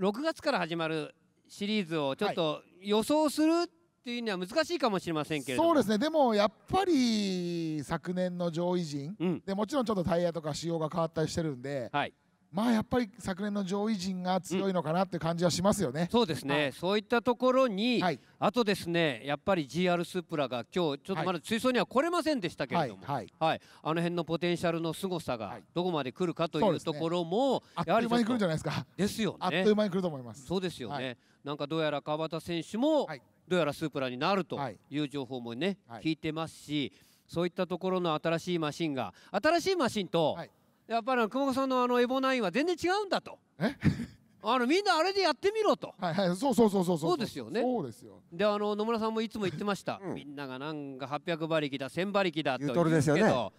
6月から始まるシリーズをちょっと予想するっていうには難しいかもしれませんけれどそうですねでもやっぱり昨年の上位陣、うん、でもちろんちょっとタイヤとか仕様が変わったりしてるんで、はい、まあやっぱり昨年の上位陣が強いのかなって感じはしますよね。そうですね。そういったところに、はい、あとですね、やっぱり GR スープラが今日ちょっとまだ追走には来れませんでしたけれども、はい、はいはい、あの辺のポテンシャルの凄さがどこまで来るかというところも、やはりあっという間に来るんじゃないですか。ですよね。あっという間に来ると思います。そうですよね。なんかどうやら川端選手も、どうやらスープラになるという情報もね、聞いてますし、そういったところの新しいマシンが新しいマシンと。はいやっぱり熊本さんのあのエボナインは全然違うんだと。え <laughs> あのみんなあれでやってみろと。はいはい、そうそうそうそうそう。そうですよね。そうですよ。で、あの野村さんもいつも言ってました。うん、みんながなんか八百馬力だ、千馬力だと言うけど。ですよね。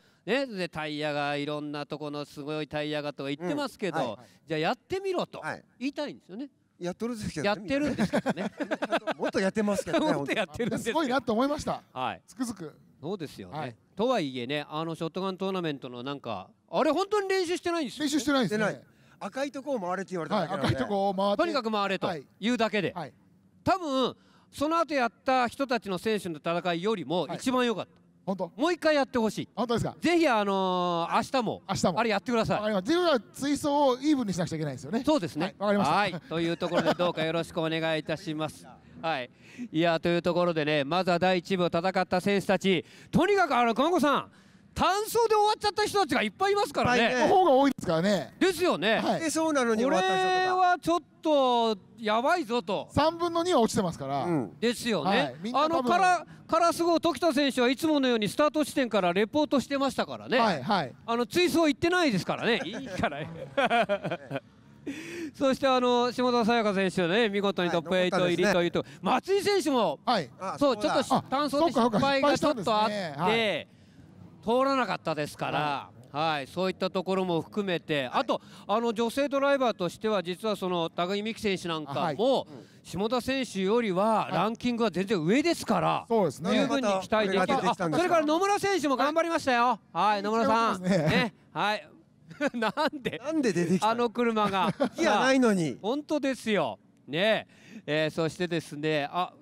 ね、でタイヤがいろんなとこのすごいタイヤがとか言ってますけど、うんはいはい、じゃあやってみろと、はい、言いたいんですよね。やっとるんですけど、ね、やってるんですけどね。<laughs> もっとやってますけどね。<laughs> もっとやってるす。すごいなと思いました。はい。つくづく。そうですよね。はい、とはいえね、あのショットガントーナメントのなんかあれ本当に練習してないんです練習してないですね赤いとこを回れって言われただけ、はい、赤いとこを回ってとにかく回れというだけで、はい、多分その後やった人たちの選手の戦いよりも一番良かった、本当もう一回やってほしい本当ですかぜひあのー、明日も明日もあれやってください自分は追走をイーブンにしなくちゃいけないですよねそうですねわ、はい、かりましたはいというところでどうかよろしくお願いいたします <laughs> はいいやというところでねまずは第1部を戦った選手たちとにかくあの看子さん単走で終わっちゃった人たちがいっぱいいますからね。は方が多いですからね。ですよね。でそうなのにこれはちょっとやばいぞと。三分の二は落ちてますから。ですよね。あのからからすごい時田選手はいつものようにスタート地点からレポートしてましたからね。はいあの追走行ってないですからね。いいから。<laughs> そしてあの下田沙也加選手ね見事にトップ8入りというと、松井選手も、はい、そうちょっと単走で失敗がちょっとあって。通らなかったですから、はい、そういったところも含めて、あとあの女性ドライバーとしては実はその高木美樹選手なんかも、下田選手よりはランキングは全然上ですから、十分に期待できる、それから野村選手も頑張りましたよ、はい野村さん、ねはい、<laughs> なんでなんで出てきたあの車がいや <laughs> ないのに本当ですよねえー、そしてですねあ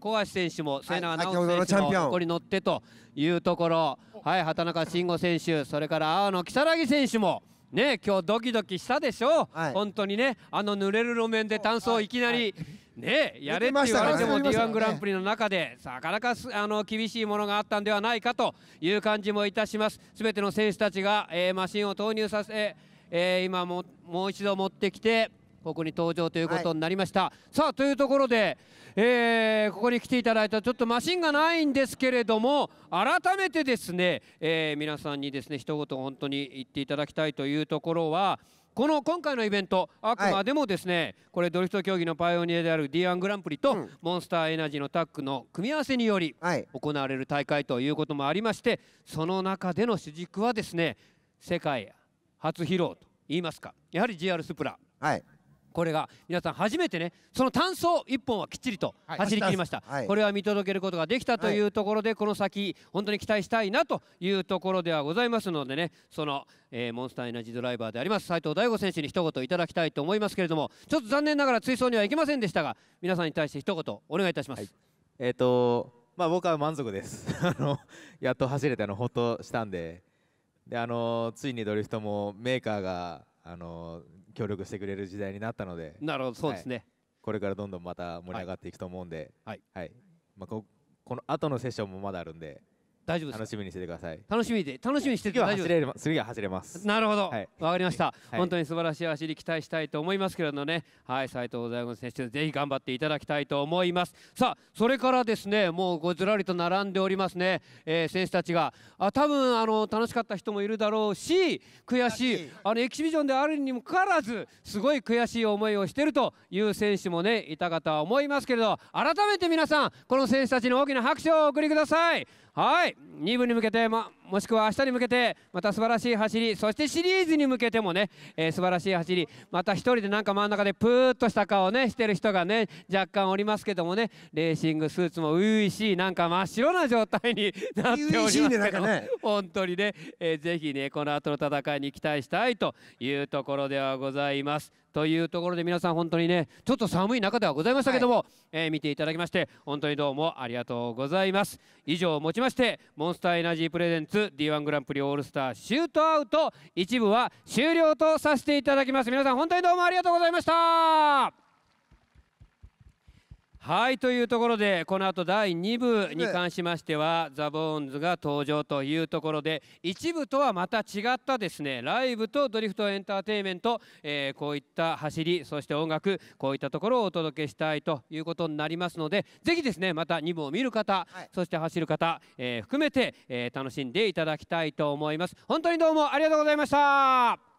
小橋選手も末永直樹選手もここに乗ってというところ、はい、畑中慎吾選手それから青野如月選手も。ね、今日ドキドキしたでしょ、う、はい、本当にねあの濡れる路面で単走いきなり、ね、やれって言われても D1 グランプリの中でなかなかすあの厳しいものがあったんではないかという感じもいたします。すべての選手たちが、えー、マシンを投入させ、えー、今ももう一度持ってきてここに登場ということになりました、はい、さあというところで、えー、ここに来ていただいたちょっとマシンがないんですけれども改めてですね、えー、皆さんにですね一言本当に言っていただきたいというところはこの今回のイベントあくまでもですね、はい、これドリフト競技のパイオニアである D1 グランプリと、うん、モンスターエナジーのタッグの組み合わせにより行われる大会ということもありましてその中での主軸はですね世界初披露といいますかやはり GR スプラ。はいこれが皆さん初めてねその単走1本はきっちりと走り切りました、はい、これは見届けることができたというところで、はい、この先本当に期待したいなというところではございますのでねその、えー、モンスターエナジードライバーであります斉藤大悟選手に一言いただきたいと思いますけれどもちょっと残念ながら追走にはいけませんでしたが皆さんに対して一言お願いいたします。はい、えっ、ー、とまあ、僕は満足です <laughs> あのやっと走れたのほっとしたんでであのついにドリフトもメーカーがあの協力してくれる時代になったのでなるほどそうですね、はい、これからどんどんまた盛り上がっていくと思うんで、はいはいまあ、ここの後のセッションもまだあるんで大丈夫です楽しみにしててください楽しみで楽しみにしてて大丈夫です次は走れますなるほどわ、はい、かりました、はい、本当に素晴らしい走り期待したいと思いますけれどもねはい斉藤大吾選手ぜひ頑張っていただきたいと思いますさあそれからですねもうごずらりと並んでおりますね、えー、選手たちがあ多分あの楽しかった人もいるだろうし悔しいあのエキシビジョンであるにもかかわらずすごい悔しい思いをしているという選手もねいたかとは思いますけれど改めて皆さんこの選手たちに大きな拍手をお送りくださいはい2部に向けて、まもしくは明日に向けてまた素晴らしい走りそしてシリーズに向けてもね、えー、素晴らしい走りまた1人でなんか真ん中でプーっとした顔をねしてる人がね若干おりますけどもねレーシングスーツも初々しいなんか真っ白な状態になっておりますけど、ね、本当にね、えー、ぜひねこの後の戦いに期待したいというところではございます。というところで皆さん本当にねちょっと寒い中ではございましたけども、はい、えー、見ていただきまして本当にどうもありがとうございます以上をもちましてモンスターエナジープレゼンツ D1 グランプリオールスターシュートアウト一部は終了とさせていただきます皆さん本当にどうもありがとうございましたはいというところでこの後第2部に関しましては、ね、ザ・ボーンズが登場というところで一部とはまた違ったですねライブとドリフトエンターテインメント、えー、こういった走りそして音楽こういったところをお届けしたいということになりますのでぜひですねまた2部を見る方、はい、そして走る方、えー、含めて、えー、楽しんでいただきたいと思います本当にどうもありがとうございました